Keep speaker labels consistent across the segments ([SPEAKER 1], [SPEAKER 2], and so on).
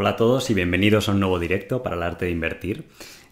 [SPEAKER 1] Hola a todos y bienvenidos a un nuevo directo para el arte de invertir.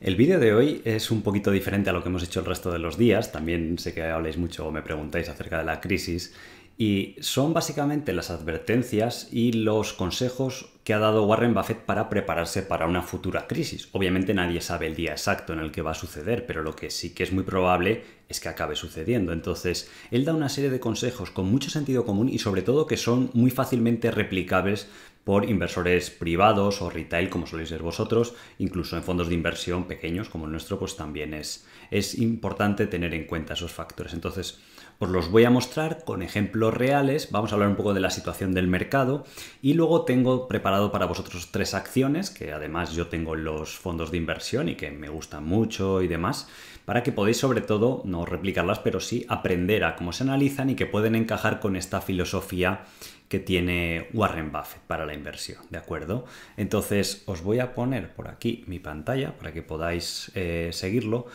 [SPEAKER 1] El vídeo de hoy es un poquito diferente a lo que hemos hecho el resto de los días, también sé que habláis mucho o me preguntáis acerca de la crisis, y son básicamente las advertencias y los consejos que ha dado Warren Buffett para prepararse para una futura crisis. Obviamente nadie sabe el día exacto en el que va a suceder, pero lo que sí que es muy probable es que acabe sucediendo. Entonces, él da una serie de consejos con mucho sentido común y sobre todo que son muy fácilmente replicables por inversores privados o retail, como soléis ser vosotros, incluso en fondos de inversión pequeños como el nuestro, pues también es, es importante tener en cuenta esos factores. Entonces, os los voy a mostrar con ejemplos reales, vamos a hablar un poco de la situación del mercado y luego tengo preparado para vosotros tres acciones que además yo tengo en los fondos de inversión y que me gustan mucho y demás, para que podáis sobre todo no replicarlas, pero sí aprender a cómo se analizan y que pueden encajar con esta filosofía que tiene Warren Buffett para la inversión, ¿de acuerdo? Entonces os voy a poner por aquí mi pantalla para que podáis eh, seguirlo.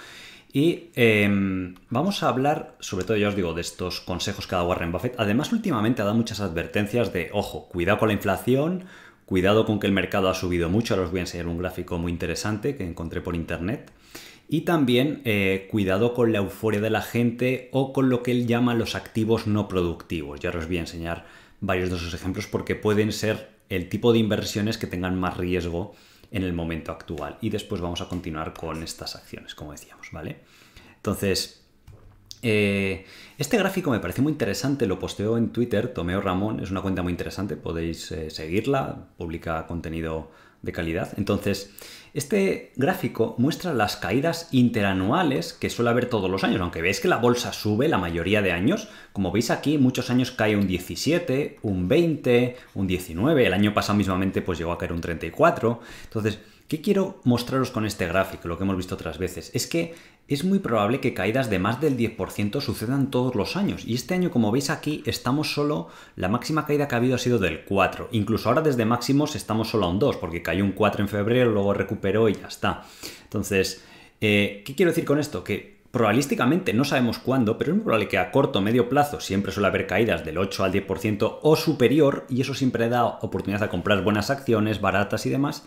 [SPEAKER 1] Y em, vamos a hablar, sobre todo ya os digo, de estos consejos que da Warren Buffett. Además, últimamente ha dado muchas advertencias de, ojo, cuidado con la inflación, cuidado con que el mercado ha subido mucho. Ahora os voy a enseñar un gráfico muy interesante que encontré por internet. Y también eh, cuidado con la euforia de la gente o con lo que él llama los activos no productivos. Ya os voy a enseñar varios de esos ejemplos porque pueden ser el tipo de inversiones que tengan más riesgo en el momento actual. Y después vamos a continuar con estas acciones, como decíamos, ¿vale? Entonces, eh, este gráfico me parece muy interesante, lo posteo en Twitter, Tomeo Ramón, es una cuenta muy interesante, podéis eh, seguirla, publica contenido de calidad. Entonces, este gráfico muestra las caídas interanuales que suele haber todos los años, aunque veis que la bolsa sube la mayoría de años. Como veis aquí, muchos años cae un 17, un 20, un 19, el año pasado mismamente pues llegó a caer un 34. Entonces, ¿Qué quiero mostraros con este gráfico, lo que hemos visto otras veces? Es que es muy probable que caídas de más del 10% sucedan todos los años. Y este año, como veis aquí, estamos solo, la máxima caída que ha habido ha sido del 4. Incluso ahora desde máximos estamos solo a un 2, porque cayó un 4 en febrero, luego recuperó y ya está. Entonces, eh, ¿qué quiero decir con esto? Que probabilísticamente no sabemos cuándo, pero es muy probable que a corto o medio plazo siempre suele haber caídas del 8 al 10% o superior, y eso siempre da oportunidad a comprar buenas acciones, baratas y demás.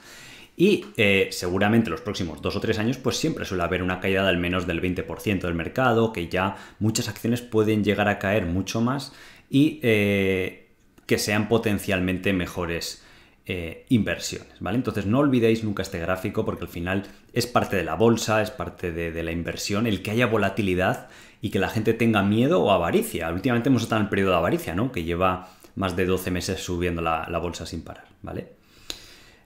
[SPEAKER 1] Y eh, seguramente los próximos dos o tres años, pues siempre suele haber una caída de al menos del 20% del mercado, que ya muchas acciones pueden llegar a caer mucho más y eh, que sean potencialmente mejores. Eh, inversiones, ¿vale? Entonces no olvidéis nunca este gráfico porque al final es parte de la bolsa, es parte de, la inversión, el que haya volatilidad y que la gente tenga miedo o avaricia. Últimamente hemos estado en el periodo de avaricia, ¿no? Que lleva más de 12 meses subiendo la, la bolsa sin parar, ¿vale?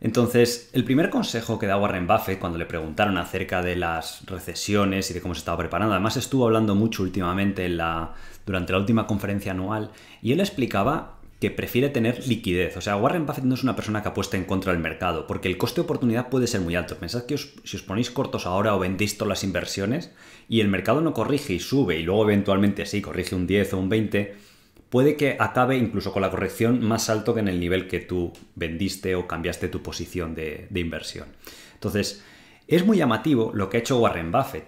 [SPEAKER 1] Entonces, el primer consejo que da Warren Buffett cuando le preguntaron acerca de las recesiones y de cómo se estaba preparando, además estuvo hablando mucho últimamente en la, durante la última conferencia anual, y él explicaba que prefiere tener liquidez. O sea, Warren Buffett no es una persona que apuesta en contra del mercado, porque el coste de oportunidad puede ser muy alto. Pensad que si os ponéis cortos ahora o vendéis todas las inversiones y el mercado no corrige y sube y luego eventualmente sí, corrige un 10 o un 20, puede que acabe incluso con la corrección más alto que en el nivel que tú vendiste o cambiaste tu posición de, inversión. Entonces, es muy llamativo lo que ha hecho Warren Buffett.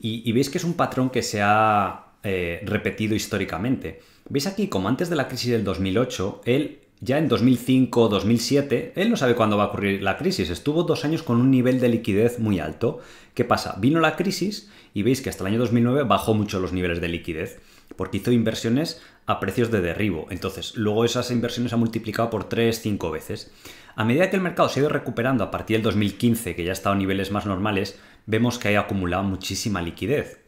[SPEAKER 1] Y, veis que es un patrón que se ha eh, repetido históricamente. Veis aquí, como antes de la crisis del 2008, él ya en 2005 2007, él no sabe cuándo va a ocurrir la crisis. Estuvo dos años con un nivel de liquidez muy alto. ¿Qué pasa? Vino la crisis y veis que hasta el año 2009 bajó mucho los niveles de liquidez porque hizo inversiones a precios de derribo. Entonces, luego esas inversiones ha han multiplicado por 3, 5 veces. A medida que el mercado se ha ido recuperando a partir del 2015, que ya ha estado a niveles más normales, vemos que ha acumulado muchísima liquidez.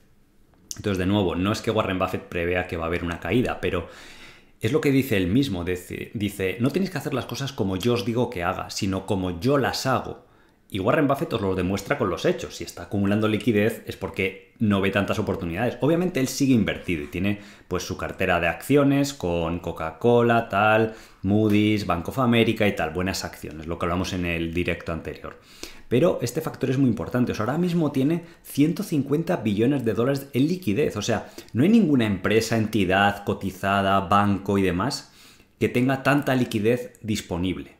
[SPEAKER 1] Entonces, de nuevo, no es que Warren Buffett prevea que va a haber una caída, pero es lo que dice él mismo. Dice, dice no tenéis que hacer las cosas como yo os digo que haga, sino como yo las hago. Y Warren Buffett os lo demuestra con los hechos. Si está acumulando liquidez es porque no ve tantas oportunidades. Obviamente él sigue invertido y tiene pues su cartera de acciones con Coca-Cola, tal, Moody's, Bank of America y tal. Buenas acciones, lo que hablamos en el directo anterior. Pero este factor es muy importante. O ahora mismo tiene 150 billones de dólares en liquidez. O sea, no hay ninguna empresa, entidad cotizada, banco y demás que tenga tanta liquidez disponible.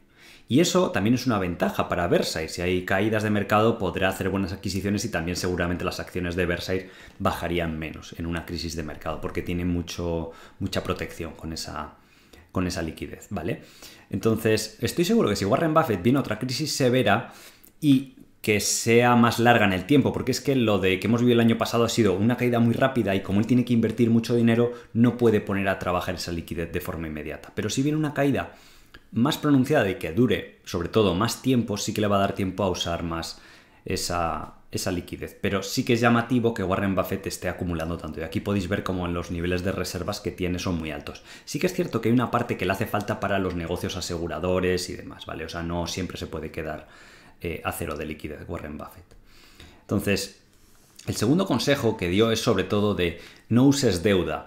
[SPEAKER 1] Y eso también es una ventaja para Versailles. Si hay caídas de mercado, podrá hacer buenas adquisiciones y también seguramente las acciones de Versailles bajarían menos en una crisis de mercado, porque tiene mucho, mucha protección con esa, con esa liquidez, ¿vale? Entonces, estoy seguro que si Warren Buffett viene otra crisis severa y que sea más larga en el tiempo, porque es que lo de que hemos vivido el año pasado ha sido una caída muy rápida y como él tiene que invertir mucho dinero, no puede poner a trabajar esa liquidez de forma inmediata. Pero si viene una caída más pronunciada y que dure, sobre todo, más tiempo, sí que le va a dar tiempo a usar más esa, liquidez. Pero sí que es llamativo que Warren Buffett esté acumulando tanto. Y aquí podéis ver cómo los niveles de reservas que tiene son muy altos. Sí que es cierto que hay una parte que le hace falta para los negocios aseguradores y demás, ¿vale? O sea, no siempre se puede quedar eh, a cero de liquidez Warren Buffett. Entonces, el segundo consejo que dio es sobre todo de no uses deuda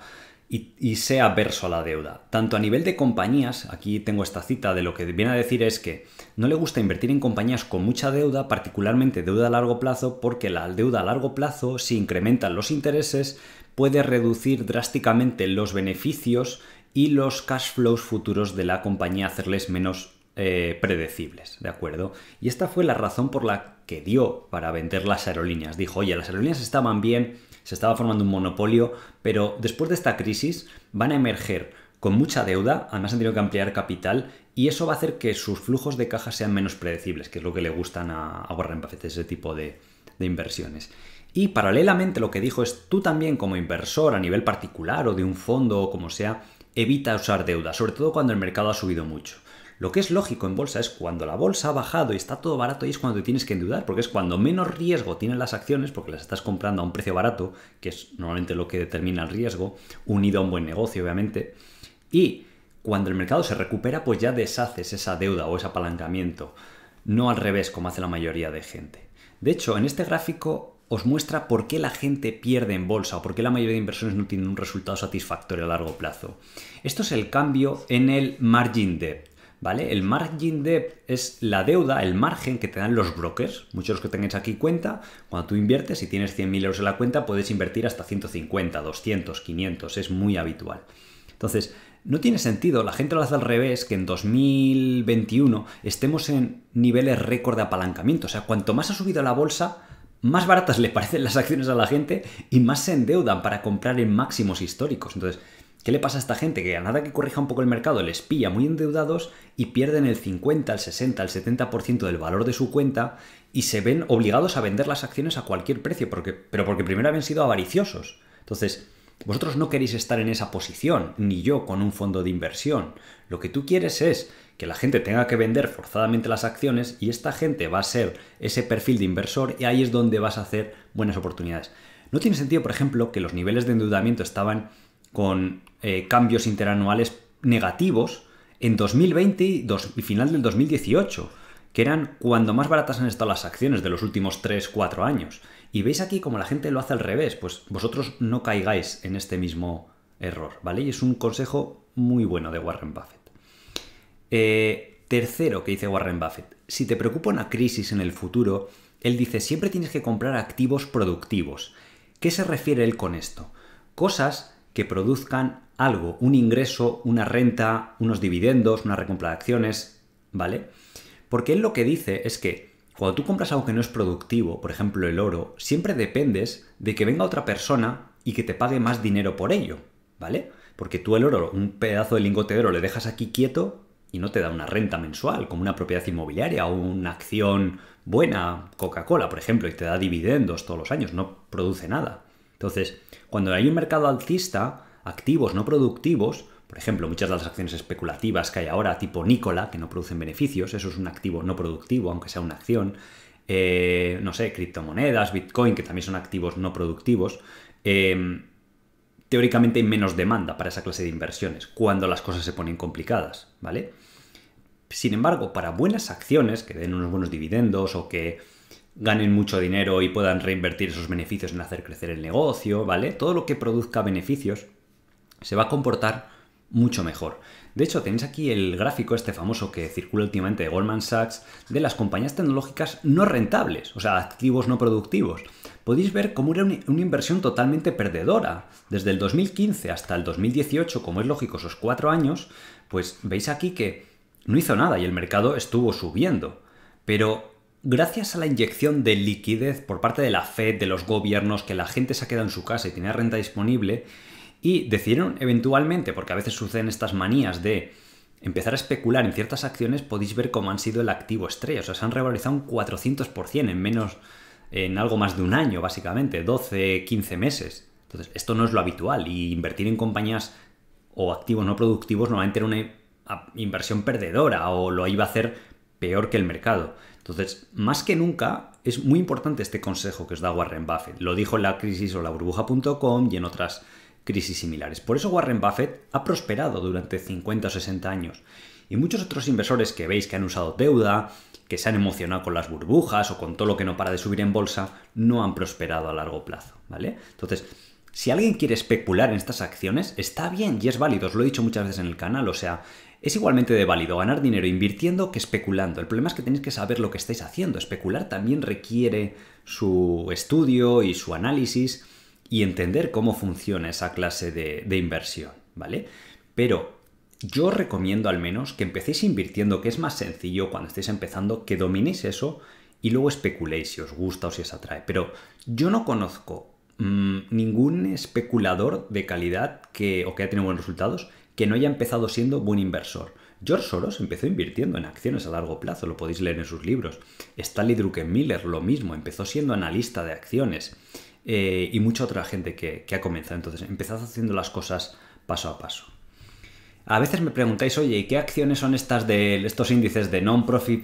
[SPEAKER 1] y, sea verso a la deuda. Tanto a nivel de compañías, aquí tengo esta cita de lo que viene a decir es que no le gusta invertir en compañías con mucha deuda, particularmente deuda a largo plazo, porque la deuda a largo plazo, si incrementan los intereses, puede reducir drásticamente los beneficios y los cash flows futuros de la compañía, hacerles menos eh, predecibles, ¿de acuerdo? Y esta fue la razón por la que dio para vender las aerolíneas. Dijo, oye, las aerolíneas estaban bien, se estaba formando un monopolio, pero después de esta crisis van a emerger con mucha deuda, además han tenido que ampliar capital y eso va a hacer que sus flujos de caja sean menos predecibles, que es lo que le gustan a, Warren Buffett, ese tipo de, de inversiones. Y paralelamente lo que dijo es tú también como inversor a nivel particular o de un fondo o como sea, evita usar deuda, sobre todo cuando el mercado ha subido mucho. Lo que es lógico en bolsa es cuando la bolsa ha bajado y está todo barato, y es cuando te tienes que endeudar, porque es cuando menos riesgo tienen las acciones, porque las estás comprando a un precio barato, que es normalmente lo que determina el riesgo, unido a un buen negocio, obviamente. Y cuando el mercado se recupera, pues ya deshaces esa deuda o ese apalancamiento, no al revés, como hace la mayoría de gente. De hecho, en este gráfico os muestra por qué la gente pierde en bolsa o por qué la mayoría de inversiones no tienen un resultado satisfactorio a largo plazo. Esto es el cambio en el margin debt. ¿vale? El margin debt es la deuda, el margen que te dan los brokers. Muchos los de que tengáis aquí cuenta, cuando tú inviertes, si tienes 100.000 euros en la cuenta, puedes invertir hasta 150, 200, 500, es muy habitual. Entonces, no tiene sentido, la gente lo hace al revés, que en 2021 estemos en niveles récord de apalancamiento. O sea, cuanto más ha subido la bolsa, más baratas le parecen las acciones a la gente y más se endeudan para comprar en máximos históricos. Entonces, ¿Qué le pasa a esta gente? Que a nada que corrija un poco el mercado les pilla muy endeudados y pierden el 50, el 60, el 70% del valor de su cuenta y se ven obligados a vender las acciones a cualquier precio, porque, pero porque primero habían sido avariciosos. Entonces, vosotros no queréis estar en esa posición, ni yo con un fondo de inversión. Lo que tú quieres es que la gente tenga que vender forzadamente las acciones y esta gente va a ser ese perfil de inversor y ahí es donde vas a hacer buenas oportunidades. No tiene sentido, por ejemplo, que los niveles de endeudamiento estaban con eh, cambios interanuales negativos en 2020 y, final del 2018, que eran cuando más baratas han estado las acciones de los últimos 3-4 años. Y veis aquí como la gente lo hace al revés, pues vosotros no caigáis en este mismo error, ¿vale? Y es un consejo muy bueno de Warren Buffett. Eh, tercero que dice Warren Buffett, si te preocupa una crisis en el futuro, él dice, siempre tienes que comprar activos productivos. ¿Qué se refiere él con esto? Cosas que produzcan algo, un ingreso, una renta, unos dividendos, una recompra de acciones, ¿vale? Porque él lo que dice es que cuando tú compras algo que no es productivo, por ejemplo el oro, siempre dependes de que venga otra persona y que te pague más dinero por ello, ¿vale? Porque tú el oro, un pedazo de lingote de oro, le dejas aquí quieto y no te da una renta mensual, como una propiedad inmobiliaria o una acción buena, Coca-Cola, por ejemplo, y te da dividendos todos los años, no produce nada. Entonces, cuando hay un mercado alcista, activos no productivos, por ejemplo, muchas de las acciones especulativas que hay ahora, tipo Nicola, que no producen beneficios, eso es un activo no productivo, aunque sea una acción, eh, no sé, criptomonedas, Bitcoin, que también son activos no productivos, em, teóricamente hay menos demanda para esa clase de inversiones cuando las cosas se ponen complicadas, ¿vale? Sin embargo, para buenas acciones que den unos buenos dividendos o que ganen mucho dinero y puedan reinvertir esos beneficios en hacer crecer el negocio, ¿vale? Todo lo que produzca beneficios se va a comportar mucho mejor. De hecho, tenéis aquí el gráfico este famoso que circula últimamente de Goldman Sachs de las compañías tecnológicas no rentables, o sea, activos no productivos. Podéis ver cómo era una inversión totalmente perdedora. Desde el 2015 hasta el 2018, como es lógico, esos cuatro años, pues veis aquí que no hizo nada y el mercado estuvo subiendo. Pero Gracias a la inyección de liquidez por parte de la Fed, de los gobiernos, que la gente se ha quedado en su casa y tenía renta disponible, y decidieron eventualmente, porque a veces suceden estas manías de empezar a especular en ciertas acciones, podéis ver cómo han sido el activo estrella. O sea, se han revalorizado un 400% en menos, en algo más de un año, básicamente, 12, 15 meses. Entonces, esto no es lo habitual y invertir en compañías o activos no productivos normalmente era una inversión perdedora o lo iba a hacer peor que el mercado. Entonces, más que nunca, es muy importante este consejo que os da Warren Buffett. Lo dijo en la crisis o la burbuja.com y en otras crisis similares. Por eso Warren Buffett ha prosperado durante 50 o 60 años. Y muchos otros inversores que veis que han usado deuda, que se han emocionado con las burbujas o con todo lo que no para de subir en bolsa, no han prosperado a largo plazo, ¿vale? Entonces, si alguien quiere especular en estas acciones, está bien y es válido, os lo he dicho muchas veces en el canal, o sea, es igualmente de válido ganar dinero invirtiendo que especulando. El problema es que tenéis que saber lo que estáis haciendo. Especular también requiere su estudio y su análisis y entender cómo funciona esa clase de, inversión, ¿vale? Pero yo recomiendo al menos que empecéis invirtiendo, que es más sencillo cuando estéis empezando, que dominéis eso y luego especuléis si os gusta o si os atrae. Pero yo no conozco mm, ningún especulador de calidad que, o que haya tenido buenos resultados que no haya empezado siendo buen inversor. George Soros empezó invirtiendo en acciones a largo plazo, lo podéis leer en sus libros. Stanley Druckenmiller, lo mismo, empezó siendo analista de acciones. Eh, y mucha otra gente que, que ha comenzado. Entonces, empezad haciendo las cosas paso a paso. A veces me preguntáis, oye, ¿qué acciones son estas de estos índices de non profit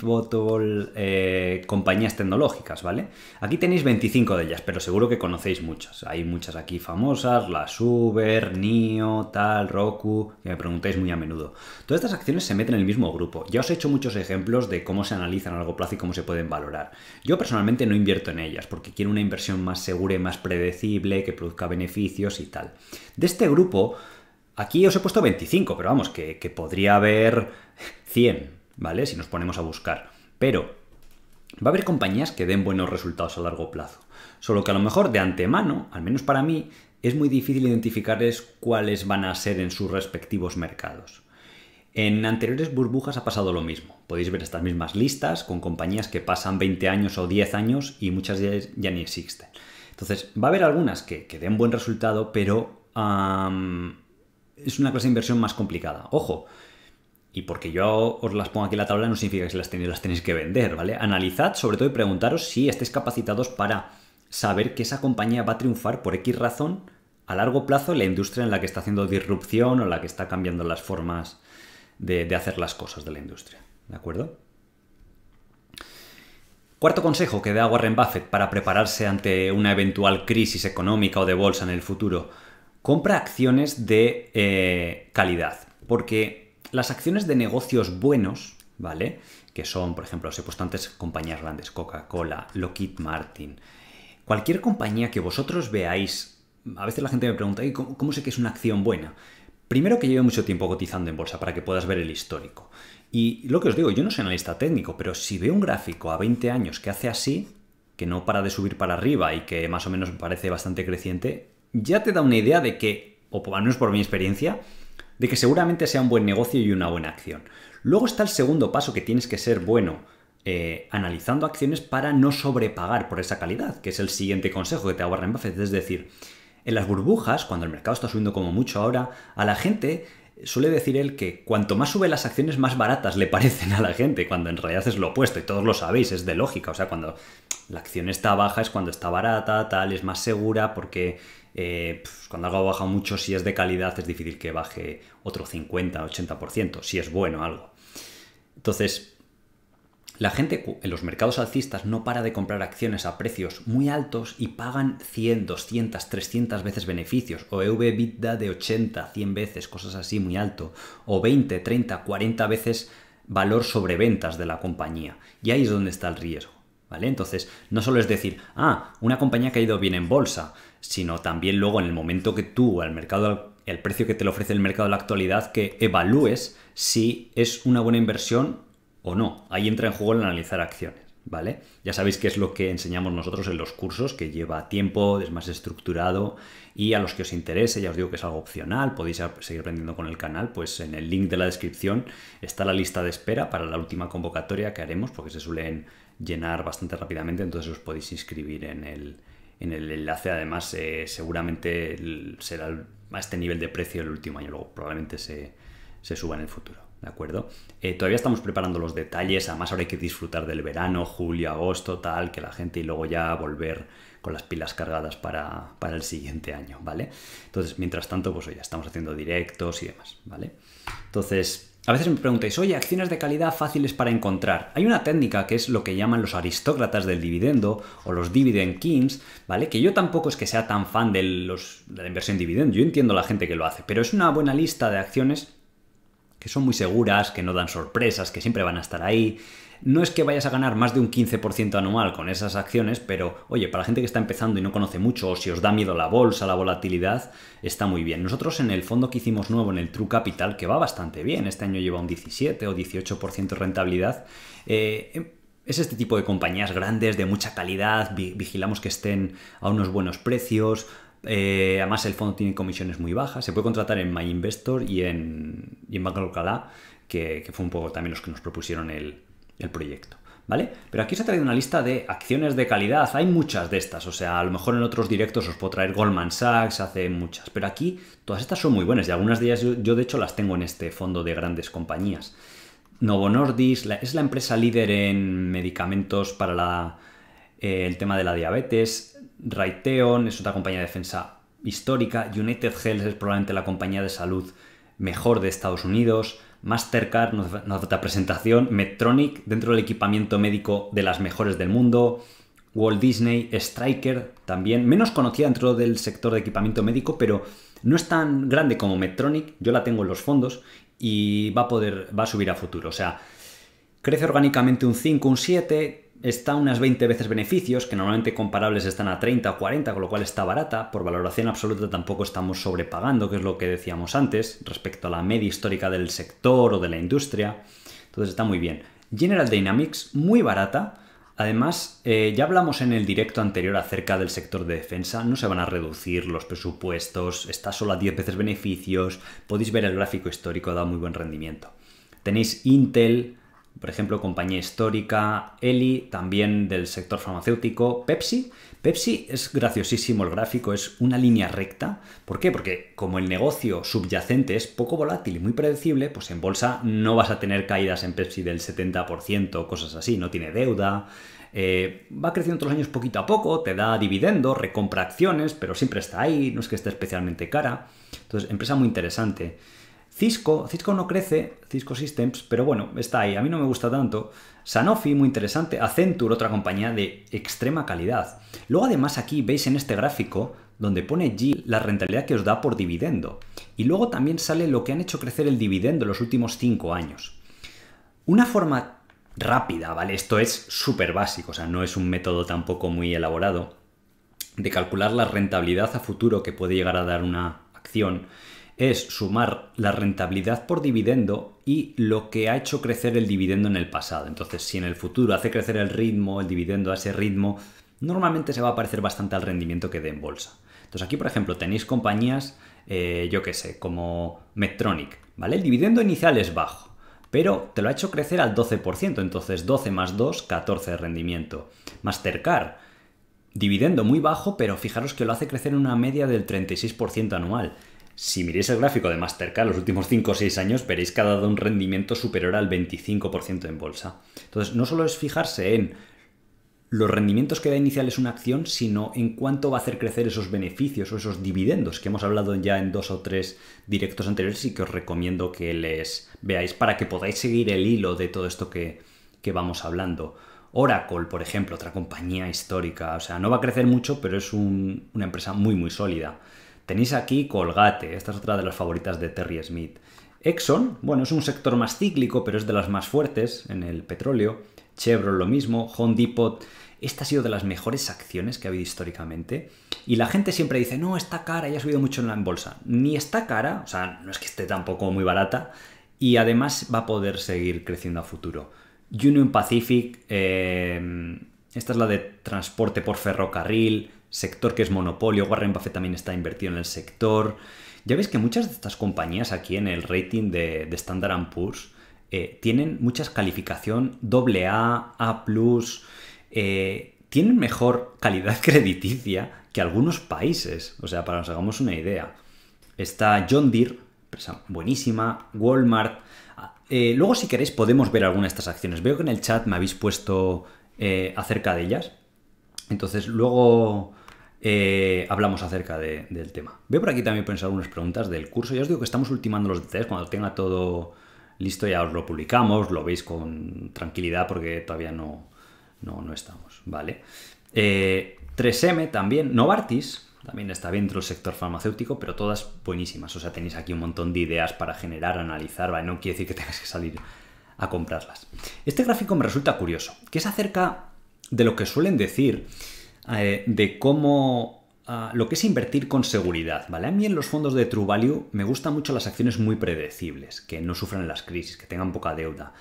[SPEAKER 1] eh, compañías tecnológicas, ¿vale? Aquí tenéis 25 de ellas, pero seguro que conocéis muchas. Hay muchas aquí famosas, las Uber, NIO, tal, Roku, que me preguntáis muy a menudo. Todas estas acciones se meten en el mismo grupo. Ya os he hecho muchos ejemplos de cómo se analizan a largo plazo y cómo se pueden valorar. Yo personalmente no invierto en ellas, porque quiero una inversión más segura y más predecible, que produzca beneficios y tal. De este grupo Aquí os he puesto 25, pero vamos, que, podría haber 100, ¿vale? Si nos ponemos a buscar. Pero va a haber compañías que den buenos resultados a largo plazo. Solo que a lo mejor de antemano, al menos para mí, es muy difícil identificarles cuáles van a ser en sus respectivos mercados. En anteriores burbujas ha pasado lo mismo. Podéis ver estas mismas listas con compañías que pasan 20 años o 10 años y muchas ya ni existen. Entonces, va a haber algunas que, den buen resultado, pero es una clase de inversión más complicada. Ojo, y porque yo os las pongo aquí en la tabla no significa que si las tenéis, las tenéis que vender, ¿vale? Analizad, sobre todo, y preguntaros si estáis capacitados para saber que esa compañía va a triunfar por X razón a largo plazo en la industria en la que está haciendo disrupción o la que está cambiando las formas de, de hacer las cosas de la industria, ¿de acuerdo? Cuarto consejo que da Warren Buffett para prepararse ante una eventual crisis económica o de bolsa en el futuro compra acciones de eh, calidad, porque las acciones de negocios buenos, ¿vale? Que son, por ejemplo, os he puesto antes compañías grandes, Coca-Cola, Lockheed Martin, cualquier compañía que vosotros veáis, a veces la gente me pregunta, cómo, sé que es una acción buena? Primero que lleve mucho tiempo cotizando en bolsa para que puedas ver el histórico. Y lo que os digo, yo no soy analista técnico, pero si veo un gráfico a 20 años que hace así, que no para de subir para arriba y que más o menos parece bastante creciente, ya te da una idea de que, o al menos por mi experiencia, de que seguramente sea un buen negocio y una buena acción. Luego está el segundo paso que tienes que ser bueno eh, analizando acciones para no sobrepagar por esa calidad, que es el siguiente consejo que te hago en Buffett. Es decir, en las burbujas, cuando el mercado está subiendo como mucho ahora, a la gente suele decir él que cuanto más sube las acciones, más baratas le parecen a la gente, cuando en realidad es lo opuesto, y todos lo sabéis, es de lógica. O sea, cuando la acción está baja es cuando está barata, tal, es más segura, porque eh, cuando algo baja mucho, si es de calidad, es difícil que baje otro 50, 80%, si es bueno algo. Entonces, la gente en los mercados alcistas no para de comprar acciones a precios muy altos y pagan 100, 200, 300 veces beneficios o ev de 80, 100 veces, cosas así muy alto, o 20, 30, 40 veces valor sobre ventas de la compañía. Y ahí es donde está el riesgo, ¿vale? Entonces, no solo es decir, ah, una compañía que ha ido bien en bolsa, sino también luego en el momento que tú, al mercado, el precio que te lo ofrece el mercado en la actualidad, que evalúes si es una buena inversión o no. Ahí entra en juego el analizar acciones. ¿Vale? Ya sabéis que es lo que enseñamos nosotros en los cursos, que lleva tiempo, es más estructurado y a los que os interese, ya os digo que es algo opcional, podéis seguir aprendiendo con el canal, pues en el link de la descripción está la lista de espera para la última convocatoria que haremos, porque se suelen llenar bastante rápidamente, entonces os podéis inscribir en el, en el enlace, además, eh, seguramente será a este nivel de precio el último año, luego probablemente se, suba en el futuro. ¿De acuerdo? Eh, todavía estamos preparando los detalles, además ahora hay que disfrutar del verano, julio, agosto, tal, que la gente y luego ya volver con las pilas cargadas para, para el siguiente año, ¿vale? Entonces, mientras tanto, pues ya estamos haciendo directos y demás, ¿vale? Entonces, a veces me preguntáis, oye, acciones de calidad fáciles para encontrar. Hay una técnica que es lo que llaman los aristócratas del dividendo o los dividend kings, ¿vale? Que yo tampoco es que sea tan fan de, de la inversión dividendo. yo entiendo a la gente que lo hace, pero es una buena lista de acciones que son muy seguras, que no dan sorpresas, que siempre van a estar ahí, no es que vayas a ganar más de un 15% anual con esas acciones, pero oye, para la gente que está empezando y no conoce mucho, o si os da miedo la bolsa, la volatilidad, está muy bien. Nosotros en el fondo que hicimos nuevo, en el True Capital, que va bastante bien, este año lleva un 17 o 18% de rentabilidad, eh, em, es este tipo de compañías grandes, de mucha calidad, vigilamos que estén a unos buenos precios. Eh, además, el fondo tiene comisiones muy bajas. Se puede contratar en MyInvestor y en, y en Banco Localá, que, fue un poco también los que nos propusieron el, el proyecto. ¿Vale? Pero aquí os he traído una lista de acciones de calidad. Hay muchas de estas. O sea, a lo mejor en otros directos os puedo traer Goldman Sachs, hace muchas. Pero aquí todas estas son muy buenas y algunas de ellas yo, de hecho las tengo en este fondo de grandes compañías. Novo Nordisk es la empresa líder en medicamentos para eh, el tema de la diabetes. Raytheon es otra compañía de defensa histórica. United Health es probablemente la compañía de salud mejor de Estados Unidos. Mastercard nos, presentación, Medtronic dentro del equipamiento médico de las mejores del mundo, Walt Disney, Striker también, menos conocida dentro del sector de equipamiento médico, pero no es tan grande como Medtronic, yo la tengo en los fondos y va a poder, va a subir a futuro, o sea, crece orgánicamente un 5, un 7, está unas 20 veces beneficios, que normalmente comparables están a 30 o 40, con lo cual está barata. Por valoración absoluta tampoco estamos sobrepagando, que es lo que decíamos antes, respecto a la media histórica del sector o de la industria. Entonces está muy bien. General Dynamics, muy barata. Además, eh, ya hablamos en el directo anterior acerca del sector de defensa, no se van a reducir los presupuestos, está solo a 10 veces beneficios, podéis ver el gráfico histórico, da muy buen rendimiento. Tenéis Intel, por ejemplo, compañía histórica, Eli, también del sector farmacéutico, Pepsi. Pepsi es graciosísimo el gráfico, es una línea recta. ¿Por qué? Porque como el negocio subyacente es poco volátil y muy predecible, pues en bolsa no vas a tener caídas en Pepsi del 70%, cosas así, no tiene deuda. Eh, va creciendo todos los años poquito a poco, te da dividendos, recompra acciones, pero siempre está ahí, no es que esté especialmente cara. Entonces, empresa muy interesante. Cisco, Cisco no crece, Cisco Systems, pero bueno, está ahí, a mí no me gusta tanto. Sanofi, muy interesante. Accenture, otra compañía de extrema calidad. Luego además aquí veis en este gráfico donde pone G la rentabilidad que os da por dividendo. Y luego también sale lo que han hecho crecer el dividendo en los últimos 5 años. Una forma rápida, ¿vale? Esto es súper básico, o sea, no es un método tampoco muy elaborado de calcular la rentabilidad a futuro que puede llegar a dar una acción es sumar la rentabilidad por dividendo y lo que ha hecho crecer el dividendo en el pasado. Entonces, si en el futuro hace crecer el ritmo, el dividendo a ese ritmo, normalmente se va a parecer bastante al rendimiento que dé en bolsa. Entonces, aquí, por ejemplo, tenéis compañías, eh, yo qué sé, como Medtronic, ¿vale? El dividendo inicial es bajo, pero te lo ha hecho crecer al 12%, entonces 12 más 2, 14 de rendimiento. Mastercard, dividendo muy bajo, pero fijaros que lo hace crecer en una media del 36% anual. Si miréis el gráfico de Mastercard los últimos 5 o 6 años, veréis que ha dado un rendimiento superior al 25% en bolsa. Entonces, no solo es fijarse en los rendimientos que da iniciales una acción, sino en cuánto va a hacer crecer esos beneficios o esos dividendos que hemos hablado ya en dos o tres directos anteriores y que os recomiendo que les veáis para que podáis seguir el hilo de todo esto que, vamos hablando. Oracle, por ejemplo, otra compañía histórica, o sea, no va a crecer mucho, pero es una empresa muy, muy sólida. Tenéis aquí Colgate, esta es otra de las favoritas de Terry Smith. Exxon, bueno, es un sector más cíclico, pero es de las más fuertes en el petróleo. Chevron lo mismo, Home Depot. Esta ha sido de las mejores acciones que ha habido históricamente. Y la gente siempre dice, no, está cara, ya ha subido mucho en la bolsa. Ni está cara, o sea, no es que esté tampoco muy barata. Y además va a poder seguir creciendo a futuro. Union Pacific, eh, esta es la de transporte por ferrocarril, sector que es monopolio, Warren Buffett también está invertido en el sector. Ya veis que muchas de estas compañías aquí en el rating de, Standard Poor's eh, tienen muchas calificación AA, A, eh, tienen mejor calidad crediticia que algunos países. O sea, para que nos hagamos una idea. Está John Deere, buenísima, Walmart. Ah, eh, luego, si queréis, podemos ver algunas de estas acciones. Veo que en el chat me habéis puesto acerca de ellas. Entonces, luego, eh, hablamos acerca del tema. Veo por aquí también pensar unas preguntas del curso. Ya os digo que estamos ultimando los detalles. Cuando tenga todo listo ya os lo publicamos, lo veis con tranquilidad porque todavía no, no, no estamos. ¿vale? 3M eh, también, Novartis, también está dentro del sector farmacéutico, pero todas buenísimas. O sea, tenéis aquí un montón de ideas para generar, analizar, ¿vale? no quiere decir que tengas que salir a comprarlas. Este gráfico me resulta curioso, que es acerca de lo que suelen decir eh, de cómo ah, lo que es invertir con seguridad, ¿vale? A mí en los fondos de True Value me gustan mucho las acciones muy predecibles, que no sufran las crisis, que tengan poca deuda.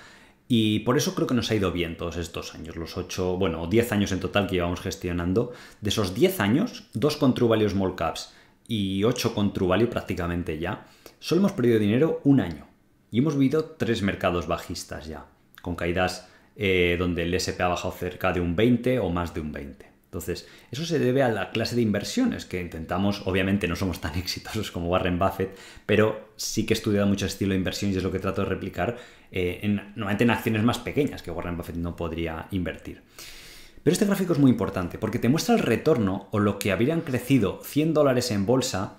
[SPEAKER 1] Y por eso creo que nos ha ido bien todos estos años, los 8, bueno, 10 años en total que llevamos gestionando. De esos 10 años, 2 con True Value Small Caps y 8 con True Value prácticamente ya, solo hemos perdido dinero un año. Y hemos vivido tres mercados bajistas ya, con caídas eh, donde el SP ha bajado cerca de un 20 o más de un 20. Entonces, eso se debe a la clase de inversiones que intentamos, obviamente no somos tan exitosos como Warren Buffett, pero sí que he estudiado mucho estilo de inversión y es lo que trato de replicar eh, normalmente en acciones más pequeñas que Warren Buffett no podría invertir. Pero este gráfico es muy importante porque te muestra el retorno o lo que habrían crecido 100 dólares en bolsa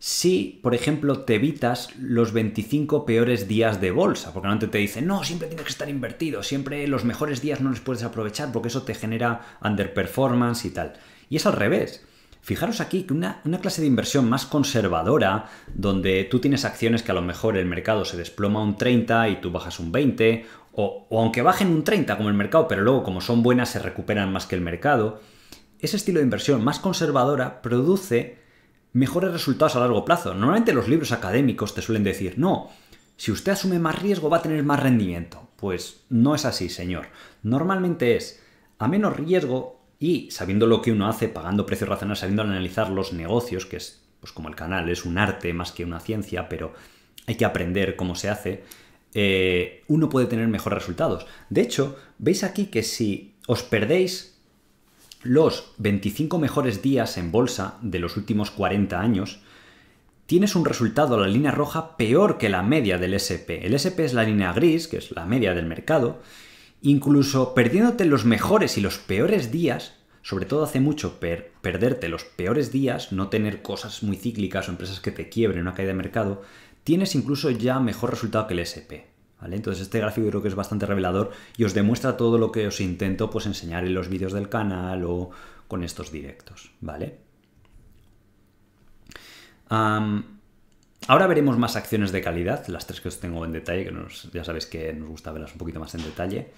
[SPEAKER 1] si, por ejemplo, te evitas los 25 peores días de bolsa, porque antes te dicen, no, siempre tienes que estar invertido, siempre los mejores días no los puedes aprovechar porque eso te genera underperformance y tal. Y es al revés. Fijaros aquí que una, clase de inversión más conservadora, donde tú tienes acciones que a lo mejor el mercado se desploma un 30 y tú bajas un 20, o, o aunque bajen un 30 como el mercado, pero luego como son buenas se recuperan más que el mercado, ese estilo de inversión más conservadora produce mejores resultados a largo plazo. Normalmente los libros académicos te suelen decir, no, si usted asume más riesgo va a tener más rendimiento. Pues no es así, señor. Normalmente es, a menos riesgo y sabiendo lo que uno hace, pagando precios racionales, sabiendo analizar los negocios, que es pues como el canal, es un arte más que una ciencia, pero hay que aprender cómo se hace, eh, uno puede tener mejores resultados. De hecho, veis aquí que si os perdéis los 25 mejores días en bolsa de los últimos 40 años, tienes un resultado la línea roja peor que la media del SP. El SP es la línea gris, que es la media del mercado. Incluso perdiéndote los mejores y los peores días, sobre todo hace mucho perderte los peores días, no tener cosas muy cíclicas o empresas que te quiebren, una caída de mercado, tienes incluso ya mejor resultado que el SP. Entonces este gráfico creo que es bastante revelador y os demuestra todo lo que os intento pues, enseñar en los vídeos del canal o con estos directos. ¿vale? ahora veremos más acciones de calidad, las tres que os tengo en detalle, que ya sabéis que nos gusta verlas un poquito más en detalle.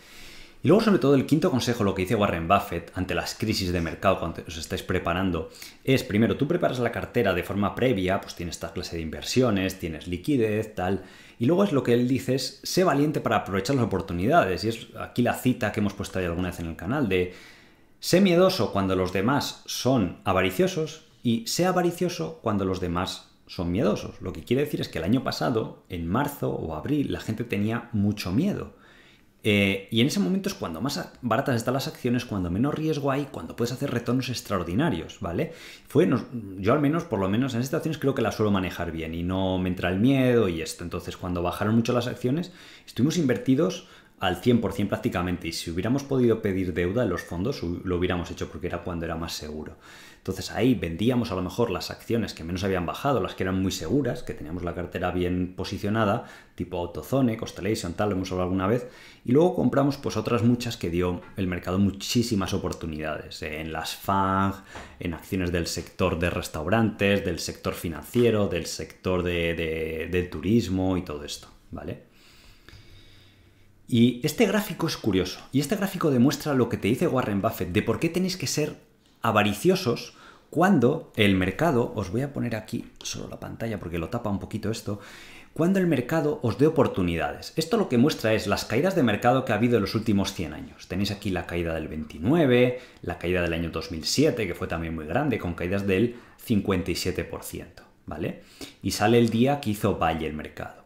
[SPEAKER 1] Y luego, sobre todo, el quinto consejo, lo que dice Warren Buffett ante las crisis de mercado cuando os estáis preparando, es primero, tú preparas la cartera de forma previa, pues tienes esta clase de inversiones, tienes liquidez, tal, y luego es lo que él dice es, sé valiente para aprovechar las oportunidades. Y es aquí la cita que hemos puesto ahí alguna vez en el canal de, sé miedoso cuando los demás son avariciosos y sé avaricioso cuando los demás son miedosos. Lo que quiere decir es que el año pasado, en marzo o abril, la gente tenía mucho miedo. Eh, y en ese momento es cuando más baratas están las acciones, cuando menos riesgo hay, cuando puedes hacer retornos extraordinarios, ¿vale? Fue, yo al menos, por lo menos en estas acciones creo que las suelo manejar bien y no me entra el miedo y esto. Entonces, cuando bajaron mucho las acciones, estuvimos invertidos al 100% prácticamente y si hubiéramos podido pedir deuda en los fondos, lo hubiéramos hecho porque era cuando era más seguro. Entonces ahí vendíamos a lo mejor las acciones que menos habían bajado, las que eran muy seguras, que teníamos la cartera bien posicionada, tipo Autozone, Constellation, tal, lo hemos hablado alguna vez, y luego compramos pues otras muchas que dio el mercado muchísimas oportunidades, eh, en las FANG, en acciones del sector de restaurantes, del sector financiero, del sector de, del turismo y todo esto, ¿vale? Y este gráfico es curioso, y este gráfico demuestra lo que te dice Warren Buffett de por qué tenéis que ser avariciosos cuando el mercado, os voy a poner aquí solo la pantalla porque lo tapa un poquito esto, cuando el mercado os dé oportunidades. Esto lo que muestra es las caídas de mercado que ha habido en los últimos 100 años. Tenéis aquí la caída del 29, la caída del año 2007, que fue también muy grande, con caídas del 57%, ¿vale? Y sale el día que hizo valle el mercado.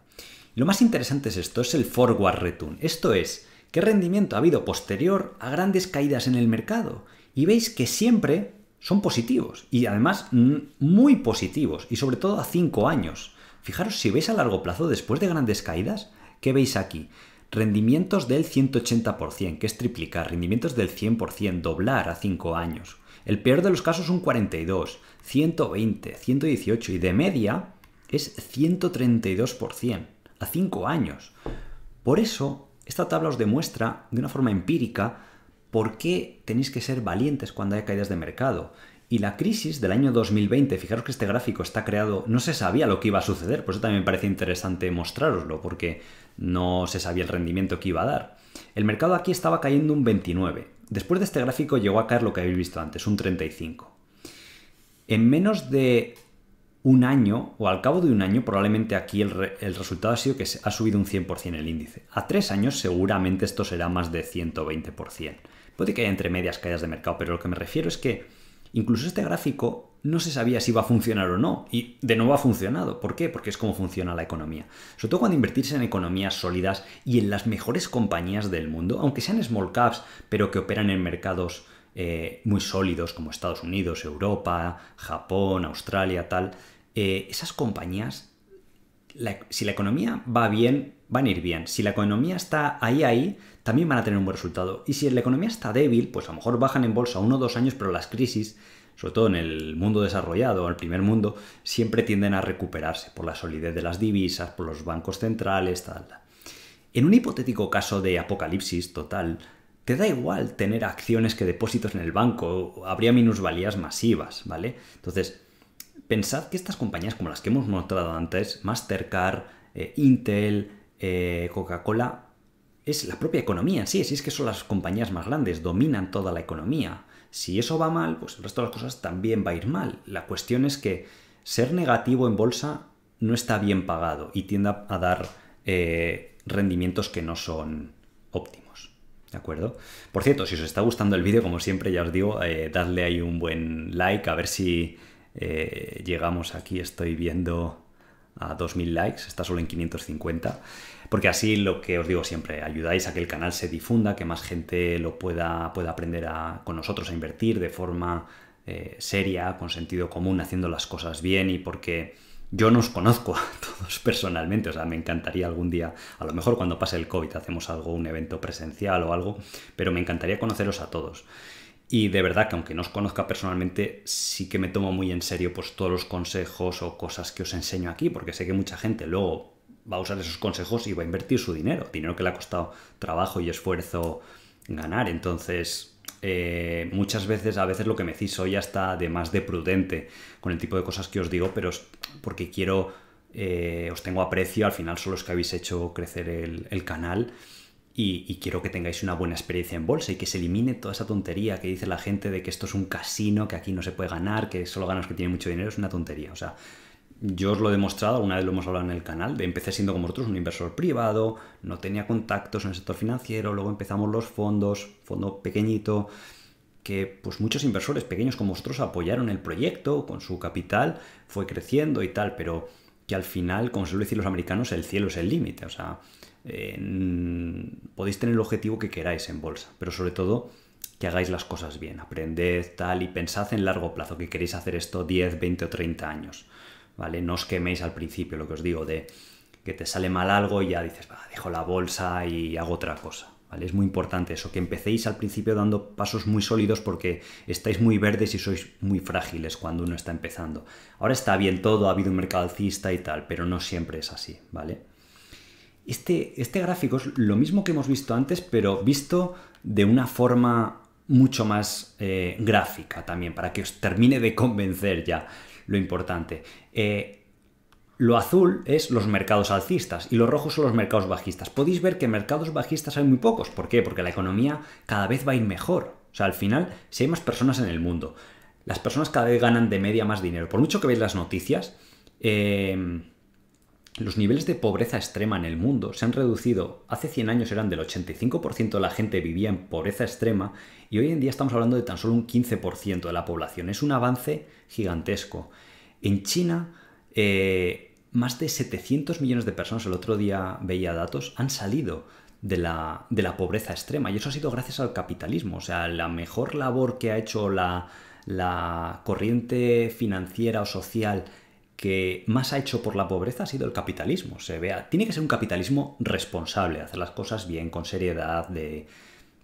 [SPEAKER 1] Lo más interesante es esto, es el forward return. Esto es, ¿qué rendimiento ha habido posterior a grandes caídas en el mercado? y veis que siempre son positivos y además muy positivos y sobre todo a 5 años. Fijaros, si veis a largo plazo, después de grandes caídas, ¿qué veis aquí? Rendimientos del 180%, que es triplicar, rendimientos del 100%, doblar a 5 años. El peor de los casos son 42, 120, 118 y de media es 132% a 5 años. Por eso, esta tabla os demuestra de una forma empírica ¿Por qué tenéis que ser valientes cuando hay caídas de mercado? Y la crisis del año 2020, fijaros que este gráfico está creado, no se sabía lo que iba a suceder, por eso también me parece interesante mostraroslo, porque no se sabía el rendimiento que iba a dar. El mercado aquí estaba cayendo un 29. Después de este gráfico llegó a caer lo que habéis visto antes, un 35. En menos de un año, o al cabo de un año, probablemente aquí el, el resultado ha sido que ha subido un 100% el índice. A tres años seguramente esto será más de 120%. Puede que haya entre medias caídas de mercado, pero lo que me refiero es que incluso este gráfico no se sabía si iba a funcionar o no. Y de nuevo ha funcionado. ¿Por qué? Porque es como funciona la economía. Sobre todo cuando invertirse en economías sólidas y en las mejores compañías del mundo, aunque sean small caps, pero que operan en mercados eh, muy sólidos como Estados Unidos, Europa, Japón, Australia, tal. Eh, esas compañías, si la economía va bien, van a ir bien. Si la economía está ahí, ahí, también van a tener un buen resultado. Y si la economía está débil, pues a lo mejor bajan en bolsa uno o dos años, pero las crisis, sobre todo en el mundo desarrollado, en el primer mundo, siempre tienden a recuperarse por la solidez de las divisas, por los bancos centrales, tal. En un hipotético caso de apocalipsis total, te da igual tener acciones que depósitos en el banco, habría minusvalías masivas, ¿vale? Entonces, pensad que estas compañías como las que hemos mostrado antes, Mastercard, eh, Intel, eh, Coca-Cola, es la propia economía, sí, es que son las compañías más grandes, dominan toda la economía. Si eso va mal, pues el resto de las cosas también va a ir mal. La cuestión es que ser negativo en bolsa no está bien pagado y tiende a dar eh, rendimientos que no son óptimos. ¿De acuerdo? Por cierto, si os está gustando el vídeo, como siempre, ya os digo, eh, dadle ahí un buen like, a ver si eh, llegamos aquí, estoy viendo a 2.000 likes, está solo en 550 porque así lo que os digo siempre, ayudáis a que el canal se difunda, que más gente lo pueda, pueda aprender a, con nosotros a invertir de forma eh, seria, con sentido común, haciendo las cosas bien y porque yo no os conozco a todos personalmente, o sea, me encantaría algún día, a lo mejor cuando pase el COVID hacemos algo, un evento presencial o algo, pero me encantaría conoceros a todos. Y de verdad que aunque no os conozca personalmente, sí que me tomo muy en serio pues todos los consejos o cosas que os enseño aquí, porque sé que mucha gente luego va a usar esos consejos y va a invertir su dinero, dinero que le ha costado trabajo y esfuerzo ganar. Entonces, eh, muchas veces, a veces lo que me decís hoy ya está de más de prudente con el tipo de cosas que os digo, pero porque quiero, eh, os tengo aprecio, al final son los que habéis hecho crecer el, canal. Y, quiero que tengáis una buena experiencia en bolsa y que se elimine toda esa tontería que dice la gente de que esto es un casino, que aquí no se puede ganar, que solo ganas que tiene mucho dinero, es una tontería. O sea, yo os lo he demostrado, alguna vez lo hemos hablado en el canal, de empecé siendo como vosotros, un inversor privado, no tenía contactos en el sector financiero, luego empezamos los fondos, fondo pequeñito, que pues muchos inversores pequeños como vosotros apoyaron el proyecto con su capital, fue creciendo y tal, pero que al final, como suelen decir los americanos, el cielo es el límite, o sea, eh, podéis tener el objetivo que queráis en bolsa, pero sobre todo que hagáis las cosas bien, aprended tal y pensad en largo plazo, que queréis hacer esto 10, 20 o 30 años ¿vale? No os queméis al principio, lo que os digo, de que te sale mal algo y ya dices, dejo la bolsa y hago otra cosa. ¿Vale? Es muy importante eso, que empecéis al principio dando pasos muy sólidos porque estáis muy verdes y sois muy frágiles cuando uno está empezando. Ahora está bien todo, ha habido un mercado alcista y tal, pero no siempre es así, ¿vale? Este, este gráfico es lo mismo que hemos visto antes, pero visto de una forma mucho más eh, gráfica también, para que os termine de convencer ya lo importante. Eh, lo azul es los mercados alcistas y los rojos son los mercados bajistas. Podéis ver que mercados bajistas hay muy pocos. ¿Por qué? Porque la economía cada vez va a ir mejor. O sea, al final, si hay más personas en el mundo, las personas cada vez ganan de media más dinero. Por mucho que veáis las noticias, eh, los niveles de pobreza extrema en el mundo se han reducido. Hace 100 años eran del 85% de la gente vivía en pobreza extrema y hoy en día estamos hablando de tan solo un 15% de la población. Es un avance gigantesco. En China, eh, más de 700 millones de personas, el otro día veía datos, han salido de la, pobreza extrema y eso ha sido gracias al capitalismo. O sea, la mejor labor que ha hecho la, la corriente financiera o social que más ha hecho por la pobreza ha sido el capitalismo. Se vea, tiene que ser un capitalismo responsable, hacer las cosas bien, con seriedad, de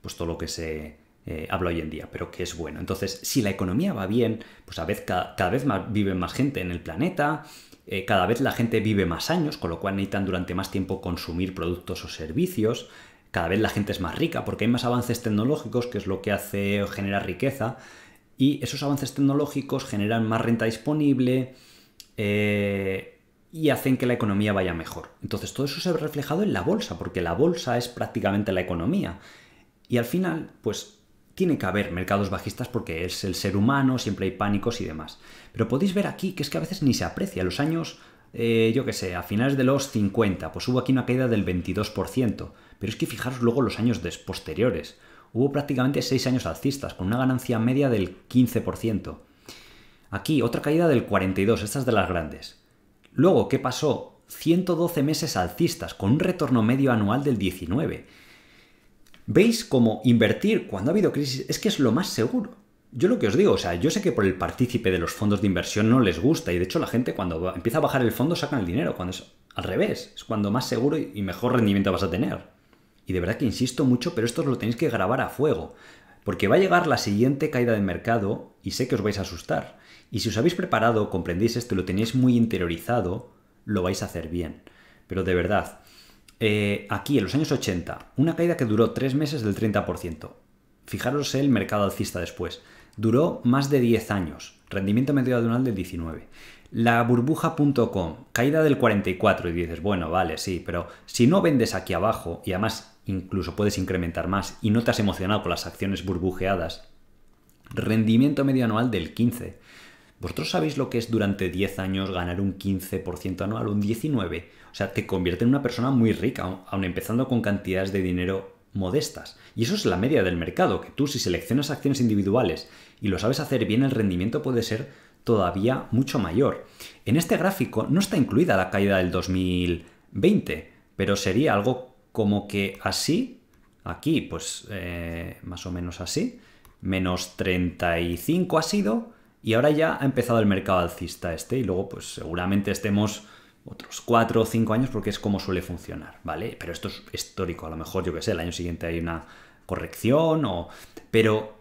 [SPEAKER 1] pues todo lo que se eh, habla hoy en día, pero que es bueno. Entonces, si la economía va bien, pues a vez, cada, vez más, vive más gente en el planeta, eh, cada vez la gente vive más años, con lo cual necesitan durante más tiempo consumir productos o servicios. Cada vez la gente es más rica porque hay más avances tecnológicos, que es lo que hace genera riqueza, y esos avances tecnológicos generan más renta disponible, eh, y hacen que la economía vaya mejor. Entonces todo eso se ve reflejado en la bolsa, porque la bolsa es prácticamente la economía. Y al final, pues tiene que haber mercados bajistas porque es el ser humano, siempre hay pánicos y demás. Pero podéis ver aquí que es que a veces ni se aprecia. Los años, eh, yo qué sé, a finales de los 50, pues hubo aquí una caída del 22%. Pero es que fijaros luego los años posteriores. Hubo prácticamente 6 años alcistas, con una ganancia media del 15%. Aquí otra caída del 42, estas de las grandes. Luego, ¿qué pasó? 112 meses alcistas, con un retorno medio anual del 19. ¿Veis cómo invertir cuando ha habido crisis es que es lo más seguro? Yo lo que os digo, o sea, yo sé que por el partícipe de los fondos de inversión no les gusta y de hecho la gente cuando empieza a bajar el fondo sacan el dinero, cuando es al revés, es cuando más seguro y mejor rendimiento vas a tener. Y de verdad que insisto mucho, pero esto os lo tenéis que grabar a fuego, porque va a llegar la siguiente caída de mercado y sé que os vais a asustar. Y si os habéis preparado, comprendéis esto, lo tenéis muy interiorizado, lo vais a hacer bien. Pero de verdad, eh, aquí en los años 80, una caída que duró tres meses del 30%. Fijaros el mercado alcista después. Duró más de 10 años, rendimiento medio anual del 19. La burbuja.com, caída del 44 y dices, bueno, vale, sí, pero si no vendes aquí abajo y además incluso puedes incrementar más y no te has emocionado con las acciones burbujeadas, rendimiento medio anual del 15. ¿Vosotros sabéis lo que es durante 10 años ganar un 15% anual, un 19%? O sea, te convierte en una persona muy rica, aun empezando con cantidades de dinero modestas. Y eso es la media del mercado, que tú si seleccionas acciones individuales y lo sabes hacer bien, el rendimiento puede ser todavía mucho mayor. En este gráfico no está incluida la caída del 2020, pero sería algo como que así, aquí pues eh, más o menos así, menos 35 ha sido, y ahora ya ha empezado el mercado alcista este y luego pues seguramente estemos otros 4 o 5 años porque es como suele funcionar, ¿vale? Pero esto es histórico, a lo mejor yo que sé, el año siguiente hay una corrección o... Pero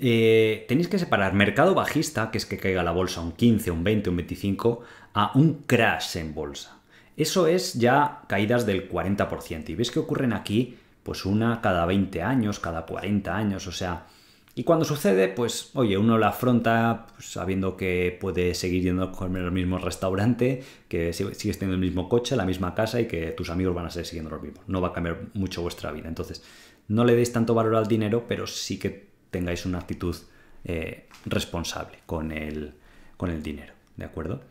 [SPEAKER 1] eh, tenéis que separar mercado bajista, que es que caiga la bolsa un 15, un 20, un 25, a un crash en bolsa. Eso es ya caídas del 40%. Y veis que ocurren aquí pues una cada 20 años, cada 40 años, o sea, y cuando sucede, pues oye, uno la afronta pues, sabiendo que puede seguir yendo a comer el mismo restaurante, que sigues teniendo el mismo coche, la misma casa y que tus amigos van a seguir siguiendo lo mismo. No va a cambiar mucho vuestra vida. Entonces, no le deis tanto valor al dinero, pero sí que tengáis una actitud eh, responsable con el, dinero. ¿De acuerdo?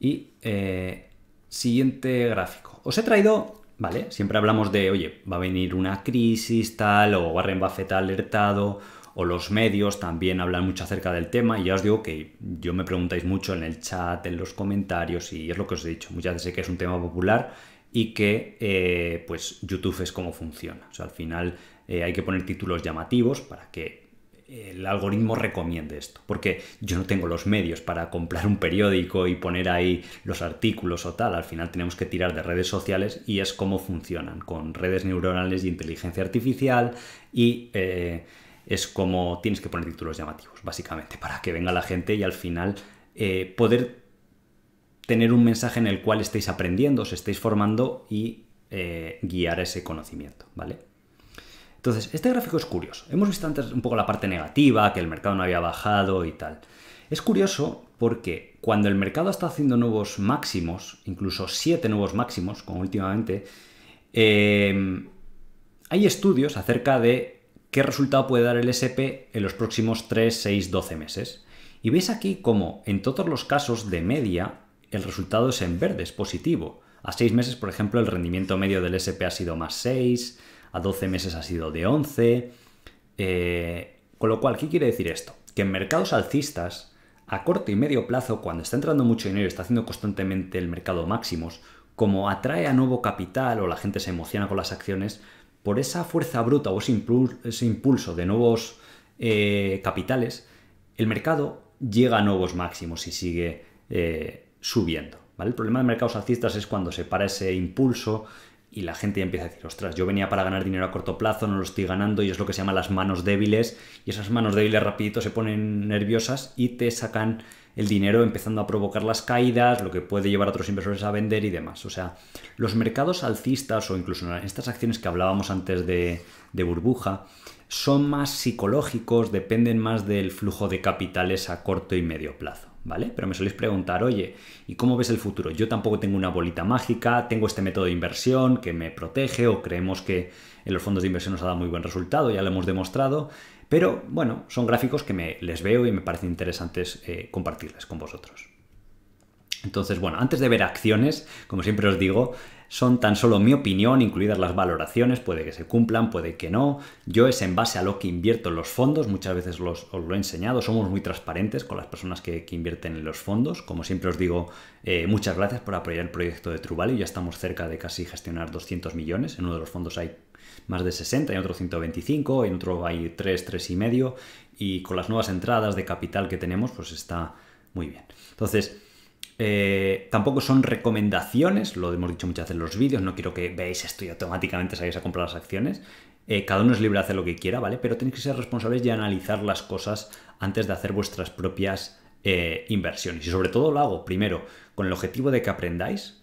[SPEAKER 1] y eh, siguiente gráfico. Os he traído ¿vale? Siempre hablamos de, oye, va a venir una crisis tal, o Warren Buffett alertado, o los medios también hablan mucho acerca del tema, y ya os digo que yo me preguntáis mucho en el chat, en los comentarios, y es lo que os he dicho, muchas veces que es un tema popular y que eh, pues YouTube es como funciona. O sea, al final eh, hay que poner títulos llamativos para que el algoritmo recomiende esto, porque yo no tengo los medios para comprar un periódico y poner ahí los artículos o tal, al final tenemos que tirar de redes sociales y es como funcionan, con redes neuronales y inteligencia artificial y eh, es como tienes que poner títulos llamativos, básicamente, para que venga la gente y al final eh, poder tener un mensaje en el cual estéis aprendiendo, os estéis formando y eh, guiar ese conocimiento, ¿vale? Entonces, este gráfico es curioso. Hemos visto antes un poco la parte negativa, que el mercado no había bajado y tal. Es curioso porque cuando el mercado está haciendo nuevos máximos, incluso siete nuevos máximos, como últimamente, em, hay estudios acerca de qué resultado puede dar el SP en los próximos 3, 6, 12 meses. Y veis aquí como en todos los casos de media el resultado es en verde, es positivo. A 6 meses, por ejemplo, el rendimiento medio del SP ha sido más 6, a 12 meses ha sido de 11. Eh, con lo cual, ¿qué quiere decir esto? Que en mercados alcistas, a corto y medio plazo, cuando está entrando mucho dinero y está haciendo constantemente el mercado máximos, como atrae a nuevo capital o la gente se emociona con las acciones, por esa fuerza bruta o ese impulso de nuevos eh, capitales, el mercado llega a nuevos máximos y sigue eh, subiendo. El problema de mercados alcistas es cuando se para ese impulso y la gente empieza a decir, ostras, yo venía para ganar dinero a corto plazo, no lo estoy ganando y es lo que se llama las manos débiles y esas manos débiles rapidito se ponen nerviosas y te sacan el dinero empezando a provocar las caídas, lo que puede llevar a otros inversores a vender y demás. O sea, los mercados alcistas o incluso estas acciones que hablábamos antes de burbuja son más psicológicos, dependen más del flujo de capitales a corto y medio plazo. ¿vale? Pero me soléis preguntar, oye, ¿y cómo ves el futuro? Yo tampoco tengo una bolita mágica, tengo este método de inversión que me protege o creemos que en los fondos de inversión nos ha dado muy buen resultado, ya lo hemos demostrado, pero bueno, son gráficos que me, les veo y me parece interesantes eh, compartirles con vosotros. Entonces, bueno, antes de ver acciones, como siempre os digo, son tan solo mi opinión, incluidas las valoraciones, puede que se cumplan, puede que no. Yo es en base a lo que invierto en los fondos, muchas veces los, os lo he enseñado, somos muy transparentes con las personas que, invierten en los fondos. Como siempre os digo, eh, muchas gracias por apoyar el proyecto de Trubali ya estamos cerca de casi gestionar 200 millones, en uno de los fondos hay más de 60, en otro 125, en otro hay 3, 3 y medio y con las nuevas entradas de capital que tenemos, pues está muy bien. Entonces, eh, tampoco son recomendaciones, lo hemos dicho muchas veces en los vídeos, no quiero que veáis esto y automáticamente salgáis a comprar las acciones. Eh, cada uno es libre de hacer lo que quiera, ¿vale? Pero tenéis que ser responsables y analizar las cosas antes de hacer vuestras propias eh, inversiones. Y sobre todo lo hago, primero, con el objetivo de que aprendáis,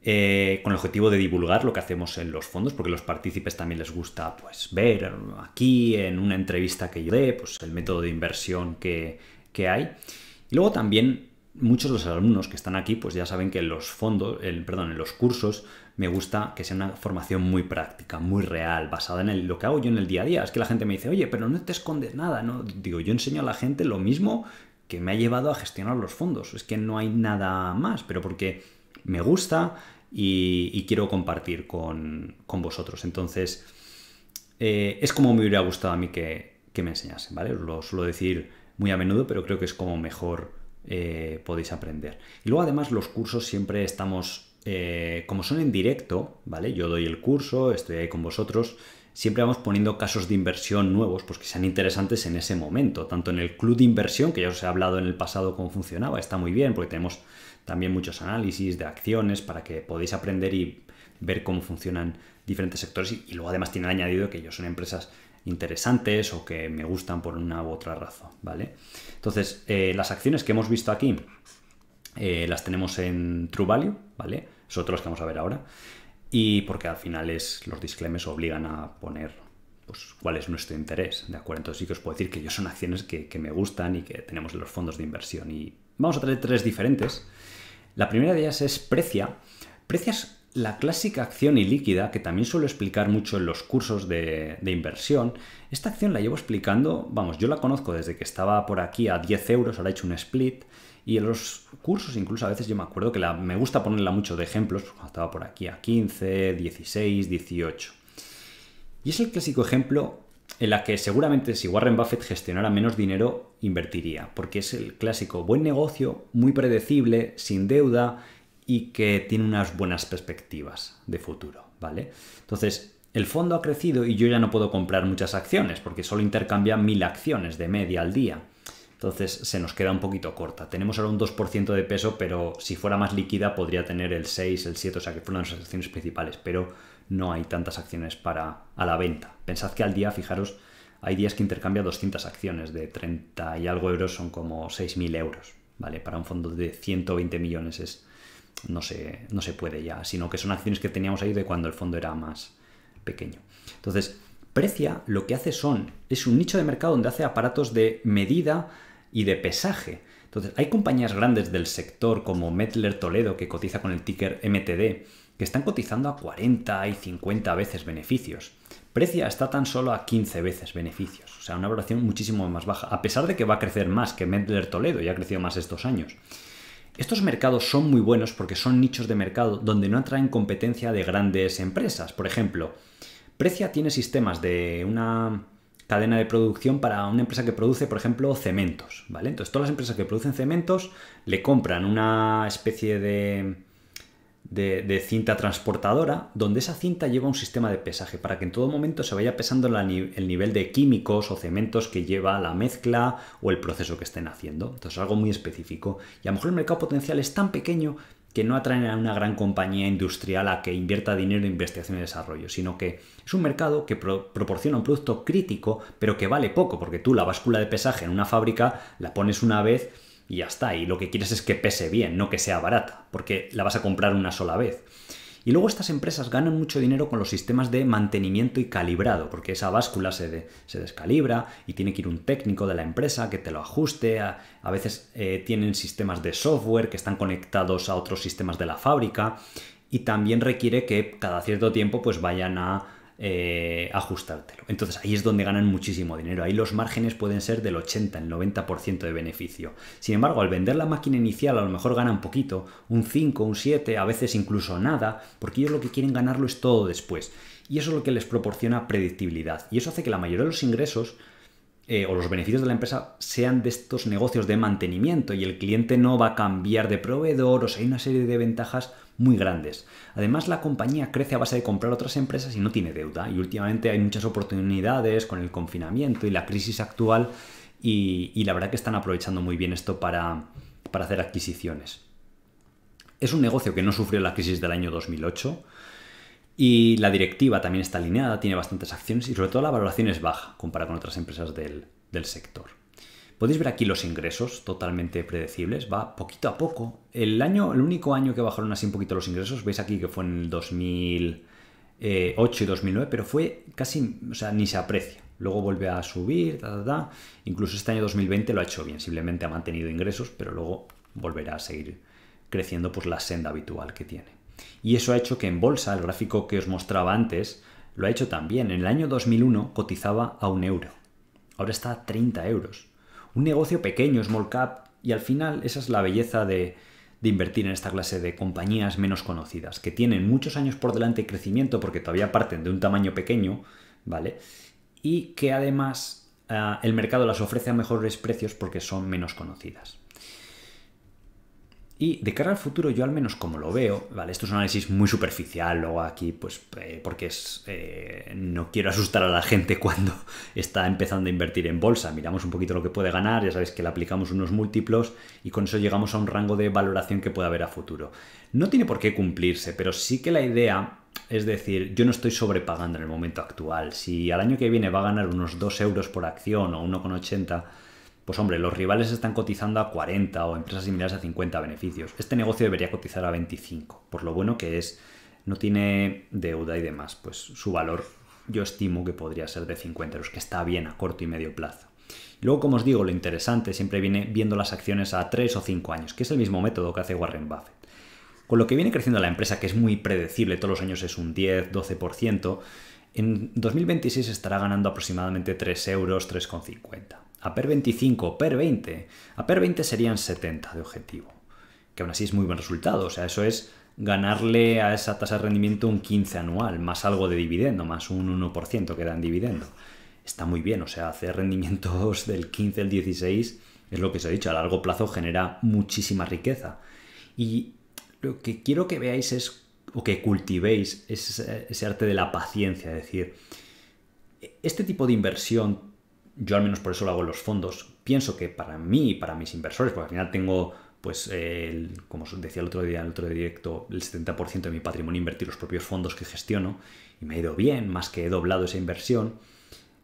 [SPEAKER 1] con el objetivo de divulgar lo que hacemos en los fondos, porque los partícipes también les gusta pues, ver aquí, en una entrevista que yo dé, pues, el método de inversión que, que hay. Y luego también muchos de los alumnos que están aquí, pues ya saben que en los fondos, el, perdón, en los cursos me gusta que sea una formación muy práctica, muy real, basada en lo que hago yo en el día a día. Es que la gente me dice, oye, pero no te escondes nada, ¿no? Digo, yo enseño a la gente lo mismo que me ha llevado a gestionar los fondos. Es que no hay nada más, pero porque me gusta y, quiero compartir con, con vosotros. Entonces, eh, es como me hubiera gustado a mí que, que me enseñasen, ¿vale? lo suelo decir muy a menudo, pero creo que es como mejor eh, podéis aprender. Y luego además los cursos siempre estamos, eh, como son en directo, ¿vale? Yo doy el curso, estoy ahí con vosotros, siempre vamos poniendo casos de inversión nuevos, pues que sean interesantes en ese momento, tanto en el club de inversión, que ya os he hablado en el pasado cómo funcionaba, está muy bien, porque tenemos también muchos análisis de acciones para que podéis aprender y ver cómo funcionan diferentes sectores y, luego además tiene añadido que ellos son empresas interesantes o que me gustan por una u otra razón, ¿vale? Entonces, eh, las acciones que hemos visto aquí eh, las tenemos en True Value, ¿vale? Son todas las que vamos a ver ahora. Y porque al final los disclaimers obligan a poner pues, cuál es nuestro interés, ¿de acuerdo? Entonces sí que os puedo decir que yo son acciones que, me gustan y que tenemos en los fondos de inversión. Y vamos a traer tres diferentes. La primera de ellas es Precia. Precias la clásica acción ilíquida, que también suelo explicar mucho en los cursos de, inversión, esta acción la llevo explicando, vamos, yo la conozco desde que estaba por aquí a 10 euros, ahora he hecho un split, y en los cursos incluso a veces yo me acuerdo que la, me gusta ponerla mucho de ejemplos, pues, cuando estaba por aquí a 15, 16, 18. Y es el clásico ejemplo en la que seguramente si Warren Buffett gestionara menos dinero, invertiría, porque es el clásico buen negocio, muy predecible, sin deuda, y que tiene unas buenas perspectivas de futuro, ¿vale? Entonces, el fondo ha crecido y yo ya no puedo comprar muchas acciones porque solo intercambia mil acciones de media al día. Entonces se nos queda un poquito corta. Tenemos ahora un 2% de peso, pero si fuera más líquida podría tener el 6, el 7, o sea que fueron las acciones principales, pero no hay tantas acciones para a la venta. Pensad que al día, fijaros, hay días que intercambia 200 acciones de 30 y algo euros, son como 6.000 euros, ¿vale? Para un fondo de 120 millones es no se, no se puede ya, sino que son acciones que teníamos ahí de cuando el fondo era más pequeño. Entonces, Precia lo que hace son, es un nicho de mercado donde hace aparatos de medida y de pesaje. Entonces, hay compañías grandes del sector como Metler Toledo, que cotiza con el ticker MTD, que están cotizando a 40 y 50 veces beneficios. Precia está tan solo a 15 veces beneficios, o sea, una valoración muchísimo más baja, a pesar de que va a crecer más que Metler Toledo, ya ha crecido más estos años. Estos mercados son muy buenos porque son nichos de mercado donde no atraen competencia de grandes empresas. Por ejemplo, Precia tiene sistemas de una cadena de producción para una empresa que produce, por ejemplo, cementos, ¿vale? Entonces, todas las empresas que producen cementos le compran una especie de de, cinta transportadora, donde esa cinta lleva un sistema de pesaje para que en todo momento se vaya pesando el nivel de químicos o cementos que lleva la mezcla o el proceso que estén haciendo. Entonces, algo muy específico. Y a lo mejor el mercado potencial es tan pequeño que no atraen a una gran compañía industrial a que invierta dinero en investigación y desarrollo, sino que es un mercado que proporciona un producto crítico, pero que vale poco, porque tú la báscula de pesaje en una fábrica la pones una vez y ya está. Y lo que quieres es que pese bien, no que sea barata, porque la vas a comprar una sola vez. Y luego estas empresas ganan mucho dinero con los sistemas de mantenimiento y calibrado, porque esa báscula se, descalibra y tiene que ir un técnico de la empresa que te lo ajuste. A, veces eh, tienen sistemas de software que están conectados a otros sistemas de la fábrica y también requiere que cada cierto tiempo pues vayan a eh, ajustártelo. Entonces ahí es donde ganan muchísimo dinero. Ahí los márgenes pueden ser del 80, el 90% de beneficio. Sin embargo, al vender la máquina inicial a lo mejor ganan poquito, un 5, un 7, a veces incluso nada, porque ellos lo que quieren ganarlo es todo después. Y eso es lo que les proporciona predictibilidad. Y eso hace que la mayoría de los ingresos eh, o los beneficios de la empresa sean de estos negocios de mantenimiento y el cliente no va a cambiar de proveedor, o sea, hay una serie de ventajas muy grandes. Además, la compañía crece a base de comprar otras empresas y no tiene deuda. Y últimamente hay muchas oportunidades con el confinamiento y la crisis actual y, la verdad que están aprovechando muy bien esto para, para hacer adquisiciones. Es un negocio que no sufrió la crisis del año 2008 y la directiva también está alineada, tiene bastantes acciones y sobre todo la valoración es baja comparada con otras empresas del, sector. Podéis ver aquí los ingresos totalmente predecibles, va poquito a poco. El año, el único año que bajaron así un poquito los ingresos, veis aquí que fue en el 2008 eh, y 2009, pero fue casi, o sea, ni se aprecia. Luego vuelve a subir, incluso este año 2020 lo ha hecho bien, simplemente ha mantenido ingresos, pero luego volverá a seguir creciendo por pues, la senda habitual que tiene. Y eso ha hecho que en bolsa, el gráfico que os mostraba antes, lo ha hecho también. En el año 2001 cotizaba a un euro. Ahora está a 30 euros. Un negocio pequeño, small cap, y al final esa es la belleza de, invertir en esta clase de compañías menos conocidas, que tienen muchos años por delante de crecimiento porque todavía parten de un tamaño pequeño, ¿vale? Y que además ah, el mercado las ofrece a mejores precios porque son menos conocidas. Y de cara al futuro, yo al menos como lo veo, ¿vale? Esto es un análisis muy superficial, luego aquí, pues, eh, porque es, eh, no quiero asustar a la gente cuando está empezando a invertir en bolsa. Miramos un poquito lo que puede ganar, ya sabéis que le aplicamos unos múltiplos y con eso llegamos a un rango de valoración que puede haber a futuro. No tiene por qué cumplirse, pero sí que la idea es decir, yo no estoy sobrepagando en el momento actual. Si al año que viene va a ganar unos 2 euros por acción o 1,80 pues hombre, los rivales están cotizando a 40 o empresas similares a 50 beneficios. Este negocio debería cotizar a 25, por lo bueno que es, no tiene deuda y demás, pues su valor yo estimo que podría ser de 50 euros, que está bien a corto y medio plazo. Luego, como os digo, lo interesante siempre viene viendo las acciones a 3 o 5 años, que es el mismo método que hace Warren Buffett. Con lo que viene creciendo la empresa, que es muy predecible, todos los años es un 10, 12%, en 2026 estará ganando aproximadamente 3 euros, 3,50 a PER 25, PER 20, a PER 20 serían 70 de objetivo, que aún así es muy buen resultado, o sea, eso es ganarle a esa tasa de rendimiento un 15 anual, más algo de dividendo, más un 1% que dan dividendo. Está muy bien, o sea, hacer rendimientos del 15 al 16 es lo que os he dicho, a largo plazo genera muchísima riqueza. Y lo que quiero que veáis es, o que cultivéis, es ese arte de la paciencia, es decir, este tipo de inversión yo al menos por eso lo hago en los fondos, pienso que para mí y para mis inversores, porque al final tengo, pues, como os decía el otro día en el otro directo, el 70% de mi patrimonio invertido en los propios fondos que gestiono, y me ha ido bien, más que he doblado esa inversión.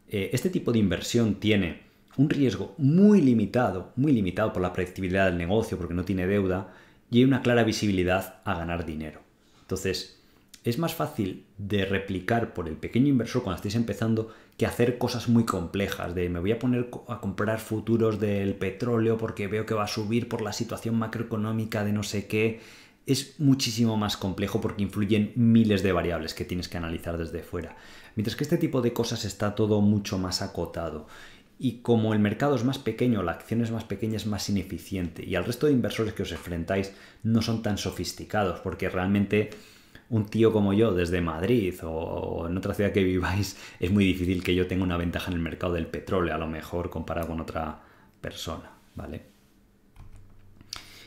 [SPEAKER 1] Eh, este tipo de inversión tiene un riesgo muy limitado, muy limitado por la predictibilidad del negocio, porque no tiene deuda, y hay una clara visibilidad a ganar dinero. Entonces, es más fácil de replicar por el pequeño inversor cuando estáis empezando que hacer cosas muy complejas, de me voy a poner a comprar futuros del petróleo porque veo que va a subir por la situación macroeconómica de no sé qué. Es muchísimo más complejo porque influyen miles de variables que tienes que analizar desde fuera. Mientras que este tipo de cosas está todo mucho más acotado. Y como el mercado es más pequeño, la acción es más pequeña, es más ineficiente. Y al resto de inversores que os enfrentáis no son tan sofisticados porque realmente un tío como yo desde Madrid o, en otra ciudad que viváis, es muy difícil que yo tenga una ventaja en el mercado del petróleo, a lo mejor comparado con otra persona, ¿vale?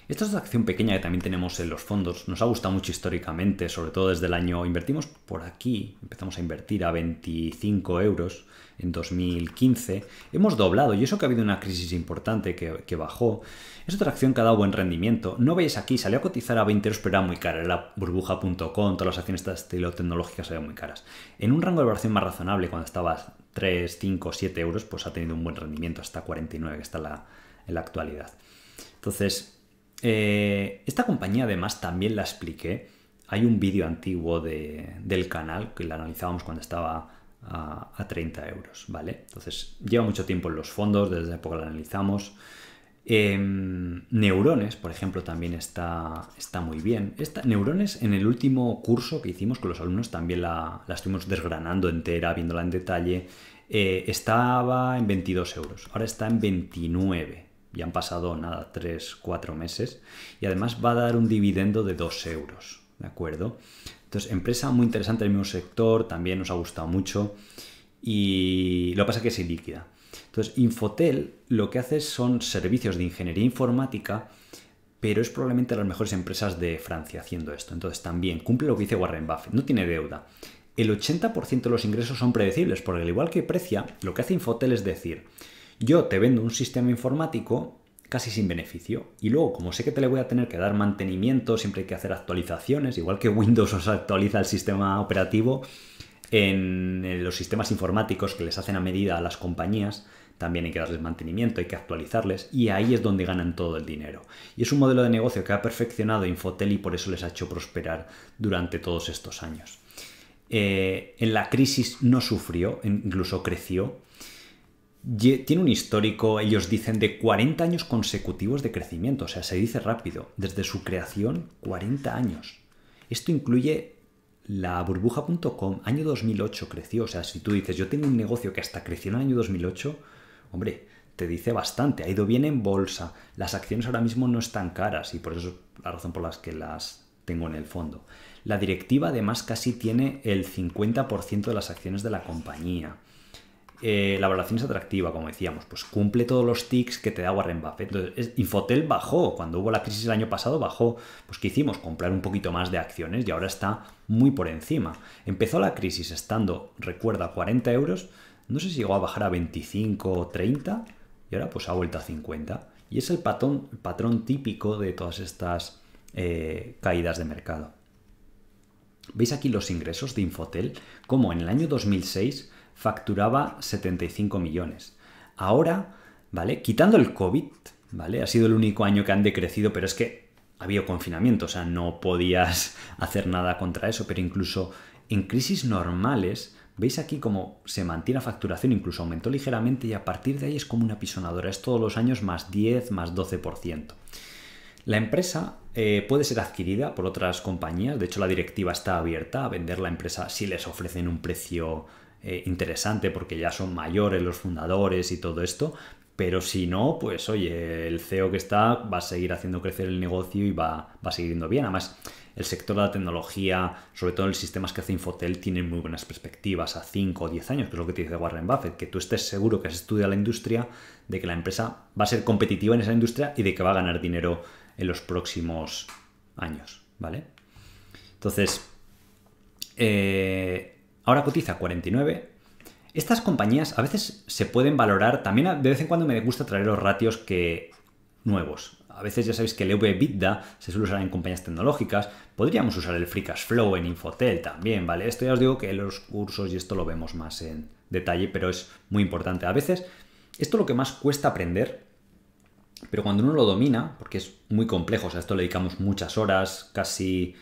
[SPEAKER 1] Esta es una acción pequeña que también tenemos en los fondos. Nos ha gustado mucho históricamente, sobre todo desde el año... Invertimos por aquí, empezamos a invertir a 25 euros en 2015. Hemos doblado y eso que ha habido una crisis importante que, bajó. Es otra acción que ha dado buen rendimiento. No veis aquí, salió a cotizar a 20 euros, pero era muy cara. Era burbuja.com, todas las acciones de este estilo tecnológicas salían muy caras. En un rango de valoración más razonable, cuando estabas 3, 5, 7 euros, pues ha tenido un buen rendimiento hasta 49, que está en la actualidad. Entonces, eh, esta compañía además también la expliqué. Hay un vídeo antiguo del canal que la analizábamos cuando estaba a, 30 euros, ¿vale? Entonces lleva mucho tiempo en los fondos, desde hace poco la analizamos. Em, neurones, por ejemplo, también está, está muy bien. Esta, neurones en el último curso que hicimos con los alumnos también la, estuvimos desgranando entera, viéndola en detalle. Eh, estaba en 22 euros, ahora está en 29. Ya han pasado, nada, 3, 4 meses. Y además va a dar un dividendo de 2 euros, ¿de acuerdo? Entonces, empresa muy interesante del mismo sector, también nos ha gustado mucho. Y lo que pasa es que es ilíquida. Entonces, Infotel lo que hace son servicios de ingeniería informática, pero es probablemente de las mejores empresas de Francia haciendo esto. Entonces, también cumple lo que dice Warren Buffett, no tiene deuda. El 80% de los ingresos son predecibles, porque al igual que Precia, lo que hace Infotel es decir, yo te vendo un sistema informático casi sin beneficio. Y luego, como sé que te le voy a tener que dar mantenimiento, siempre hay que hacer actualizaciones, igual que Windows os actualiza el sistema operativo, en los sistemas informáticos que les hacen a medida a las compañías, también hay que darles mantenimiento, hay que actualizarles y ahí es donde ganan todo el dinero. Y es un modelo de negocio que ha perfeccionado Infotel y por eso les ha hecho prosperar durante todos estos años. Eh, en la crisis no sufrió, incluso creció, tiene un histórico, ellos dicen, de 40 años consecutivos de crecimiento. O sea, se dice rápido, desde su creación, 40 años. Esto incluye la burbuja.com, año 2008 creció. O sea, si tú dices, yo tengo un negocio que hasta creció en el año 2008, hombre, te dice bastante. Ha ido bien en bolsa, las acciones ahora mismo no están caras y por eso es la razón por la que las tengo en el fondo. La directiva además casi tiene el 50% de las acciones de la compañía. Eh, la valoración es atractiva, como decíamos, pues cumple todos los tics que te da Warren Buffett. Entonces, Infotel bajó, cuando hubo la crisis el año pasado bajó, pues que hicimos? Comprar un poquito más de acciones y ahora está muy por encima. Empezó la crisis estando, recuerda, 40 euros, no sé si llegó a bajar a 25 o 30 y ahora pues ha vuelto a 50. Y es el patrón, patrón típico de todas estas eh, caídas de mercado. Veis aquí los ingresos de Infotel, como en el año 2006 facturaba 75 millones. Ahora, ¿vale? Quitando el COVID, ¿vale? Ha sido el único año que han decrecido, pero es que había confinamiento, o sea, no podías hacer nada contra eso, pero incluso en crisis normales, veis aquí cómo se mantiene la facturación, incluso aumentó ligeramente y a partir de ahí es como una pisonadora, es todos los años más 10, más 12%. La empresa eh, puede ser adquirida por otras compañías, de hecho la directiva está abierta a vender la empresa si les ofrecen un precio eh, interesante porque ya son mayores los fundadores y todo esto, pero si no, pues oye, el CEO que está va a seguir haciendo crecer el negocio y va, va a seguir yendo bien. Además, el sector de la tecnología, sobre todo en los sistemas que hace Infotel, tiene muy buenas perspectivas a 5 o 10 años, que es lo que te dice Warren Buffett, que tú estés seguro que has estudiado la industria, de que la empresa va a ser competitiva en esa industria y de que va a ganar dinero en los próximos años, ¿vale? Entonces, eh, ahora cotiza 49. Estas compañías a veces se pueden valorar, también de vez en cuando me gusta traer los ratios que nuevos. A veces ya sabéis que el EBITDA se suele usar en compañías tecnológicas. Podríamos usar el Free Cash Flow en Infotel también, ¿vale? Esto ya os digo que los cursos y esto lo vemos más en detalle, pero es muy importante. A veces esto es lo que más cuesta aprender, pero cuando uno lo domina, porque es muy complejo, o sea, esto le dedicamos muchas horas, casi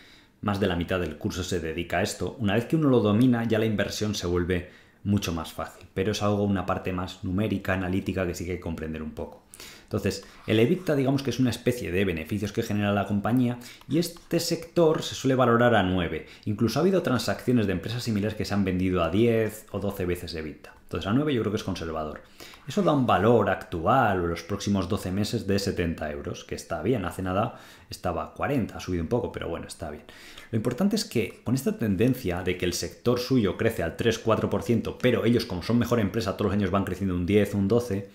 [SPEAKER 1] más de la mitad del curso se dedica a esto. Una vez que uno lo domina, ya la inversión se vuelve mucho más fácil, pero es algo, una parte más numérica, analítica, que sí que hay que comprender un poco. Entonces, el EBITDA digamos que es una especie de beneficios que genera la compañía y este sector se suele valorar a 9. Incluso ha habido transacciones de empresas similares que se han vendido a 10 o 12 veces EBITDA. Entonces, a 9 yo creo que es conservador. Eso da un valor actual o los próximos 12 meses de 70 euros, que está bien. Hace nada estaba 40, ha subido un poco, pero bueno, está bien. Lo importante es que con esta tendencia de que el sector suyo crece al 3-4%, pero ellos como son mejor empresa todos los años van creciendo un 10, un 12,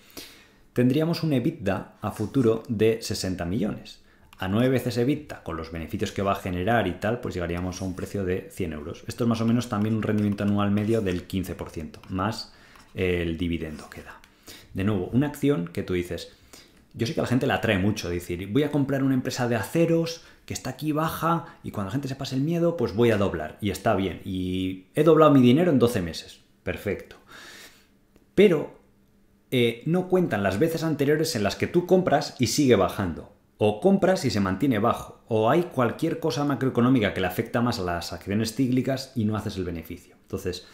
[SPEAKER 1] tendríamos un EBITDA a futuro de 60 millones. A 9 veces EBITDA, con los beneficios que va a generar y tal, pues llegaríamos a un precio de 100 euros. Esto es más o menos también un rendimiento anual medio del 15%, más eh, el dividendo que da. De nuevo, una acción que tú dices, yo sé que la gente la atrae mucho, decir, voy a comprar una empresa de aceros que está aquí baja y cuando la gente se pase el miedo, pues voy a doblar y está bien. Y he doblado mi dinero en 12 meses. Perfecto. Pero eh, no cuentan las veces anteriores en las que tú compras y sigue bajando. O compras y se mantiene bajo. O hay cualquier cosa macroeconómica que le afecta más a las acciones cíclicas y no haces el beneficio. Entonces,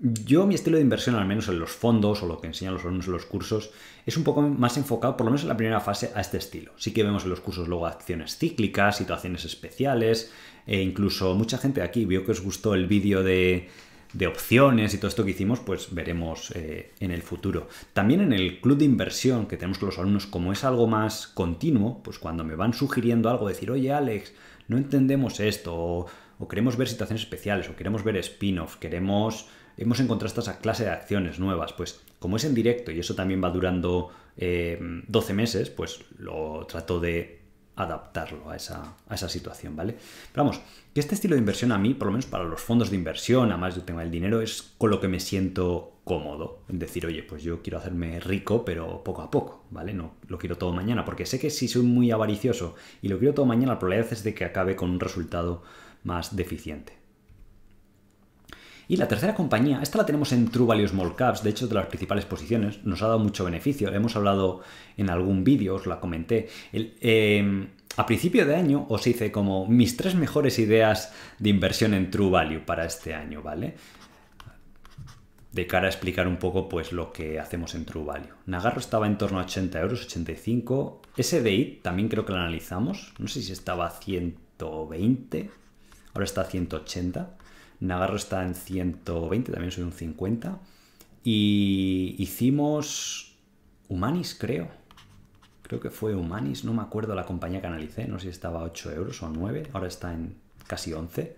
[SPEAKER 1] yo mi estilo de inversión, al menos en los fondos o lo que enseñan los alumnos en los cursos, es un poco más enfocado, por lo menos en la primera fase, a este estilo. Sí que vemos en los cursos luego acciones cíclicas, situaciones especiales, e incluso mucha gente aquí vio que os gustó el vídeo de, de opciones y todo esto que hicimos, pues veremos eh, en el futuro. También en el club de inversión que tenemos con los alumnos, como es algo más continuo, pues cuando me van sugiriendo algo, decir, oye Alex, no entendemos esto, o, queremos ver situaciones especiales, o queremos ver spin-off, queremos hemos encontrado esta clase de acciones nuevas. Pues como es en directo y eso también va durando 12 eh, meses, pues lo trato de adaptarlo a esa, a esa, situación, ¿vale? Pero vamos, que este estilo de inversión a mí, por lo menos para los fondos de inversión, además yo tema el dinero, es con lo que me siento cómodo. En decir, oye, pues yo quiero hacerme rico, pero poco a poco, ¿vale? No lo quiero todo mañana, porque sé que si soy muy avaricioso y lo quiero todo mañana, la probabilidad es de que acabe con un resultado más deficiente. Y la tercera compañía, esta la tenemos en True Value Small Caps, de hecho de las principales posiciones, nos ha dado mucho beneficio, hemos hablado en algún vídeo, os la comenté. Em, a principio de año os hice como mis tres mejores ideas de inversión en True Value para este año, ¿vale? De cara a explicar un poco pues lo que hacemos en True Value. Nagarro estaba en torno a 80 euros, 85. SDI también creo que lo analizamos. No sé si estaba a 120, ahora está a 180. Navarro está en 120, también soy un 50. Y hicimos Humanis, creo. Creo que fue Humanis, no me acuerdo la compañía que analicé, no sé si estaba a 8 euros o 9, ahora está en casi 11.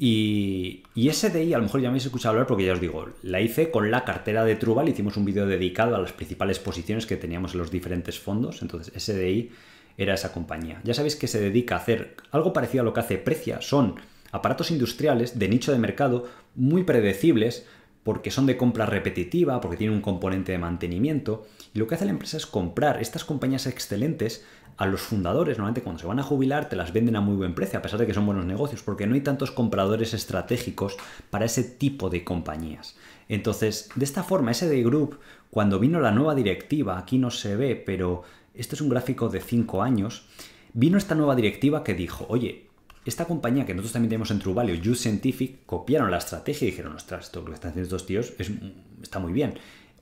[SPEAKER 1] Y, y SDI, a lo mejor ya me habéis escuchado hablar porque ya os digo, la hice con la cartera de Trubal, hicimos un vídeo dedicado a las principales posiciones que teníamos en los diferentes fondos, entonces SDI era esa compañía. Ya sabéis que se dedica a hacer algo parecido a lo que hace Precia, son aparatos industriales de nicho de mercado muy predecibles porque son de compra repetitiva, porque tienen un componente de mantenimiento. Y lo que hace la empresa es comprar estas compañías excelentes a los fundadores. Normalmente cuando se van a jubilar te las venden a muy buen precio, a pesar de que son buenos negocios, porque no hay tantos compradores estratégicos para ese tipo de compañías. Entonces, de esta forma, SD Group, cuando vino la nueva directiva, aquí no se ve, pero este es un gráfico de 5 años, vino esta nueva directiva que dijo, oye, esta compañía que nosotros también tenemos en True Value, Scientific, copiaron la estrategia y dijeron, ostras, esto lo que están haciendo estos tíos mm, está muy bien.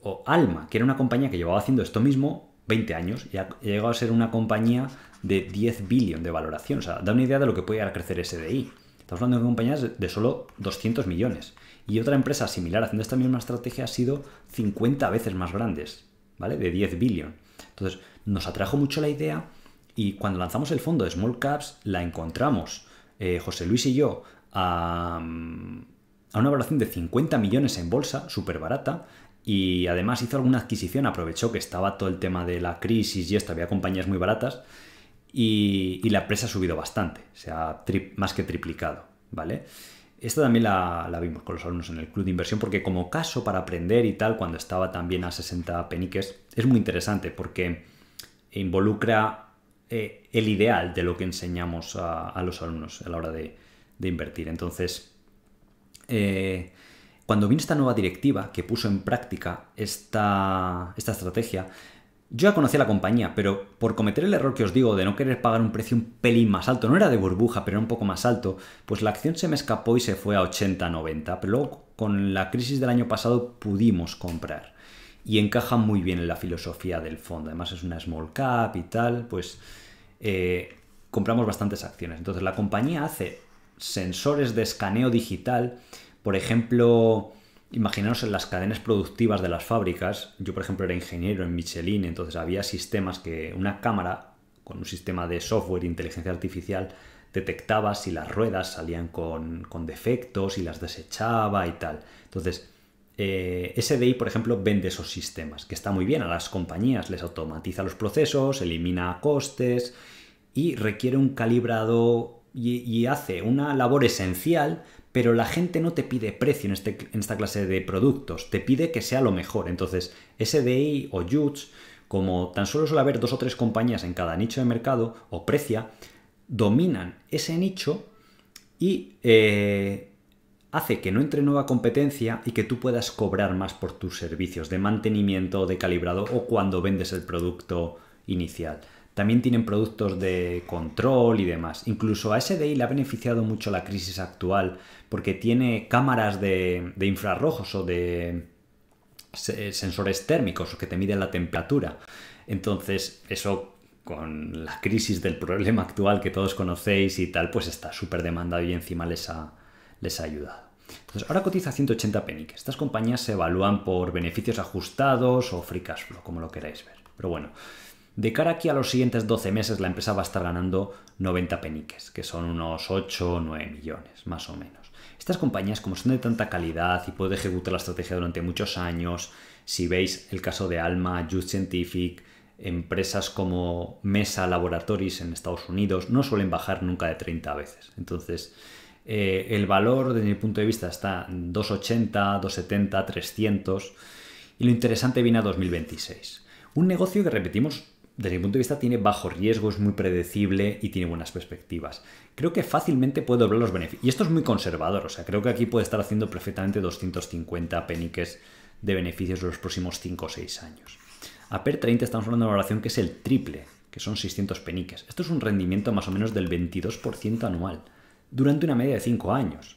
[SPEAKER 1] O Alma, que era una compañía que llevaba haciendo esto mismo 20 años y ha llegado a ser una compañía de 10 billion de valoración. O sea, da una idea de lo que puede llegar a crecer SDI. Estamos hablando de compañías de solo 200 millones. Y otra empresa similar haciendo esta misma estrategia ha sido 50 veces más grandes, ¿vale? De 10 billion. Entonces, nos atrajo mucho la idea y cuando lanzamos el fondo de Small Caps la encontramos eh, José Luis y yo a, una valoración de 50 millones en bolsa, súper barata, y además hizo alguna adquisición, aprovechó que estaba todo el tema de la crisis y esto, había compañías muy baratas, y, la empresa ha subido bastante, o se ha más que triplicado, ¿vale? Esta también la, la, vimos con los alumnos en el club de inversión, porque como caso para aprender y tal, cuando estaba también a 60 peniques, es muy interesante porque involucra eh, el ideal de lo que enseñamos a, los alumnos a la hora de, invertir. Entonces, eh, cuando vino esta nueva directiva que puso en práctica esta, esta estrategia, yo ya conocía la compañía, pero por cometer el error que os digo de no querer pagar un precio un pelín más alto, no era de burbuja, pero era un poco más alto, pues la acción se me escapó y se fue a 80-90, pero luego con la crisis del año pasado pudimos comprar y encaja muy bien en la filosofía del fondo. Además es una small cap y tal, pues eh, compramos bastantes acciones. Entonces la compañía hace sensores de escaneo digital, por ejemplo, imaginaos en las cadenas productivas de las fábricas, yo por ejemplo era ingeniero en Michelin, entonces había sistemas que una cámara con un sistema de software e inteligencia artificial detectaba si las ruedas salían con, defectos y las desechaba y tal. Entonces, eh, SDI, por ejemplo, vende esos sistemas, que está muy bien a las compañías, les automatiza los procesos, elimina costes y requiere un calibrado y, hace una labor esencial, pero la gente no te pide precio en, este, esta clase de productos, te pide que sea lo mejor. Entonces, SDI o Juts, como tan solo suele haber dos o tres compañías en cada nicho de mercado o precia, dominan ese nicho y... Eh, hace que no entre nueva competencia y que tú puedas cobrar más por tus servicios de mantenimiento, de calibrado o cuando vendes el producto inicial. También tienen productos de control y demás. Incluso a SDI le ha beneficiado mucho la crisis actual porque tiene cámaras de, infrarrojos o de sensores térmicos que te miden la temperatura. Entonces, eso con la crisis del problema actual que todos conocéis y tal, pues está súper demandado y encima les ha, les ha ayudado. Entonces, ahora cotiza 180 peniques. Estas compañías se evalúan por beneficios ajustados o free cash flow, como lo queráis ver. Pero bueno, de cara aquí a los siguientes 12 meses, la empresa va a estar ganando 90 peniques, que son unos 8 o 9 millones, más o menos. Estas compañías, como son de tanta calidad y puede ejecutar la estrategia durante muchos años, si veis el caso de Alma, Youth Scientific, empresas como Mesa Laboratories en Estados Unidos, no suelen bajar nunca de 30 veces. Entonces, eh, el valor, desde mi punto de vista, está 280, 270, 300. Y lo interesante viene a 2026. Un negocio que, repetimos, desde mi punto de vista, tiene bajo riesgo, es muy predecible y tiene buenas perspectivas. Creo que fácilmente puede doblar los beneficios. Y esto es muy conservador, o sea, creo que aquí puede estar haciendo perfectamente 250 peniques de beneficios en los próximos 5 o 6 años. A PER 30 estamos hablando de una valoración que es el triple, que son 600 peniques. Esto es un rendimiento más o menos del 22% anual durante una media de 5 años.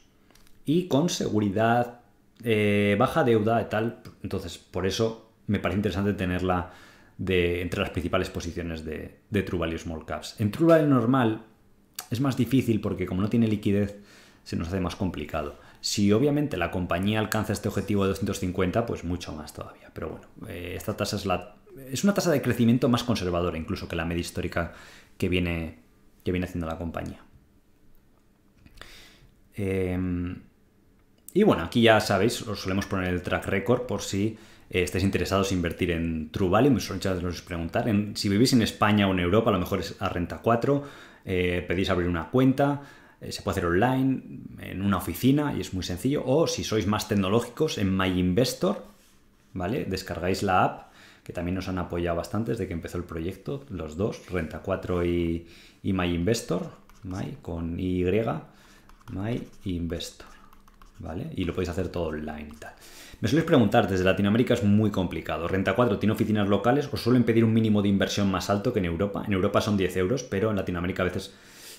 [SPEAKER 1] Y con seguridad, eh, baja deuda y tal. Entonces, por eso me parece interesante tenerla de, entre las principales posiciones de, de True Value Small Caps. En True Value normal es más difícil porque como no tiene liquidez, se nos hace más complicado. Si obviamente la compañía alcanza este objetivo de 250, pues mucho más todavía. Pero bueno, eh, esta tasa es, la, es una tasa de crecimiento más conservadora incluso que la media histórica que viene, que viene haciendo la compañía. Em, y bueno, aquí ya sabéis, os solemos poner el track record por si eh, estáis interesados en invertir en True Value. Me suelen preguntar, en, si vivís en España o en Europa, a lo mejor es a renta 4, eh, pedís abrir una cuenta, eh, se puede hacer online, en una oficina y es muy sencillo. O si sois más tecnológicos, en MyInvestor ¿vale? Descargáis la app, que también nos han apoyado bastante desde que empezó el proyecto, los dos, Renta 4 y, MyInvestor My Investor, con Y. My Investor. ¿Vale? Y lo podéis hacer todo online y tal. Me sueles preguntar, desde Latinoamérica es muy complicado. Renta 4 tiene oficinas locales o suelen pedir un mínimo de inversión más alto que en Europa. En Europa son 10 euros, pero en Latinoamérica a veces,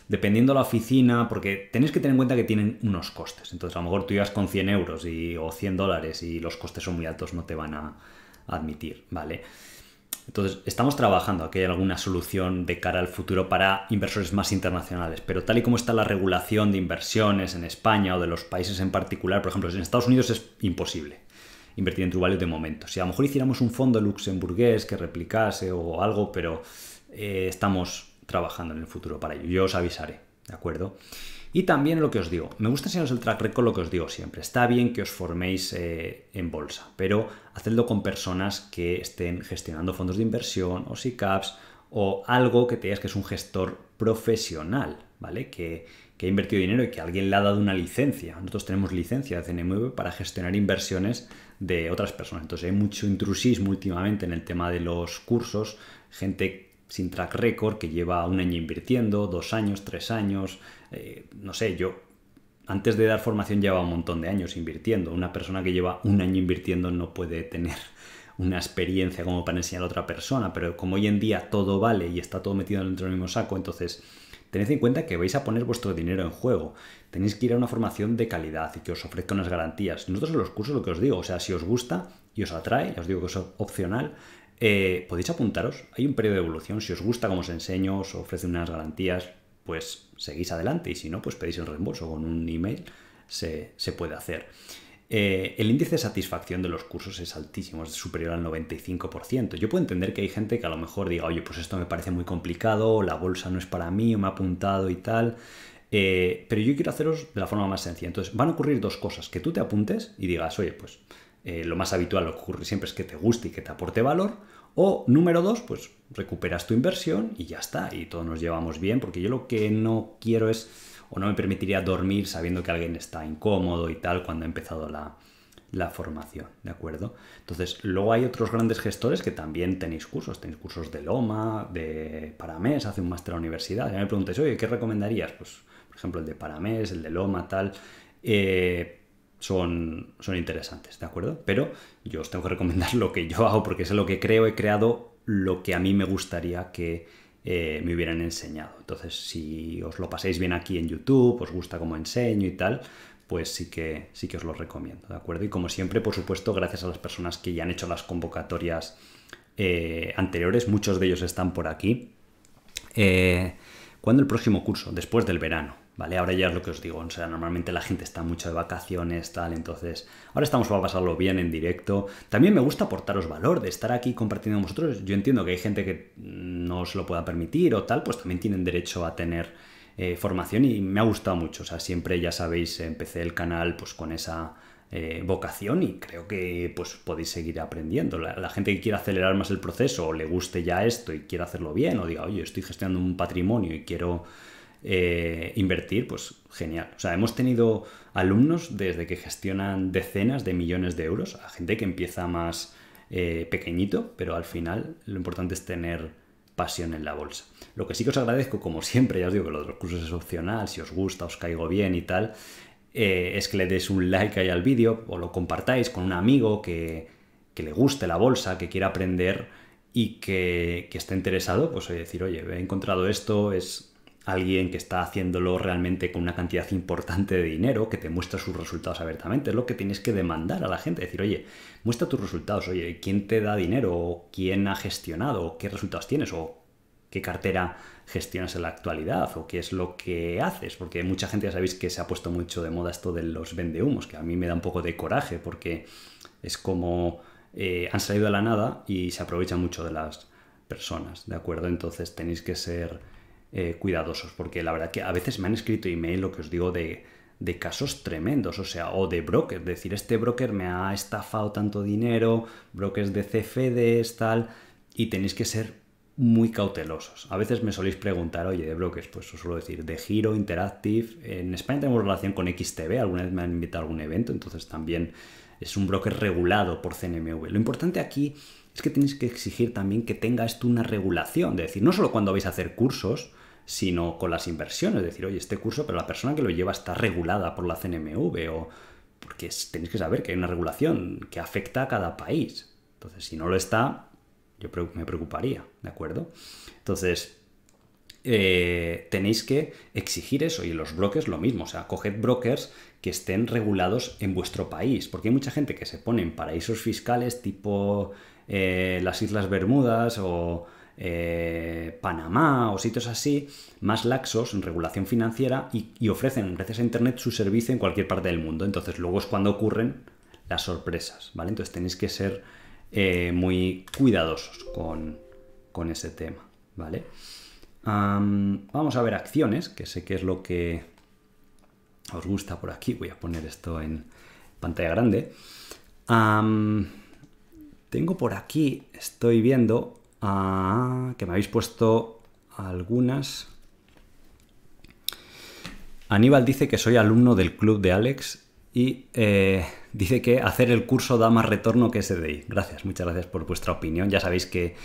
[SPEAKER 1] dependiendo la oficina, porque tenéis que tener en cuenta que tienen unos costes. Entonces, a lo mejor tú ibas con 100 euros y, o 100 dólares y los costes son muy altos, no te van a admitir, ¿vale? vale entonces, estamos trabajando aquí hay alguna solución de cara al futuro para inversores más internacionales, pero tal y como está la regulación de inversiones en España o de los países en particular, por ejemplo, en Estados Unidos es imposible invertir en True de momento. Si a lo mejor hiciéramos un fondo luxemburgués que replicase o algo, pero eh, estamos trabajando en el futuro para ello. Yo os avisaré, ¿de acuerdo? Y también lo que os digo, me gusta enseñaros el track record, lo que os digo siempre. Está bien que os forméis eh, en bolsa, pero hacedlo con personas que estén gestionando fondos de inversión o SICAPs o algo que tengas que es un gestor profesional, ¿vale? Que, que ha invertido dinero y que alguien le ha dado una licencia. Nosotros tenemos licencia de CNMV para gestionar inversiones de otras personas. Entonces hay mucho intrusismo últimamente en el tema de los cursos, gente sin track record que lleva un año invirtiendo, dos años, tres años, eh, no sé, yo antes de dar formación Lleva un montón de años invirtiendo. Una persona que lleva un año invirtiendo no puede tener una experiencia como para enseñar a otra persona, pero como hoy en día todo vale y está todo metido dentro del mismo saco, entonces tened en cuenta que vais a poner vuestro dinero en juego. Tenéis que ir a una formación de calidad y que os ofrezca unas garantías. Nosotros en los cursos lo que os digo, o sea, si os gusta y os atrae, os digo que es opcional, eh, podéis apuntaros. Hay un periodo de evolución. Si os gusta como os enseño, os ofrece unas garantías, pues seguís adelante y si no, pues pedís el reembolso con un email, se, puede hacer. Eh, el índice de satisfacción de los cursos es altísimo, es superior al 95%. Yo puedo entender que hay gente que a lo mejor diga, oye, pues esto me parece muy complicado, la bolsa no es para mí, me ha apuntado y tal. Eh, pero yo quiero haceros de la forma más sencilla. Entonces, van a ocurrir dos cosas. Que tú te apuntes y digas, oye, pues eh, lo más habitual lo que ocurre siempre es que te guste y que te aporte valor. O número dos, pues recuperas tu inversión y ya está, y todos nos llevamos bien, porque yo lo que no quiero es, o no me permitiría dormir sabiendo que alguien está incómodo y tal cuando ha empezado la, formación, ¿de acuerdo? Entonces, luego hay otros grandes gestores que también tenéis cursos, tenéis cursos de Loma, de Paramés, hace un máster a la universidad, ya me preguntáis, oye, ¿qué recomendarías? Pues, por ejemplo, el de Paramés, el de Loma, tal. Eh, son, son interesantes, ¿de acuerdo? Pero yo os tengo que recomendar lo que yo hago porque es lo que creo, he creado lo que a mí me gustaría que eh, me hubieran enseñado. Entonces, si os lo pasáis bien aquí en YouTube, os gusta cómo enseño y tal, pues sí que, sí que os lo recomiendo, ¿de acuerdo? Y como siempre, por supuesto, gracias a las personas que ya han hecho las convocatorias eh, anteriores, muchos de ellos están por aquí. Eh, ¿Cuándo el próximo curso? Después del verano. ¿vale? Ahora ya es lo que os digo, o sea, normalmente la gente está mucho de vacaciones, tal, entonces ahora estamos para pasarlo bien en directo. También me gusta aportaros valor de estar aquí compartiendo con vosotros. Yo entiendo que hay gente que no os lo pueda permitir o tal, pues también tienen derecho a tener eh, formación y me ha gustado mucho. O sea, siempre, ya sabéis, empecé el canal pues con esa... Eh, vocación y creo que pues podéis seguir aprendiendo. La, la, gente que quiera acelerar más el proceso o le guste ya esto y quiera hacerlo bien o diga, oye, estoy gestionando un patrimonio y quiero eh, invertir, pues genial. O sea, hemos tenido alumnos desde que gestionan decenas de millones de euros, a gente que empieza más eh, pequeñito, pero al final lo importante es tener pasión en la bolsa. Lo que sí que os agradezco, como siempre, ya os digo que los otros los cursos es opcional, si os gusta, os caigo bien y tal, eh, es que le des un like ahí al vídeo o lo compartáis con un amigo que, le guste la bolsa, que quiera aprender y que, que esté interesado, pues decir, oye, he encontrado esto, es alguien que está haciéndolo realmente con una cantidad importante de dinero, que te muestra sus resultados abiertamente. Es lo que tienes que demandar a la gente, decir, oye, muestra tus resultados, oye, ¿quién te da dinero? ¿O ¿Quién ha gestionado? ¿Qué resultados tienes? ¿O qué cartera gestionas en la actualidad o qué es lo que haces, porque mucha gente ya sabéis que se ha puesto mucho de moda esto de los vendehumos, que a mí me da un poco de coraje porque es como eh, han salido de la nada y se aprovechan mucho de las personas, ¿de acuerdo? Entonces tenéis que ser eh, cuidadosos, porque la verdad que a veces me han escrito email lo que os digo de, casos tremendos, o sea, o de broker, decir, este broker me ha estafado tanto dinero, brokers de CFDs, tal, y tenéis que ser muy cautelosos. A veces me soléis preguntar, oye, de brokers, pues os suelo decir, de Giro, Interactive, en España tenemos relación con XTB, alguna vez me han invitado a algún evento, entonces también es un broker regulado por CNMV. Lo importante aquí es que tenéis que exigir también que tenga esto una regulación, es decir, no solo cuando vais a hacer cursos, sino con las inversiones. Es decir, oye, este curso, pero la persona que lo lleva está regulada por la CNMV o porque tenéis que saber que hay una regulación que afecta a cada país. Entonces, si no lo está, yo me preocuparía, ¿de acuerdo? Entonces, eh, tenéis que exigir eso y en los brokers lo mismo, o sea, coged brokers que estén regulados en vuestro país, porque hay mucha gente que se pone en paraísos fiscales tipo eh, las Islas Bermudas o eh, Panamá o sitios así, más laxos en regulación financiera y, ofrecen gracias a Internet su servicio en cualquier parte del mundo. Entonces luego es cuando ocurren las sorpresas, ¿vale? Entonces tenéis que ser eh, muy cuidadosos con, ese tema, ¿vale? vamos a ver acciones, que sé que es lo que os gusta por aquí. Voy a poner esto en pantalla grande. tengo por aquí, estoy viendo Ah, que me habéis puesto algunas. Aníbal dice que soy alumno del club de Alex y eh, dice que hacer el curso da más retorno que SDI. Gracias, muchas gracias por vuestra opinión. Ya sabéis que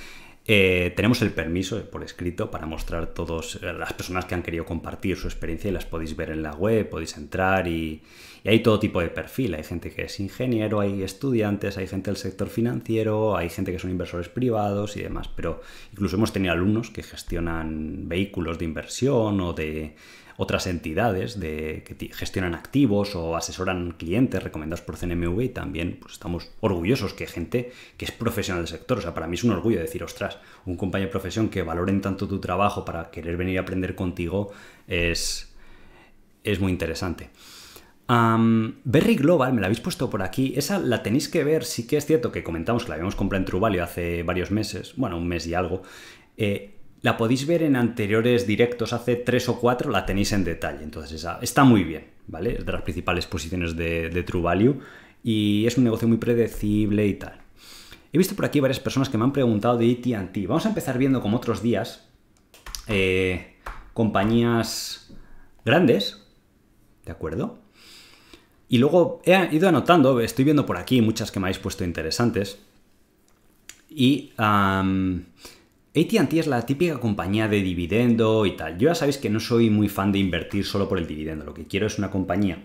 [SPEAKER 1] eh, tenemos el permiso eh, por escrito para mostrar todas las personas que han querido compartir su experiencia y las podéis ver en la web, podéis entrar y, y hay todo tipo de perfil, hay gente que es ingeniero, hay estudiantes, hay gente del sector financiero, hay gente que son inversores privados y demás, pero incluso hemos tenido alumnos que gestionan vehículos de inversión o de otras entidades de, que gestionan activos o asesoran clientes recomendados por CNMV y también pues, estamos orgullosos que gente que es profesional del sector, o sea, para mí es un orgullo decir, ostras, un compañero de profesión que valoren tanto tu trabajo para querer venir a aprender contigo es, es muy interesante. Berry Global, me la habéis puesto por aquí, esa la tenéis que ver, sí que es cierto que comentamos que la habíamos comprado en True Value hace varios meses, bueno, un mes y algo. Eh, la podéis ver en anteriores directos, hace tres o cuatro, la tenéis en detalle, entonces esa está muy bien, ¿vale? Es de las principales posiciones de, True Value y es un negocio muy predecible y tal. He visto por aquí varias personas que me han preguntado de ATT. E Vamos a empezar viendo como otros días eh, compañías grandes, ¿de acuerdo? Y luego he ido anotando, estoy viendo por aquí muchas que me habéis puesto interesantes. Y ATT es la típica compañía de dividendo y tal. Yo ya sabéis que no soy muy fan de invertir solo por el dividendo. Lo que quiero es una compañía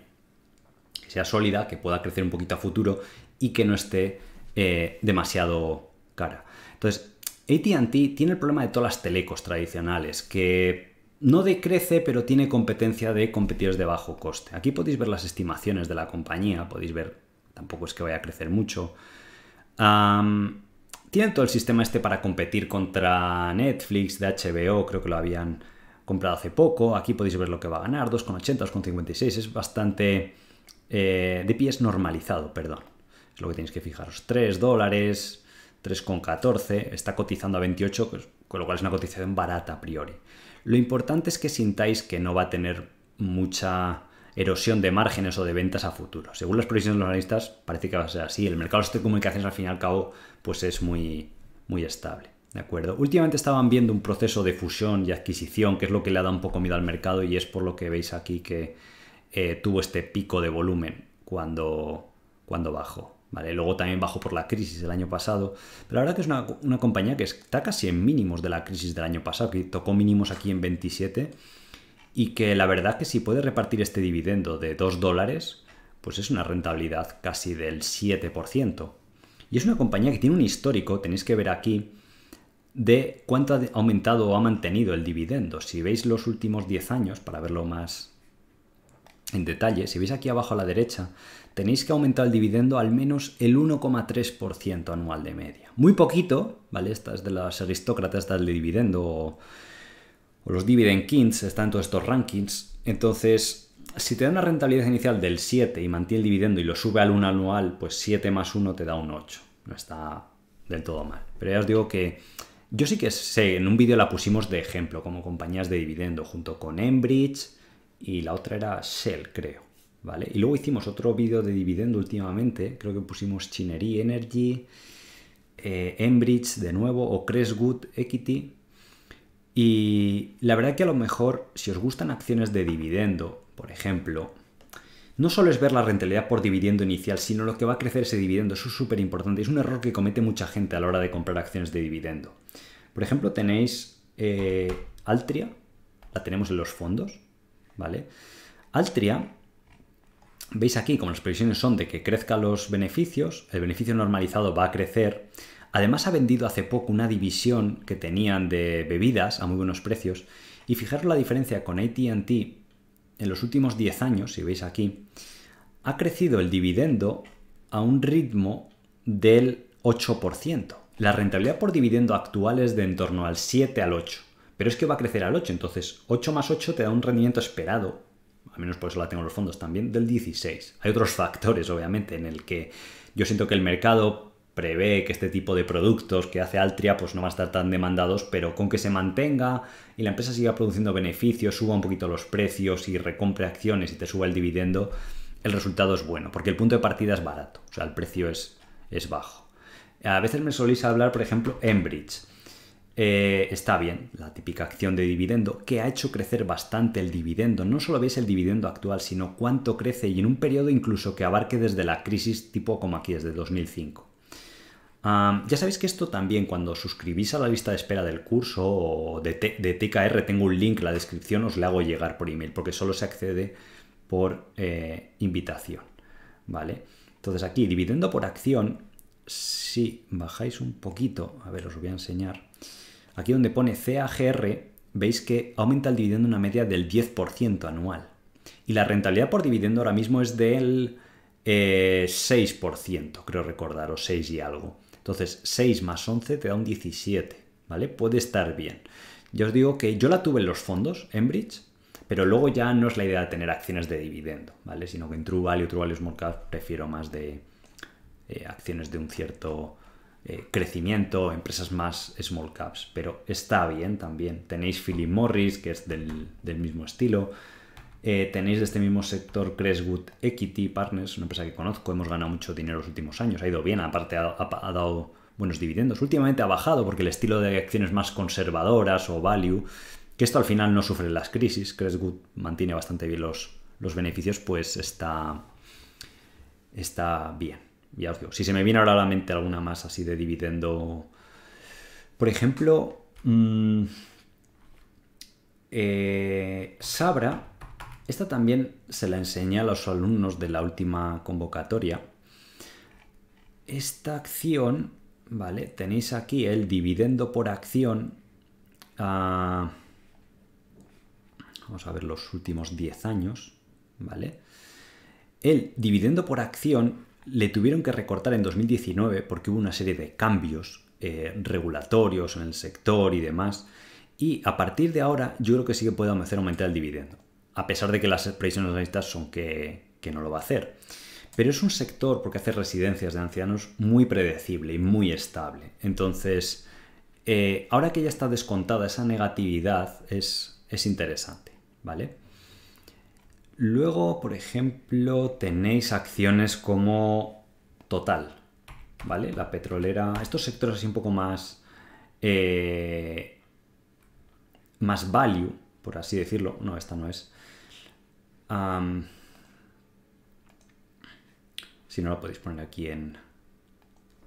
[SPEAKER 1] que sea sólida, que pueda crecer un poquito a futuro y que no esté eh, demasiado cara. Entonces, ATT tiene el problema de todas las telecos tradicionales, que no decrece, pero tiene competencia de competidores de bajo coste. Aquí podéis ver las estimaciones de la compañía, podéis ver, tampoco es que vaya a crecer mucho. tienen todo el sistema este para competir contra Netflix, de HBO, creo que lo habían comprado hace poco. Aquí podéis ver lo que va a ganar, 2,80, 2,56, es bastante... Eh, de pies normalizado, perdón. Es lo que tenéis que fijaros. 3 dólares, 3,14, está cotizando a 28, pues, con lo cual es una cotización barata a priori. Lo importante es que sintáis que no va a tener mucha erosión de márgenes o de ventas a futuro. Según las previsiones de los analistas, parece que va a ser así. El mercado de las telecomunicaciones, al fin y al cabo, pues es muy, muy estable. ¿De acuerdo? Últimamente estaban viendo un proceso de fusión y adquisición, que es lo que le ha dado un poco miedo al mercado y es por lo que veis aquí que eh, tuvo este pico de volumen cuando, cuando bajó. Vale, luego también bajó por la crisis del año pasado, pero la verdad que es una, una, compañía que está casi en mínimos de la crisis del año pasado, que tocó mínimos aquí en 27 y que la verdad que si puede repartir este dividendo de 2 dólares, pues es una rentabilidad casi del 7%. Y es una compañía que tiene un histórico, tenéis que ver aquí, de cuánto ha aumentado o ha mantenido el dividendo. Si veis los últimos 10 años, para verlo más en detalle, si veis aquí abajo a la derecha, tenéis que aumentar el dividendo al menos el 1,3% anual de media. Muy poquito, ¿vale? Estas de las aristócratas, del de dividendo o, los dividend kings, están todos estos rankings. Entonces, si te da una rentabilidad inicial del 7 y mantiene el dividendo y lo sube al 1 anual, pues 7 más 1 te da un 8. No está del todo mal. Pero ya os digo que yo sí que sé, en un vídeo la pusimos de ejemplo como compañías de dividendo junto con Enbridge y la otra era Shell, creo. ¿vale? Y luego hicimos otro vídeo de dividendo últimamente, creo que pusimos Chinery Energy, eh, Enbridge de nuevo o Crestwood Equity. Y la verdad que a lo mejor si os gustan acciones de dividendo, por ejemplo, no solo es ver la rentabilidad por dividendo inicial, sino lo que va a crecer ese dividendo. Eso es súper importante. Es un error que comete mucha gente a la hora de comprar acciones de dividendo. Por ejemplo, tenéis eh, Altria, la tenemos en los fondos, ¿vale? Altria Veis aquí, como las previsiones son de que crezcan los beneficios, el beneficio normalizado va a crecer. Además ha vendido hace poco una división que tenían de bebidas a muy buenos precios. Y fijaros la diferencia con ATT en los últimos 10 años, si veis aquí, ha crecido el dividendo a un ritmo del 8%. La rentabilidad por dividendo actual es de en torno al 7 al 8, pero es que va a crecer al 8, entonces 8 más 8 te da un rendimiento esperado al menos por eso la tengo los fondos también, del 16. Hay otros factores, obviamente, en el que yo siento que el mercado prevé que este tipo de productos que hace Altria pues no van a estar tan demandados, pero con que se mantenga y la empresa siga produciendo beneficios, suba un poquito los precios y recompre acciones y te suba el dividendo, el resultado es bueno, porque el punto de partida es barato, o sea, el precio es, es bajo. A veces me solís hablar, por ejemplo, Enbridge. Eh, está bien, la típica acción de dividendo, que ha hecho crecer bastante el dividendo. No solo veis el dividendo actual, sino cuánto crece y en un periodo incluso que abarque desde la crisis tipo como aquí, desde 2005. ya sabéis que esto también cuando suscribís a la lista de espera del curso o de, TKR tengo un link en la descripción, os le hago llegar por email porque solo se accede por eh, invitación. ¿Vale? Entonces aquí, dividendo por acción, si bajáis un poquito, a ver, os voy a enseñar. Aquí donde pone CAGR, veis que aumenta el dividendo una media del 10% anual. Y la rentabilidad por dividendo ahora mismo es del 6%, eh, creo recordar, o 6 y algo. Entonces, 6 más 11 te da un 17, ¿vale? Puede estar bien. Yo os digo que yo la tuve en los fondos, en bridge pero luego ya no es la idea de tener acciones de dividendo, ¿vale? Sino que en True Value, True Value Small prefiero más de eh, acciones de un cierto eh, crecimiento, empresas más small caps, pero está bien también. Tenéis Philip Morris, que es del, mismo estilo. Eh, tenéis de este mismo sector Crestwood Equity Partners, una empresa que conozco, hemos ganado mucho dinero los últimos años, ha ido bien, aparte ha, dado buenos dividendos. Últimamente ha bajado porque el estilo de acciones más conservadoras o value, que esto al final no sufre las crisis, Crestwood mantiene bastante bien los, los beneficios, pues está, está bien ya si se me viene ahora a la mente alguna más así de dividendo, por ejemplo, mm, eh, Sabra, esta también se la enseñé a los alumnos de la última convocatoria. Esta acción, ¿vale? Tenéis aquí el dividendo por acción. Ah, vamos a ver los últimos 10 años, ¿vale? El dividendo por acción le tuvieron que recortar en 2019 porque hubo una serie de cambios eh, regulatorios en el sector y demás. Y a partir de ahora yo creo que sí que puede hacer aumentar el dividendo, a pesar de que las previsiones analistas son que, no lo va a hacer. Pero es un sector, porque hace residencias de ancianos, muy predecible y muy estable. Entonces, eh, ahora que ya está descontada esa negatividad, es, es interesante, ¿vale? Luego, por ejemplo, tenéis acciones como Total, ¿vale? La petrolera, estos sectores así un poco más, eh, más value, por así decirlo. No, esta no es. si no, lo podéis poner aquí en,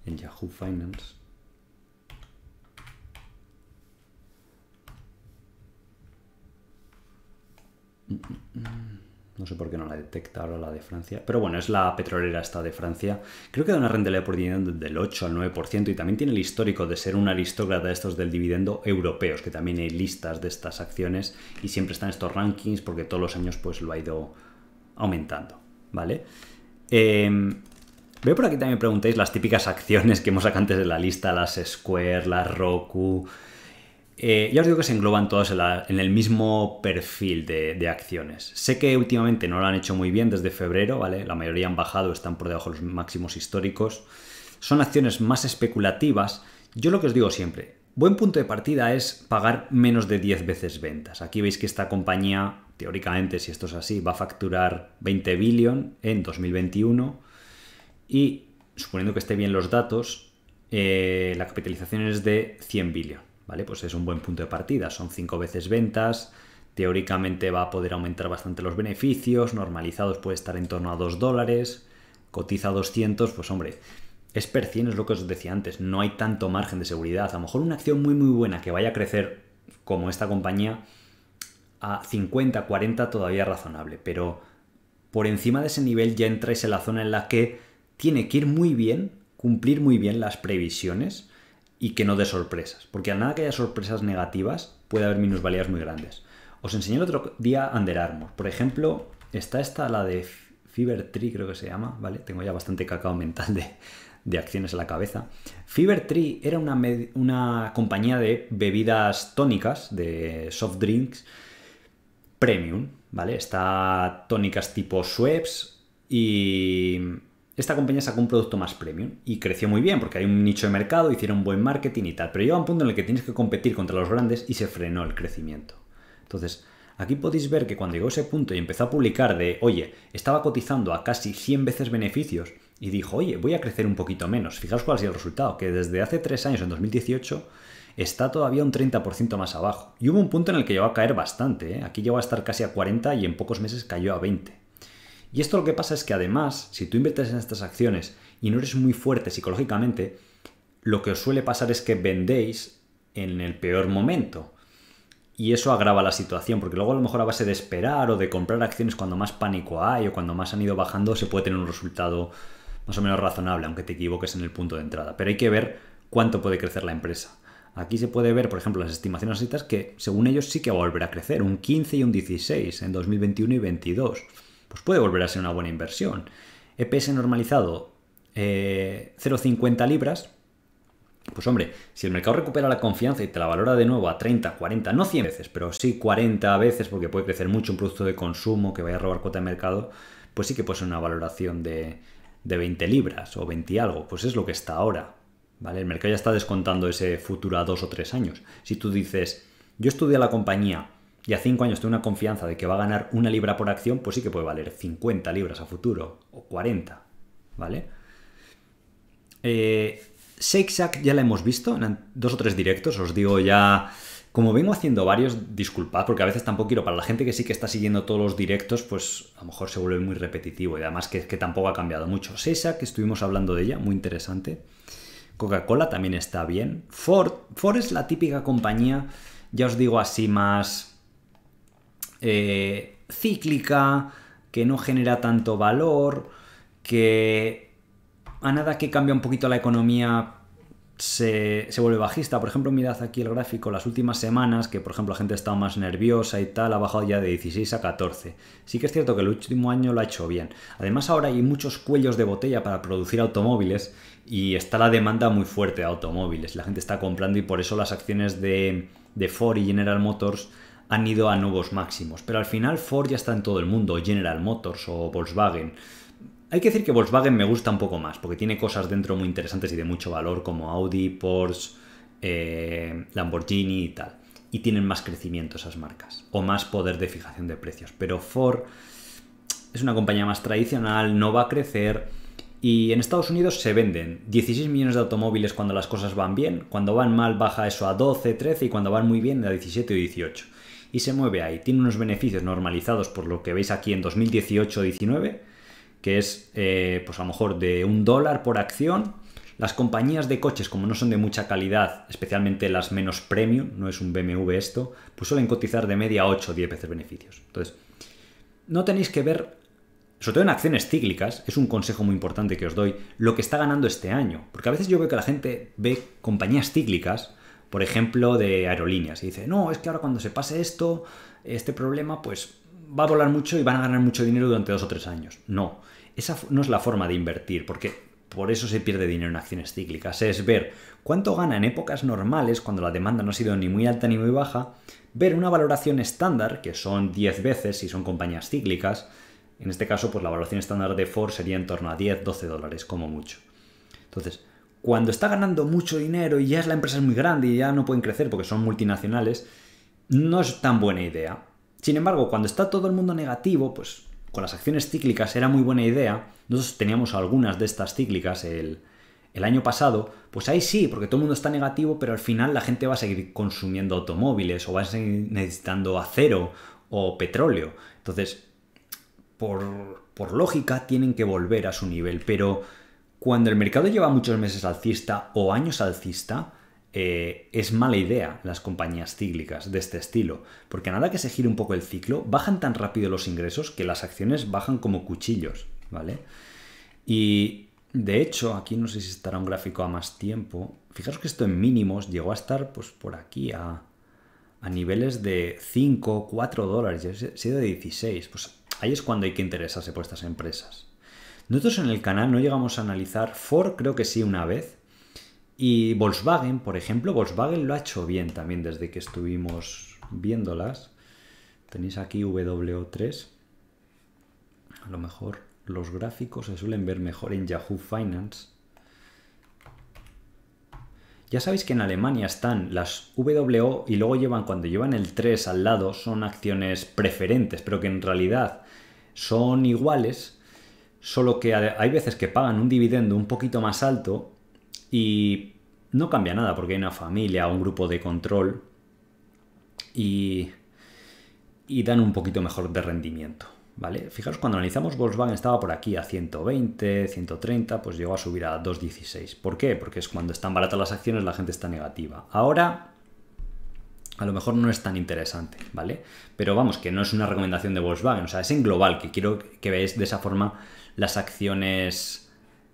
[SPEAKER 1] en Yahoo Finance. Mm, mm, mm. No sé por qué no la detecta ahora la de Francia. Pero bueno, es la petrolera esta de Francia. Creo que da una rentabilidad por dividendo del 8 al 9% y también tiene el histórico de ser un aristócrata de estos del dividendo europeos, que también hay listas de estas acciones y siempre están estos rankings porque todos los años pues lo ha ido aumentando, ¿vale? Em, veo por aquí también preguntáis las típicas acciones que hemos sacado antes de la lista, las Square, las Roku, eh, ya os digo que se engloban todas en, el mismo perfil de, acciones. Sé que últimamente no lo han hecho muy bien desde febrero, ¿vale? La mayoría han bajado, están por debajo de los máximos históricos. Son acciones más especulativas. Yo lo que os digo siempre, buen punto de partida es pagar menos de 10 veces ventas. Aquí veis que esta compañía, teóricamente, si esto es así, va a facturar 20 billion en 2021 y, suponiendo que estén bien los datos, eh, la capitalización es de 100 billion. ¿vale? Pues es un buen punto de partida, son cinco veces ventas, teóricamente va a poder aumentar bastante los beneficios, normalizados puede estar en torno a 2 dólares, cotiza 200, pues hombre, es per 100 es lo que os decía antes, no hay tanto margen de seguridad, a lo mejor una acción muy muy buena que vaya a crecer como esta compañía a 50, 40 todavía es razonable, pero por encima de ese nivel ya entráis en la zona en la que tiene que ir muy bien, cumplir muy bien las previsiones, y que no dé sorpresas. Porque al nada que haya sorpresas negativas, puede haber minusvalías muy grandes. Os enseñé el otro día Under Armour. Por ejemplo, está esta, la de Fiber Tree, creo que se llama, ¿vale? Tengo ya bastante cacao mental de, acciones en la cabeza. Fiber Tree era una, una compañía de bebidas tónicas, de soft drinks, premium, ¿vale? Está tónicas tipo Schweppes y esta compañía sacó un producto más premium y creció muy bien porque hay un nicho de mercado, hicieron buen marketing y tal, pero a un punto en el que tienes que competir contra los grandes y se frenó el crecimiento. Entonces, aquí podéis ver que cuando llegó ese punto y empezó a publicar de, oye, estaba cotizando a casi 100 veces beneficios y dijo, oye, voy a crecer un poquito menos. Fijaos cuál ha sido el resultado, que desde hace tres años, en 2018, está todavía un 30% más abajo. Y hubo un punto en el que llegó a caer bastante, ¿eh? aquí llegó a estar casi a 40 y en pocos meses cayó a 20. Y esto lo que pasa es que además, si tú inviertes en estas acciones y no eres muy fuerte psicológicamente, lo que os suele pasar es que vendéis en el peor momento. Y eso agrava la situación, porque luego a lo mejor a base de esperar o de comprar acciones cuando más pánico hay o cuando más han ido bajando, se puede tener un resultado más o menos razonable, aunque te equivoques en el punto de entrada. Pero hay que ver cuánto puede crecer la empresa. Aquí se puede ver, por ejemplo, las estimaciones que según ellos sí que va a volver a crecer, un 15 y un 16 en 2021 y 2022. Pues puede volver a ser una buena inversión. EPS normalizado, 0,50 eh, libras. Pues hombre, si el mercado recupera la confianza y te la valora de nuevo a 30, 40, no 100 veces, pero sí 40 veces, porque puede crecer mucho un producto de consumo que vaya a robar cuota de mercado, pues sí que puede ser una valoración de, 20 libras o 20 algo. Pues es lo que está ahora. ¿vale? El mercado ya está descontando ese futuro a 2 o 3 años. Si tú dices, yo estudié a la compañía y a 5 años tengo una confianza de que va a ganar una libra por acción, pues sí que puede valer 50 libras a futuro o 40, ¿vale? Eh, Shake ya la hemos visto en dos o tres directos, os digo ya... Como vengo haciendo varios, disculpad, porque a veces tampoco quiero, para la gente que sí que está siguiendo todos los directos, pues a lo mejor se vuelve muy repetitivo y además que, tampoco ha cambiado mucho. Sexac, estuvimos hablando de ella, muy interesante. Coca-Cola también está bien. Ford, Ford es la típica compañía, ya os digo así, más eh, cíclica, que no genera tanto valor, que a nada que cambia un poquito la economía se, vuelve bajista. Por ejemplo, mirad aquí el gráfico, las últimas semanas, que por ejemplo la gente ha estado más nerviosa y tal, ha bajado ya de 16 a 14. Sí que es cierto que el último año lo ha hecho bien. Además, ahora hay muchos cuellos de botella para producir automóviles y está la demanda muy fuerte de automóviles. La gente está comprando y por eso las acciones de, de Ford y General Motors han ido a nuevos máximos. Pero al final Ford ya está en todo el mundo, General Motors o Volkswagen. Hay que decir que Volkswagen me gusta un poco más, porque tiene cosas dentro muy interesantes y de mucho valor, como Audi, Porsche, eh, Lamborghini y tal. Y tienen más crecimiento esas marcas, o más poder de fijación de precios. Pero Ford es una compañía más tradicional, no va a crecer. Y en Estados Unidos se venden 16 millones de automóviles cuando las cosas van bien, cuando van mal baja eso a 12, 13 y cuando van muy bien a 17 o 18 y se mueve ahí. Tiene unos beneficios normalizados por lo que veis aquí en 2018-19, que es eh, pues a lo mejor de un dólar por acción. Las compañías de coches, como no son de mucha calidad, especialmente las menos premium, no es un BMW esto, pues suelen cotizar de media 8 o 10 veces beneficios. Entonces, no tenéis que ver sobre todo en acciones cíclicas, es un consejo muy importante que os doy, lo que está ganando este año. Porque a veces yo veo que la gente ve compañías cíclicas por ejemplo, de aerolíneas. Y dice, no, es que ahora cuando se pase esto, este problema, pues va a volar mucho y van a ganar mucho dinero durante dos o tres años. No, esa no es la forma de invertir, porque por eso se pierde dinero en acciones cíclicas. Es ver cuánto gana en épocas normales, cuando la demanda no ha sido ni muy alta ni muy baja, ver una valoración estándar, que son 10 veces si son compañías cíclicas. En este caso, pues la valoración estándar de Ford sería en torno a 10, 12 dólares, como mucho. Entonces, cuando está ganando mucho dinero y ya es la empresa es muy grande y ya no pueden crecer porque son multinacionales, no es tan buena idea. Sin embargo, cuando está todo el mundo negativo, pues con las acciones cíclicas era muy buena idea. Nosotros teníamos algunas de estas cíclicas el, año pasado, pues ahí sí, porque todo el mundo está negativo, pero al final la gente va a seguir consumiendo automóviles o va a seguir necesitando acero o petróleo. Entonces, por, por lógica, tienen que volver a su nivel, pero cuando el mercado lleva muchos meses alcista o años alcista, eh, es mala idea las compañías cíclicas de este estilo, porque a nada que se gire un poco el ciclo, bajan tan rápido los ingresos que las acciones bajan como cuchillos, ¿vale? Y de hecho, aquí no sé si estará un gráfico a más tiempo. Fijaros que esto en mínimos llegó a estar pues por aquí a, niveles de 5, 4 dólares, ya de 16. Pues ahí es cuando hay que interesarse por estas empresas. Nosotros en el canal no llegamos a analizar Ford, creo que sí una vez. Y Volkswagen, por ejemplo, Volkswagen lo ha hecho bien también desde que estuvimos viéndolas. Tenéis aquí w 3 A lo mejor los gráficos se suelen ver mejor en Yahoo Finance. Ya sabéis que en Alemania están las W y luego llevan, cuando llevan el 3 al lado, son acciones preferentes, pero que en realidad son iguales solo que hay veces que pagan un dividendo un poquito más alto y no cambia nada porque hay una familia, un grupo de control y, y dan un poquito mejor de rendimiento. ¿Vale? Fijaros, cuando analizamos Volkswagen estaba por aquí a 120, 130, pues llegó a subir a 2,16. ¿Por qué? Porque es cuando están baratas las acciones la gente está negativa. Ahora a lo mejor no es tan interesante, ¿vale? Pero vamos, que no es una recomendación de Volkswagen, o sea, es en global, que quiero que veáis de esa forma las acciones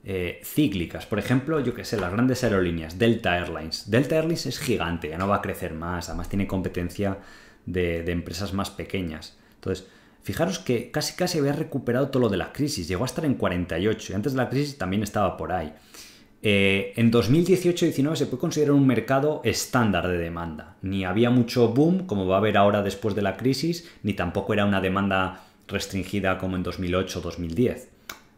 [SPEAKER 1] eh, cíclicas. Por ejemplo, yo que sé, las grandes aerolíneas, Delta Airlines. Delta Airlines es gigante, ya no va a crecer más, además tiene competencia de, empresas más pequeñas. Entonces, fijaros que casi casi había recuperado todo lo de la crisis, llegó a estar en 48 y antes de la crisis también estaba por ahí. Eh, en 2018-19 se puede considerar un mercado estándar de demanda. Ni había mucho boom, como va a haber ahora después de la crisis, ni tampoco era una demanda restringida como en 2008-2010.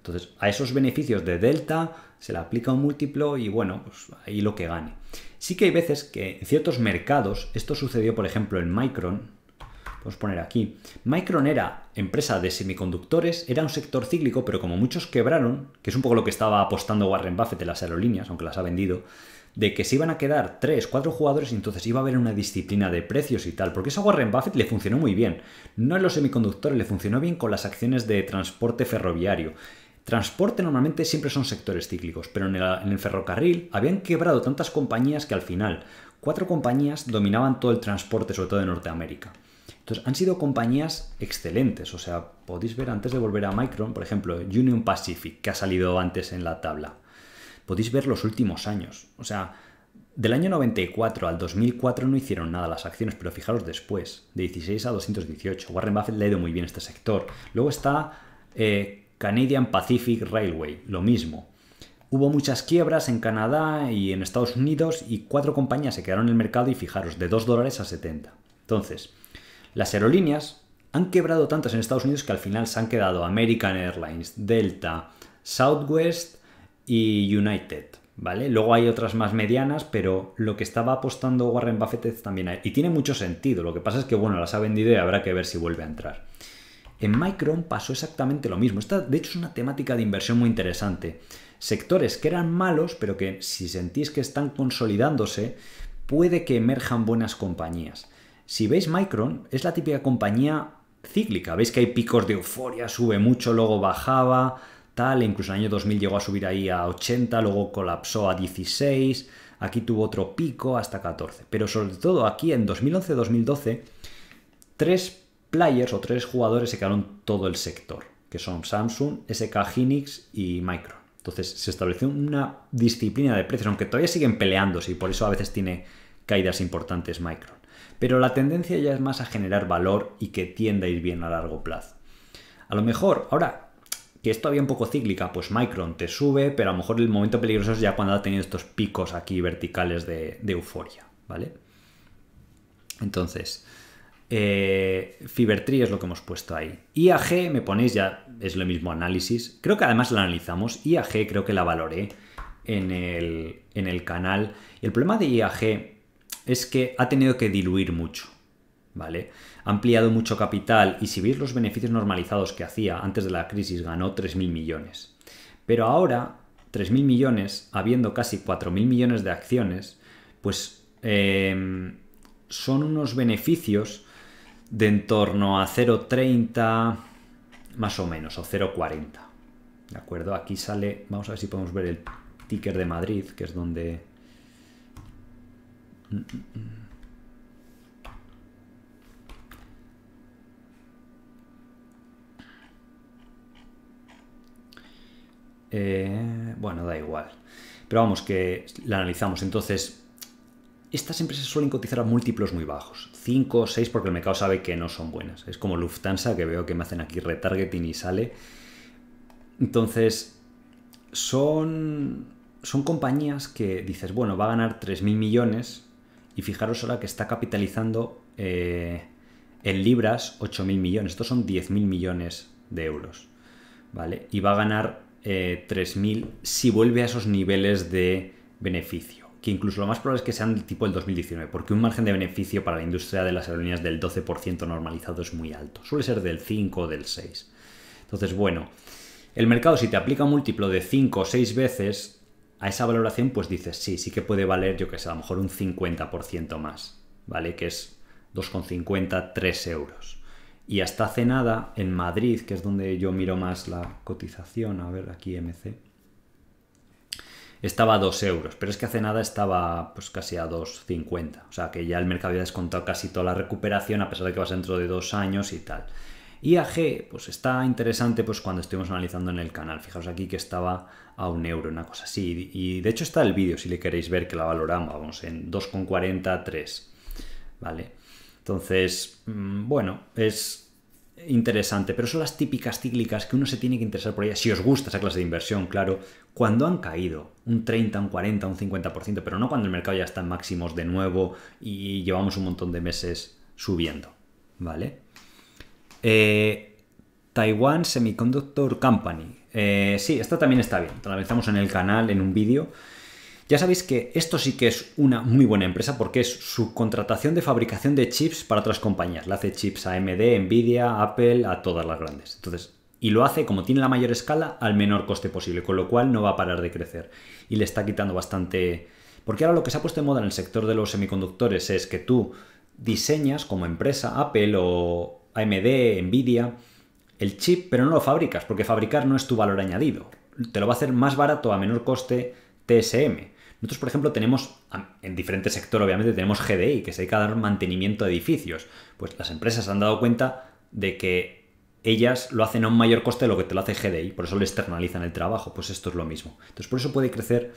[SPEAKER 1] Entonces, a esos beneficios de delta se le aplica un múltiplo y bueno, pues ahí lo que gane. Sí que hay veces que en ciertos mercados, esto sucedió por ejemplo en Micron, a poner aquí, Micron era empresa de semiconductores, era un sector cíclico, pero como muchos quebraron, que es un poco lo que estaba apostando Warren Buffett de las aerolíneas, aunque las ha vendido, de que se iban a quedar 3, 4 jugadores y entonces iba a haber una disciplina de precios y tal, porque eso a Warren Buffett le funcionó muy bien, no en los semiconductores, le funcionó bien con las acciones de transporte ferroviario Transporte normalmente siempre son sectores cíclicos, pero en el, ferrocarril habían quebrado tantas compañías que al final cuatro compañías dominaban todo el transporte, sobre todo de Norteamérica. Entonces, han sido compañías excelentes. O sea, podéis ver antes de volver a Micron, por ejemplo, Union Pacific, que ha salido antes en la tabla. Podéis ver los últimos años. O sea, del año 94 al 2004 no hicieron nada las acciones, pero fijaros después, de 16 a 218. Warren Buffett le ha ido muy bien este sector. Luego está eh, Canadian Pacific Railway, lo mismo. Hubo muchas quiebras en Canadá y en Estados Unidos y cuatro compañías se quedaron en el mercado y fijaros, de 2 dólares a 70. Entonces, las aerolíneas han quebrado tantas en Estados Unidos que al final se han quedado American Airlines, Delta, Southwest y United. ¿Vale? Luego hay otras más medianas, pero lo que estaba apostando Warren Buffett también Y tiene mucho sentido. Lo que pasa es que, bueno, las ha vendido y habrá que ver si vuelve a entrar. En Micron pasó exactamente lo mismo. Esta, de hecho, es una temática de inversión muy interesante. Sectores que eran malos, pero que si sentís que están consolidándose, puede que emerjan buenas compañías. Si veis Micron, es la típica compañía cíclica. Veis que hay picos de euforia, sube mucho, luego bajaba, tal, incluso en el año 2000 llegó a subir ahí a 80, luego colapsó a 16, aquí tuvo otro pico hasta 14. Pero sobre todo aquí en 2011-2012, tres players o tres jugadores se quedaron todo el sector, que son Samsung, SK Hynix y Micron. Entonces se estableció una disciplina de precios, aunque todavía siguen peleándose y por eso a veces tiene caídas importantes Micron. Pero la tendencia ya es más a generar valor y que tienda a ir bien a largo plazo. A lo mejor, ahora que es todavía un poco cíclica, pues Micron te sube, pero a lo mejor el momento peligroso es ya cuando ha tenido estos picos aquí verticales de, de euforia, ¿vale? Entonces, eh, Fibertree es lo que hemos puesto ahí. IAG me ponéis ya, es lo mismo análisis. Creo que además la analizamos. IAG creo que la valoré en el, en el canal. El problema de IAG es que ha tenido que diluir mucho. ¿Vale? Ha ampliado mucho capital y si veis los beneficios normalizados que hacía antes de la crisis, ganó 3.000 millones. Pero ahora, 3.000 millones, habiendo casi 4.000 millones de acciones, pues eh, son unos beneficios de en torno a 0,30 más o menos, o 0,40. ¿De acuerdo? Aquí sale, vamos a ver si podemos ver el ticker de Madrid, que es donde... Eh, bueno, da igual. Pero vamos, que la analizamos. Entonces, estas empresas suelen cotizar a múltiplos muy bajos. 5 o 6 porque el mercado sabe que no son buenas. Es como Lufthansa, que veo que me hacen aquí retargeting y sale. Entonces, son, son compañías que dices, bueno, va a ganar 3.000 millones y fijaros ahora que está capitalizando eh, en libras 8.000 millones. Estos son 10.000 millones de euros. ¿Vale? Y va a ganar 3.000 eh, si vuelve a esos niveles de beneficio que incluso lo más probable es que sean del tipo del 2019, porque un margen de beneficio para la industria de las aerolíneas del 12% normalizado es muy alto, suele ser del 5 o del 6. Entonces, bueno, el mercado si te aplica un múltiplo de 5 o 6 veces a esa valoración, pues dices, sí, sí que puede valer, yo que sé, a lo mejor un 50% más, ¿vale? Que es 2,50, 3 euros. Y hasta hace nada, en Madrid, que es donde yo miro más la cotización, a ver, aquí MC, estaba a 2 euros, pero es que hace nada estaba pues casi a 2,50. O sea que ya el mercado había descontado casi toda la recuperación, a pesar de que vas dentro de dos años y tal. IAG, pues está interesante pues cuando estuvimos analizando en el canal. Fijaos aquí que estaba a un euro, una cosa así. Y de hecho está el vídeo, si le queréis ver, que la valoramos, vamos, en 2,43. ¿Vale? Entonces, mm, bueno, es interesante, pero son las típicas cíclicas que uno se tiene que interesar por ellas, si os gusta esa clase de inversión, claro, cuando han caído un 30, un 40, un 50%, pero no cuando el mercado ya está en máximos de nuevo y llevamos un montón de meses subiendo, ¿vale? Eh, Taiwan Semiconductor Company. Eh, sí, esta también está bien, la en el canal en un vídeo. Ya sabéis que esto sí que es una muy buena empresa porque es su contratación de fabricación de chips para otras compañías. Le hace chips a AMD, Nvidia, Apple, a todas las grandes. Entonces, y lo hace como tiene la mayor escala al menor coste posible, con lo cual no va a parar de crecer. Y le está quitando bastante... Porque ahora lo que se ha puesto de moda en el sector de los semiconductores es que tú diseñas como empresa Apple o AMD, Nvidia, el chip, pero no lo fabricas, porque fabricar no es tu valor añadido. Te lo va a hacer más barato a menor coste TSM. Nosotros, por ejemplo, tenemos, en diferentes sectores obviamente, tenemos GDI, que se dedica a dar mantenimiento de edificios. Pues las empresas han dado cuenta de que ellas lo hacen a un mayor coste de lo que te lo hace GDI, por eso le externalizan el trabajo, pues esto es lo mismo. Entonces, por eso puede crecer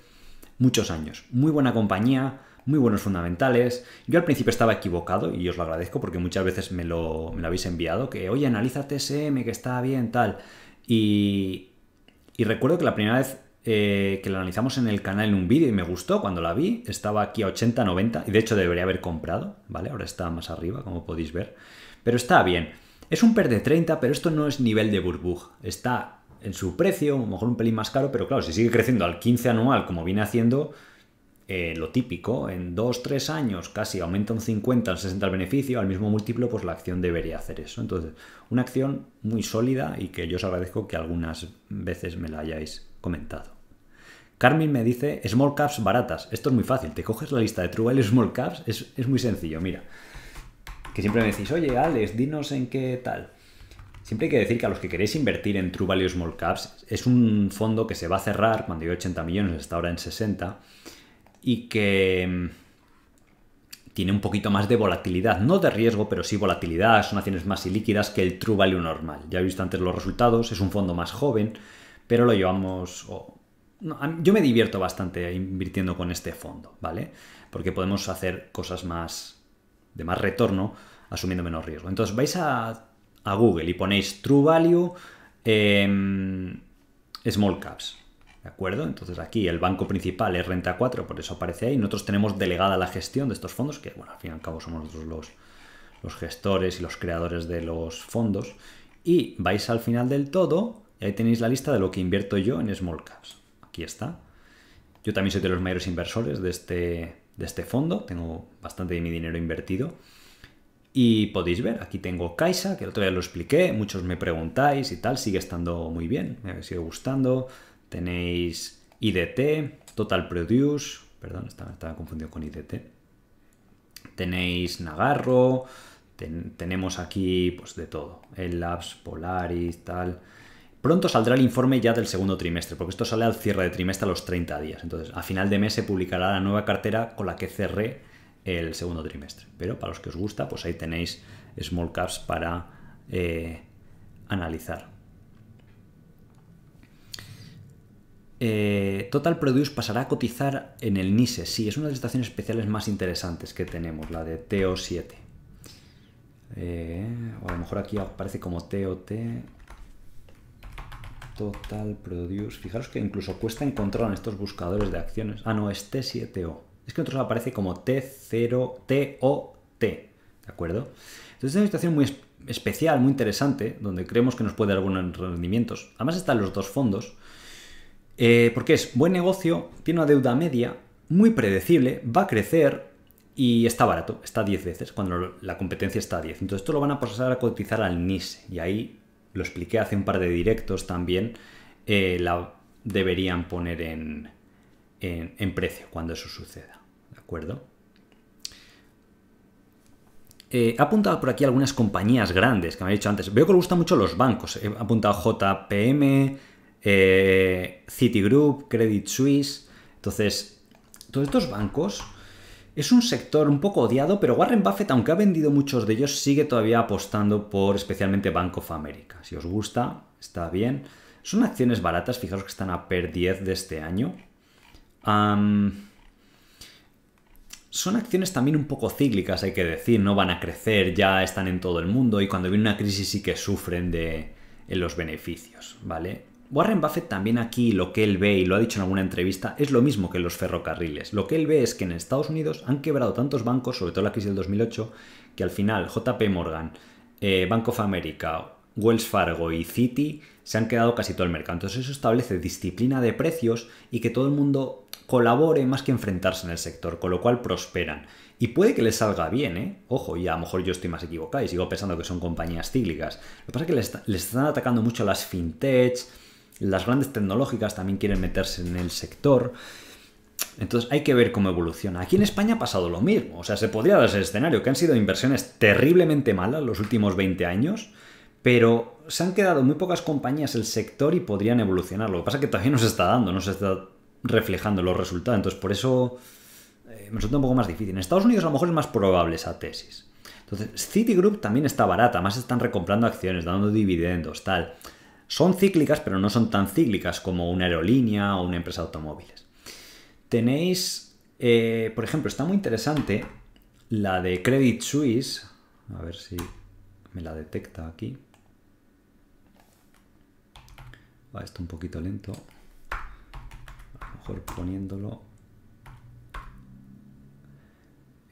[SPEAKER 1] muchos años. Muy buena compañía, muy buenos fundamentales. Yo al principio estaba equivocado y os lo agradezco porque muchas veces me lo, habéis enviado, que oye, analiza TSM, que está bien, tal. y recuerdo que la primera vez eh, que la analizamos en el canal en un vídeo y me gustó cuando la vi. Estaba aquí a 80, 90 y de hecho debería haber comprado, ¿vale? Ahora está más arriba, como podéis ver. Pero está bien. Es un PER de 30, pero esto no es nivel de burbuja. Está en su precio, a lo mejor un pelín más caro, pero claro, si sigue creciendo al 15 anual como viene haciendo, eh, lo típico, en 2-3 años casi aumenta un 50, un 60 el beneficio, al mismo múltiplo, pues la acción debería hacer eso. Entonces, una acción muy sólida y que yo os agradezco que algunas veces me la hayáis comentado. Carmen me dice small caps baratas. Esto es muy fácil. Te coges la lista de True Small Caps. Es, muy sencillo. Mira, que siempre me decís, oye, Alex, dinos en qué tal. Siempre hay que decir que a los que queréis invertir en True Value Small Caps es un fondo que se va a cerrar cuando hay 80 millones, está ahora en 60, y que mm, tiene un poquito más de volatilidad, no de riesgo, pero sí volatilidad, son acciones más ilíquidas que el True Value normal. Ya he visto antes los resultados, es un fondo más joven, pero lo llevamos, yo me divierto bastante invirtiendo con este fondo, ¿vale? Porque podemos hacer cosas más de más retorno asumiendo menos riesgo. Entonces vais a, Google y ponéis True Value em, Small Caps, ¿de acuerdo? Entonces aquí el banco principal es Renta 4, por eso aparece ahí. Nosotros tenemos delegada la gestión de estos fondos, que bueno, al fin y al cabo somos nosotros los, los gestores y los creadores de los fondos. Y vais al final del todo y ahí tenéis la lista de lo que invierto yo en Small Caps aquí está. Yo también soy de los mayores inversores de este, de este fondo, tengo bastante de mi dinero invertido. Y podéis ver, aquí tengo Caixa, que el otro día lo expliqué, muchos me preguntáis y tal, sigue estando muy bien, me sigue gustando. Tenéis IDT, Total Produce, perdón, estaba, confundido con IDT. Tenéis Nagarro, tenemos aquí pues de todo, Labs, Polaris, tal. Pronto saldrá el informe ya del segundo trimestre, porque esto sale al cierre de trimestre a los 30 días. Entonces, a final de mes se publicará la nueva cartera con la que cerré el segundo trimestre. Pero para los que os gusta, pues ahí tenéis small caps para eh, analizar. Eh, Total Produce pasará a cotizar en el NISE. Sí, es una de las estaciones especiales más interesantes que tenemos, la de TO7. Eh, o a lo mejor aquí aparece como TOT. Total Produce. Fijaros que incluso cuesta encontrar en estos buscadores de acciones. Ah, no, es T7O. Es que en otros aparece como T0TOT. ¿De acuerdo? Entonces es una situación muy especial, muy interesante, donde creemos que nos puede dar buenos rendimientos. Además están los dos fondos. Eh, porque es buen negocio, tiene una deuda media, muy predecible, va a crecer y está barato, está 10 veces, cuando la competencia está a 10. Entonces esto lo van a pasar a cotizar al NIS e. y ahí lo expliqué hace un par de directos también, eh, la deberían poner en, precio cuando eso suceda. ¿De acuerdo? Eh, he apuntado por aquí algunas compañías grandes que me he dicho antes. Veo que le gustan mucho los bancos. He apuntado JPM, eh, Citigroup, Credit Suisse. Entonces, todos estos bancos es un sector un poco odiado, pero Warren Buffett, aunque ha vendido muchos de ellos, sigue todavía apostando por especialmente Bank of America. Si os gusta, está bien. Son acciones baratas, fijaros que están a per 10 de este año. son acciones también un poco cíclicas, hay que decir, no van a crecer, ya están en todo el mundo y cuando viene una crisis sí que sufren de en los beneficios, ¿vale? Warren Buffett también aquí lo que él ve, y lo ha dicho en alguna entrevista, es lo mismo que los ferrocarriles. Lo que él ve es que en Estados Unidos han quebrado tantos bancos, sobre todo la crisis del 2008, que al final JP Morgan, eh, Bank of America, Wells Fargo y Citi se han quedado casi todo el mercado. Entonces eso establece disciplina de precios y que todo el mundo colabore más que enfrentarse en el sector, con lo cual prosperan. Y puede que les salga bien, ¿eh? Ojo, y a lo mejor yo estoy más equivocado y sigo pensando que son compañías cíclicas. Lo que pasa es que les, están atacando mucho las fintechs, las grandes tecnológicas también quieren meterse en el sector. Entonces hay que ver cómo evoluciona. Aquí en España ha pasado lo mismo. O sea, se podría dar ese escenario, que han sido inversiones terriblemente malas los últimos 20 años, pero se han quedado muy pocas compañías el sector y podrían evolucionar. Lo que pasa es que también nos está dando, no se está reflejando los resultados. Entonces, por eso eh, me resulta un poco más difícil. En Estados Unidos a lo mejor es más probable esa tesis. Entonces, Citigroup también está barata, más están recomprando acciones, dando dividendos, tal. Son cíclicas, pero no son tan cíclicas como una aerolínea o una empresa de automóviles. Tenéis, eh, por ejemplo, está muy interesante la de Credit Suisse. A ver si me la detecta aquí. Va esto un poquito lento. A lo mejor poniéndolo.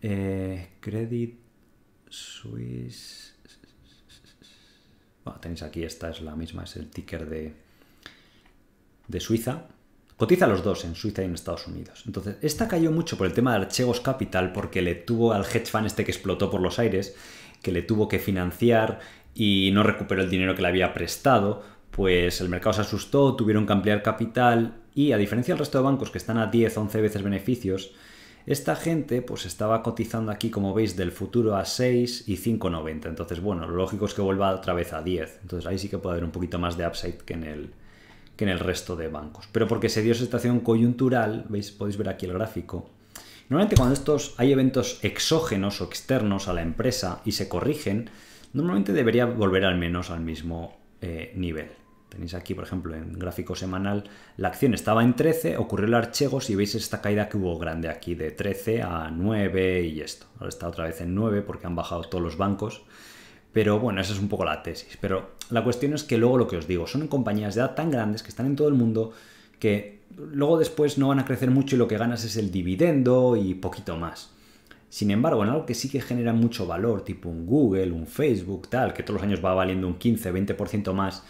[SPEAKER 1] Eh, Credit Suisse. Bueno, tenéis aquí, esta es la misma, es el ticker de, de Suiza. Cotiza los dos en Suiza y en Estados Unidos. Entonces, esta cayó mucho por el tema de Archegos Capital, porque le tuvo al hedge fund este que explotó por los aires, que le tuvo que financiar y no recuperó el dinero que le había prestado. Pues el mercado se asustó, tuvieron que ampliar capital y a diferencia del resto de bancos que están a 10, 11 veces beneficios, esta gente pues estaba cotizando aquí, como veis, del futuro a 6 y 5,90. Entonces, bueno, lo lógico es que vuelva otra vez a 10. Entonces ahí sí que puede haber un poquito más de upside que en el, que en el resto de bancos. Pero porque se dio esa estación coyuntural, veis, podéis ver aquí el gráfico. Normalmente cuando estos hay eventos exógenos o externos a la empresa y se corrigen, normalmente debería volver al menos al mismo eh, nivel. Tenéis aquí, por ejemplo, en gráfico semanal, la acción estaba en 13, ocurrió el archego, si veis esta caída que hubo grande aquí de 13 a 9 y esto. Ahora está otra vez en 9 porque han bajado todos los bancos. Pero bueno, esa es un poco la tesis. Pero la cuestión es que luego lo que os digo, son compañías de edad tan grandes que están en todo el mundo que luego después no van a crecer mucho y lo que ganas es el dividendo y poquito más. Sin embargo, en algo que sí que genera mucho valor, tipo un Google, un Facebook, tal, que todos los años va valiendo un 15, 20% más,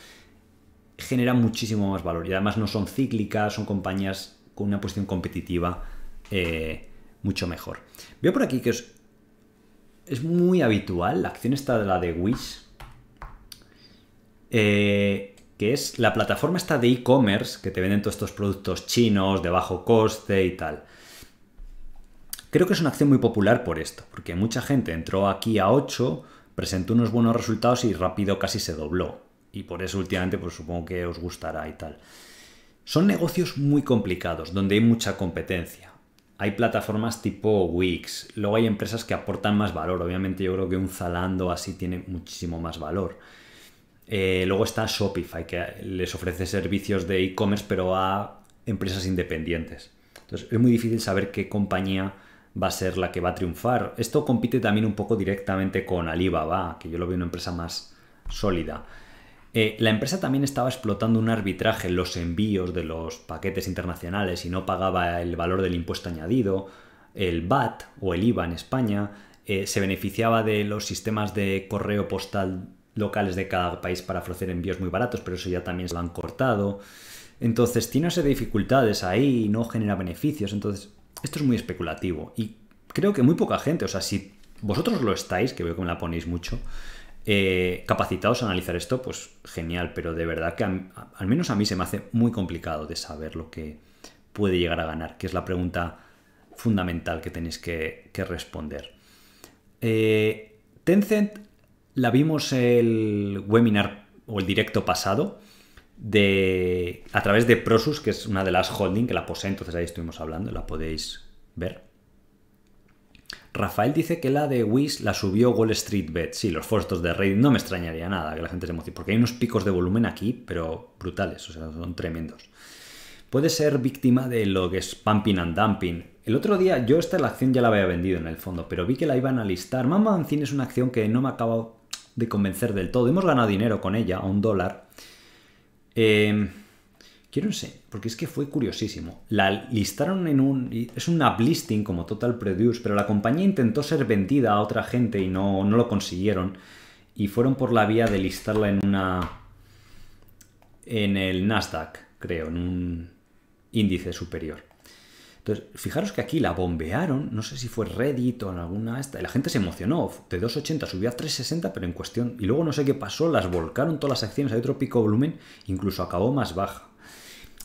[SPEAKER 1] genera muchísimo más valor. Y además no son cíclicas, son compañías con una posición competitiva eh, mucho mejor. Veo por aquí que es, es muy habitual la acción esta de la de Wish, eh, que es la plataforma esta de e-commerce que te venden todos estos productos chinos de bajo coste y tal. Creo que es una acción muy popular por esto, porque mucha gente entró aquí a 8, presentó unos buenos resultados y rápido casi se dobló y por eso últimamente pues supongo que os gustará y tal. Son negocios muy complicados, donde hay mucha competencia. Hay plataformas tipo Wix, luego hay empresas que aportan más valor. Obviamente yo creo que un Zalando así tiene muchísimo más valor. Eh, luego está Shopify, que les ofrece servicios de e-commerce, pero a empresas independientes. Entonces es muy difícil saber qué compañía va a ser la que va a triunfar. Esto compite también un poco directamente con Alibaba, que yo lo veo una empresa más sólida. Eh, la empresa también estaba explotando un arbitraje en los envíos de los paquetes internacionales y no pagaba el valor del impuesto añadido, el VAT o el IVA en España, eh, se beneficiaba de los sistemas de correo postal locales de cada país para ofrecer envíos muy baratos, pero eso ya también se lo han cortado. Entonces tiene ese dificultades ahí y no genera beneficios. Entonces, esto es muy especulativo y creo que muy poca gente, o sea, si vosotros lo estáis, que veo que me la ponéis mucho, eh, capacitados a analizar esto, pues genial, pero de verdad que al menos a mí se me hace muy complicado de saber lo que puede llegar a ganar, que es la pregunta fundamental que tenéis que, responder. Eh, Tencent la vimos el webinar o el directo pasado de, a través de Prosus, que es una de las holding que la posee, entonces ahí estuvimos hablando, la podéis ver. Rafael dice que la de Wish la subió Wall Street Bet. Sí, los foros de Reddit. No me extrañaría nada que la gente se emocione, porque hay unos picos de volumen aquí, pero brutales, o sea, son tremendos. Puede ser víctima de lo que es pumping and dumping. El otro día, yo esta acción ya la había vendido en el fondo, pero vi que la iban a listar. mamá fin es una acción que no me acabado de convencer del todo. Hemos ganado dinero con ella, a un dólar. Eh, Quiero enseñar, porque es que fue curiosísimo. La listaron en un. Es un listing como Total Produce, pero la compañía intentó ser vendida a otra gente y no, lo consiguieron. Y fueron por la vía de listarla en una. En el Nasdaq, creo, en un índice superior. Entonces, fijaros que aquí la bombearon, no sé si fue Reddit o en alguna esta, la gente se emocionó, de 2,80 subió a 3,60, pero en cuestión, y luego no sé qué pasó, las volcaron todas las acciones, hay otro pico de volumen, incluso acabó más baja.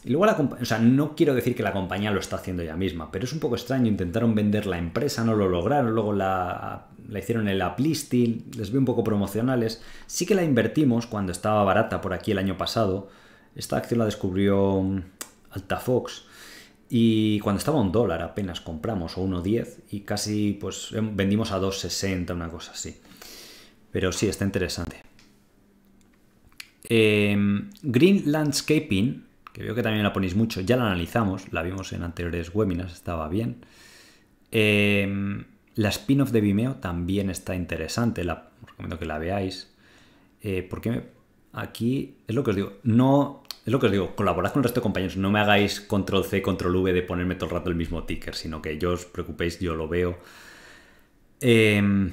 [SPEAKER 1] Y luego la o sea, no quiero decir que la compañía lo está haciendo ella misma, pero es un poco extraño. Intentaron vender la empresa, no lo lograron, luego la, hicieron en la les vi un poco promocionales. Sí que la invertimos cuando estaba barata por aquí el año pasado. Esta acción la descubrió um, Altafox. Y cuando estaba a un dólar apenas compramos, o 1.10, y casi pues em, vendimos a 2.60, una cosa así. Pero sí, está interesante. Em, Green Landscaping que veo que también la ponéis mucho, ya la analizamos, la vimos en anteriores webinars, estaba bien. Em, la spin-off de Vimeo también está interesante, os recomiendo que la veáis, eh, porque aquí es lo que os digo, no... Es lo que os digo, colaborad con el resto de compañeros, no me hagáis control C, control V de ponerme todo el rato el mismo ticker, sino que yo os preocupéis, yo lo veo. Eh,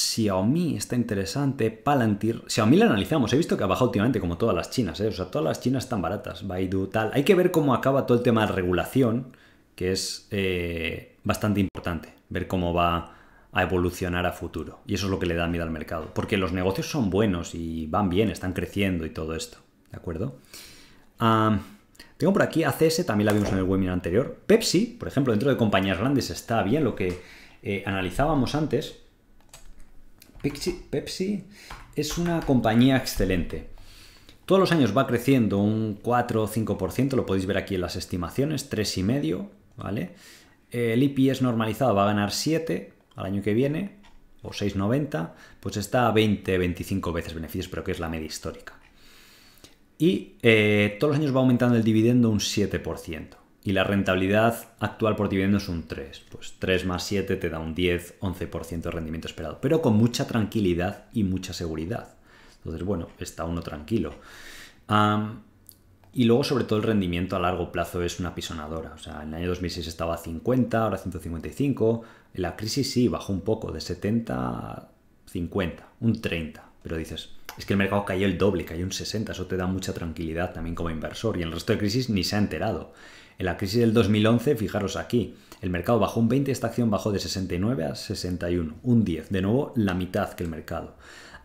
[SPEAKER 1] Xiaomi está interesante, Palantir. Xiaomi la analizamos, he visto que ha bajado últimamente como todas las chinas, ¿eh? o sea, todas las chinas están baratas, Baidu tal. Hay que ver cómo acaba todo el tema de regulación, que es eh, bastante importante, ver cómo va a evolucionar a futuro. Y eso es lo que le da miedo al mercado, porque los negocios son buenos y van bien, están creciendo y todo esto, ¿de acuerdo? tengo por aquí ACS, también la vimos en el webinar anterior. Pepsi, por ejemplo, dentro de compañías grandes está bien lo que eh, analizábamos antes. Pepsi, es una compañía excelente. Todos los años va creciendo un 4 o 5%, lo podéis ver aquí en las estimaciones, 3,5, ¿vale? El es normalizado va a ganar 7 al año que viene, o 6,90, pues está a 20, 25 veces beneficios, pero que es la media histórica. Y eh, todos los años va aumentando el dividendo un 7% y la rentabilidad actual por dividendo es un 3. Pues 3 más 7 te da un 10, 11% de rendimiento esperado, pero con mucha tranquilidad y mucha seguridad. Entonces, bueno, está uno tranquilo. y luego, sobre todo, el rendimiento a largo plazo es una pisonadora. O sea, en el año 2006 estaba a 50, ahora 155. En la crisis sí, bajó un poco, de 70 a 50, un 30. Pero dices, es que el mercado cayó el doble, cayó un 60. Eso te da mucha tranquilidad también como inversor. Y en el resto de crisis ni se ha enterado. En la crisis del 2011, fijaros aquí, el mercado bajó un 20, esta acción bajó de 69 a 61, un 10, de nuevo la mitad que el mercado.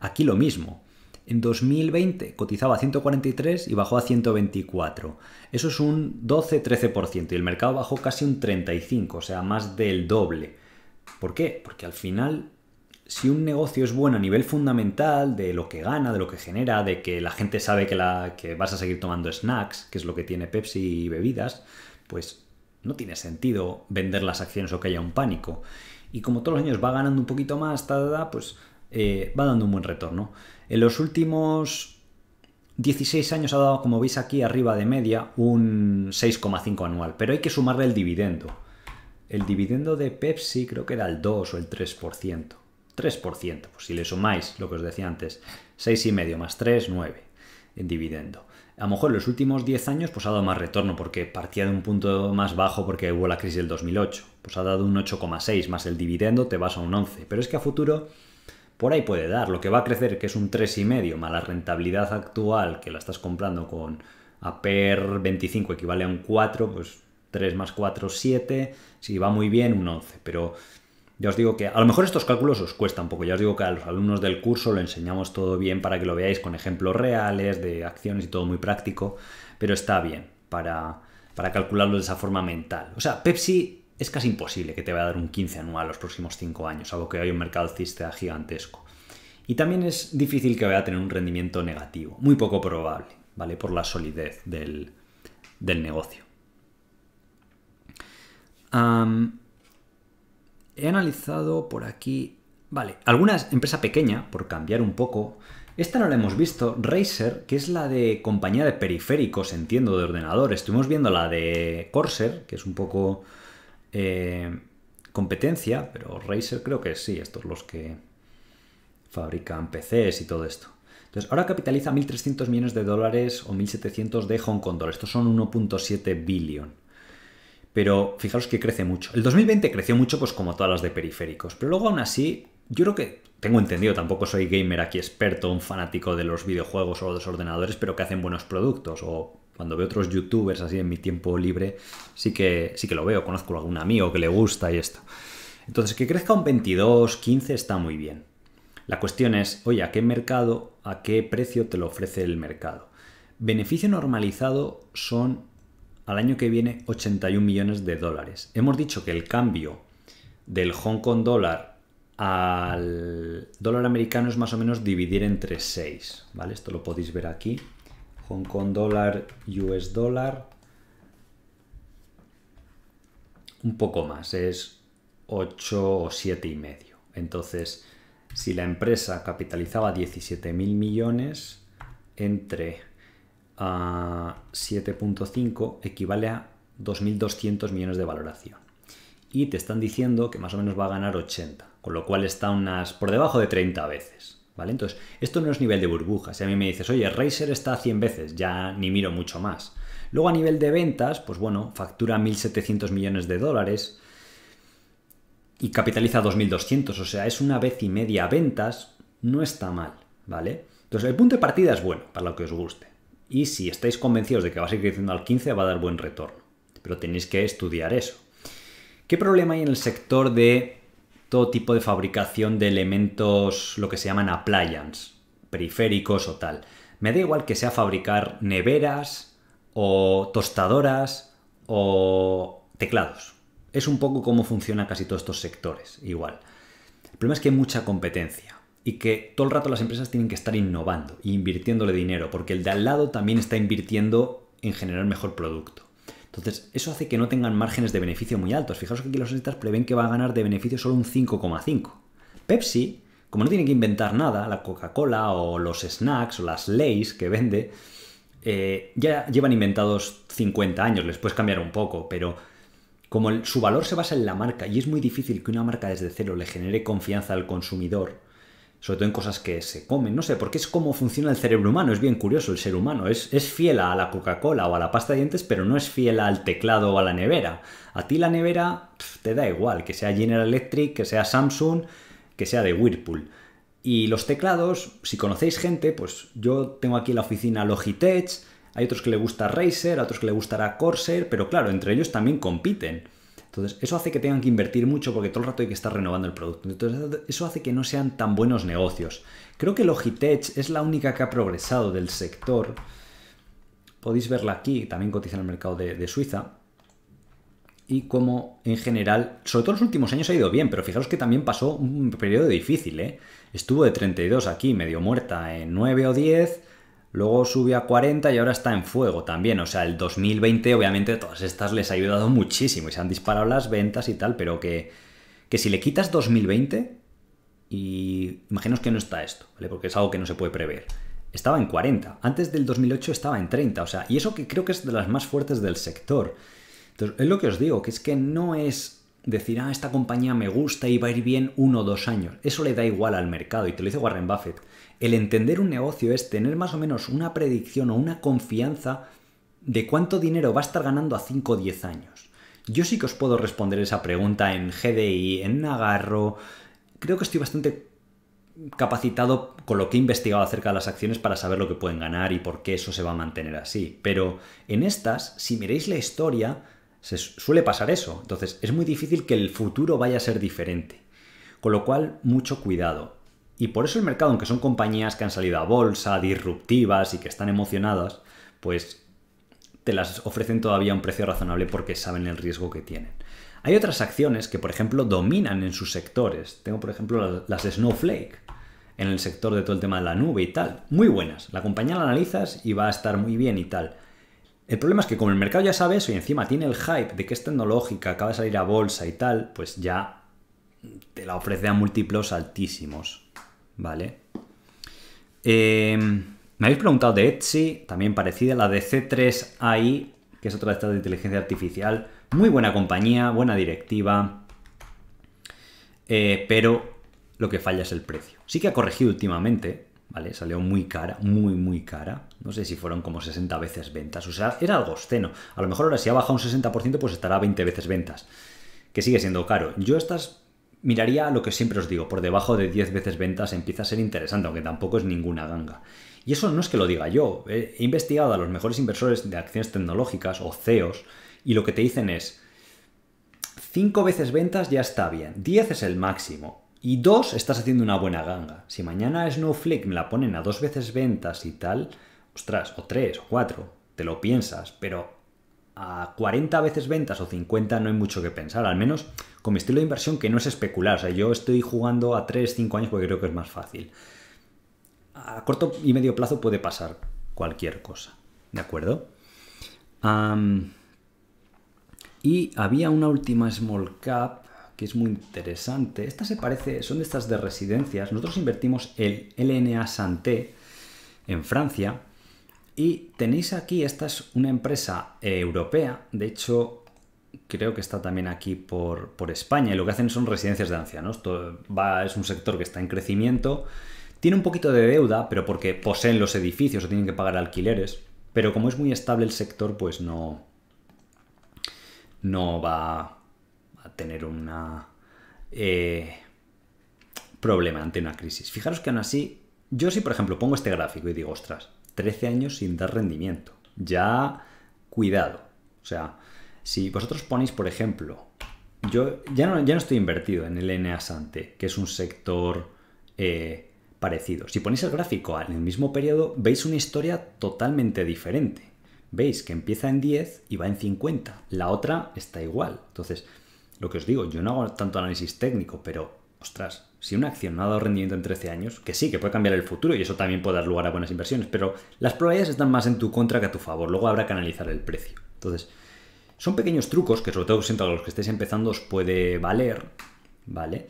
[SPEAKER 1] Aquí lo mismo. En 2020 cotizaba a 143 y bajó a 124. Eso es un 12-13% y el mercado bajó casi un 35, o sea, más del doble. ¿Por qué? Porque al final si un negocio es bueno a nivel fundamental, de lo que gana, de lo que genera, de que la gente sabe que, la, que vas a seguir tomando snacks, que es lo que tiene Pepsi y bebidas, pues no tiene sentido vender las acciones o que haya un pánico. Y como todos los años va ganando un poquito más, pues eh, va dando un buen retorno. En los últimos 16 años ha dado, como veis aquí, arriba de media, un 6,5 anual. Pero hay que sumarle el dividendo. El dividendo de Pepsi creo que era el 2 o el 3%. 3%, pues si le sumáis lo que os decía antes, 6,5 más 3, 9 en dividendo a lo mejor en los últimos 10 años pues ha dado más retorno porque partía de un punto más bajo porque hubo la crisis del 2008. Pues ha dado un 8,6 más el dividendo te vas a un 11. Pero es que a futuro por ahí puede dar. Lo que va a crecer que es un 3,5 más la rentabilidad actual que la estás comprando con a per 25 equivale a un 4, pues 3 más 4, 7. Si va muy bien, un 11. Pero ya os digo que a lo mejor estos cálculos os cuesta un poco, ya os digo que a los alumnos del curso lo enseñamos todo bien para que lo veáis con ejemplos reales, de acciones y todo muy práctico, pero está bien para, calcularlo de esa forma mental. O sea, Pepsi es casi imposible que te vaya a dar un 15 anual los próximos 5 años, algo que hay un mercado alcista gigantesco. Y también es difícil que vaya a tener un rendimiento negativo, muy poco probable, ¿vale? Por la solidez del, del negocio. Um, he analizado por aquí, vale, alguna empresa pequeña, por cambiar un poco, esta no la hemos visto, Razer, que es la de compañía de periféricos, entiendo, de ordenador. Estuvimos viendo la de Corsair, que es un poco eh, competencia, pero Razer creo que sí, estos los que fabrican PCs y todo esto. Entonces, ahora capitaliza 1.300 millones de dólares o 1.700 de Hong Kong Estos son 1.7 billion pero fijaros que crece mucho. El 2020 creció mucho, pues como todas las de periféricos, pero luego aún así, yo creo que tengo entendido, tampoco soy gamer aquí experto, un fanático de los videojuegos o de los ordenadores, pero que hacen buenos productos o cuando veo otros youtubers así en mi tiempo libre, sí que, sí que lo veo, conozco a algún amigo que le gusta y esto. Entonces, que crezca un 22, 15 está muy bien. La cuestión es, oye, ¿a qué mercado, a qué precio te lo ofrece el mercado? Beneficio normalizado son al año que viene 81 millones de dólares. Hemos dicho que el cambio del Hong Kong dólar al dólar americano es más o menos dividir entre 6, ¿vale? Esto lo podéis ver aquí. Hong Kong dólar, US dólar, un poco más, es 8 o 7 y medio. Entonces, si la empresa capitalizaba mil millones entre a 7.5 equivale a 2.200 millones de valoración. Y te están diciendo que más o menos va a ganar 80, con lo cual está unas por debajo de 30 veces. ¿Vale? Entonces, esto no es nivel de burbuja. Si a mí me dices, oye, Razer está a 100 veces, ya ni miro mucho más. Luego a nivel de ventas, pues bueno, factura 1.700 millones de dólares y capitaliza 2.200, o sea, es una vez y media ventas, no está mal, ¿vale? Entonces, el punto de partida es bueno para lo que os guste y si estáis convencidos de que va a seguir creciendo al 15 va a dar buen retorno. Pero tenéis que estudiar eso. ¿Qué problema hay en el sector de todo tipo de fabricación de elementos, lo que se llaman appliance, periféricos o tal? Me da igual que sea fabricar neveras o tostadoras o teclados. Es un poco cómo funciona casi todos estos sectores, igual. El problema es que hay mucha competencia y que todo el rato las empresas tienen que estar innovando e invirtiéndole dinero, porque el de al lado también está invirtiendo en generar mejor producto. Entonces, eso hace que no tengan márgenes de beneficio muy altos. Fijaos que aquí los analistas prevén que va a ganar de beneficio solo un 5,5. Pepsi, como no tiene que inventar nada, la Coca-Cola o los snacks o las Lays que vende, eh, ya llevan inventados 50 años, les puedes cambiar un poco, pero como su valor se basa en la marca y es muy difícil que una marca desde cero le genere confianza al consumidor, sobre todo en cosas que se comen, no sé, porque es como funciona el cerebro humano, es bien curioso el ser humano, es, fiel a la Coca-Cola o a la pasta de dientes, pero no es fiel al teclado o a la nevera. A ti la nevera te da igual, que sea General Electric, que sea Samsung, que sea de Whirlpool. Y los teclados, si conocéis gente, pues yo tengo aquí en la oficina Logitech, hay otros que le gusta Razer, a otros que le gustará Corsair, pero claro, entre ellos también compiten. Entonces, eso hace que tengan que invertir mucho porque todo el rato hay que estar renovando el producto. Entonces, eso hace que no sean tan buenos negocios. Creo que Logitech es la única que ha progresado del sector. Podéis verla aquí, también cotiza en el mercado de, Suiza. Y como en general, sobre todo los últimos años ha ido bien, pero fijaros que también pasó un periodo difícil. ¿eh? Estuvo de 32 aquí, medio muerta en 9 o 10 luego sube a 40 y ahora está en fuego también. O sea, el 2020 obviamente todas estas les ha ayudado muchísimo y se han disparado las ventas y tal, pero que, si le quitas 2020 y imaginaos que no está esto, ¿vale? Porque es algo que no se puede prever. Estaba en 40, antes del 2008 estaba en 30, o sea, y eso que creo que es de las más fuertes del sector. Entonces, es lo que os digo, que es que no es decir, ah, esta compañía me gusta y va a ir bien uno o dos años. Eso le da igual al mercado, y te lo dice Warren Buffett. El entender un negocio es tener más o menos una predicción o una confianza de cuánto dinero va a estar ganando a 5 o 10 años. Yo sí que os puedo responder esa pregunta en GDI, en Nagarro. Creo que estoy bastante capacitado con lo que he investigado acerca de las acciones para saber lo que pueden ganar y por qué eso se va a mantener así. Pero en estas, si miréis la historia, se suele pasar eso. Entonces, es muy difícil que el futuro vaya a ser diferente. Con lo cual, mucho cuidado. Y por eso el mercado, aunque son compañías que han salido a bolsa, disruptivas y que están emocionadas, pues te las ofrecen todavía a un precio razonable porque saben el riesgo que tienen. Hay otras acciones que, por ejemplo, dominan en sus sectores. Tengo, por ejemplo, las Snowflake, en el sector de todo el tema de la nube y tal. Muy buenas. La compañía la analizas y va a estar muy bien y tal. El problema es que como el mercado ya sabe eso y encima tiene el hype de que es tecnológica, acaba de salir a bolsa y tal, pues ya te la ofrece a múltiplos altísimos. ¿vale? Em, me habéis preguntado de Etsy, también parecida, la de C3AI, que es otra de estas de inteligencia artificial. Muy buena compañía, buena directiva, eh, pero lo que falla es el precio. Sí que ha corregido últimamente, ¿vale? Salió muy cara, muy, muy cara. No sé si fueron como 60 veces ventas. O sea, era algo obsceno. A lo mejor ahora si ha bajado un 60%, pues estará 20 veces ventas. Que sigue siendo caro. Yo estas miraría lo que siempre os digo, por debajo de 10 veces ventas empieza a ser interesante, aunque tampoco es ninguna ganga. Y eso no es que lo diga yo, eh, he investigado a los mejores inversores de acciones tecnológicas o CEOs y lo que te dicen es, 5 veces ventas ya está bien, 10 es el máximo y 2 estás haciendo una buena ganga. Si mañana Snowflake me la ponen a 2 veces ventas y tal, ostras, o 3 o 4, te lo piensas, pero a 40 veces ventas o 50 no hay mucho que pensar, al menos con mi estilo de inversión que no es especular, o sea, yo estoy jugando a 3, 5 años porque creo que es más fácil. A corto y medio plazo puede pasar cualquier cosa, ¿de acuerdo? y había una última small cap que es muy interesante. Esta se parece, son de estas de residencias. Nosotros invertimos el LNA Santé en Francia y tenéis aquí, esta es una empresa eh, europea, de hecho creo que está también aquí por, por, España, y lo que hacen son residencias de ancianos. va, es un sector que está en crecimiento, tiene un poquito de deuda, pero porque poseen los edificios o tienen que pagar alquileres, pero como es muy estable el sector, pues no, no va a tener un eh, problema ante una crisis. Fijaros que aún así yo si, por ejemplo, pongo este gráfico y digo, ostras, 13 años sin dar rendimiento, ya cuidado. O sea, si vosotros ponéis, por ejemplo, yo ya no, ya no estoy invertido en el NA que es un sector eh, parecido. Si ponéis el gráfico en el mismo periodo, veis una historia totalmente diferente. Veis que empieza en 10 y va en 50. La otra está igual. Entonces, lo que os digo, yo no hago tanto análisis técnico, pero, ostras, si una acción no ha dado rendimiento en 13 años, que sí, que puede cambiar el futuro y eso también puede dar lugar a buenas inversiones, pero las probabilidades están más en tu contra que a tu favor, luego habrá que analizar el precio. Entonces, son pequeños trucos que sobre todo siento a los que estéis empezando os puede valer, ¿vale?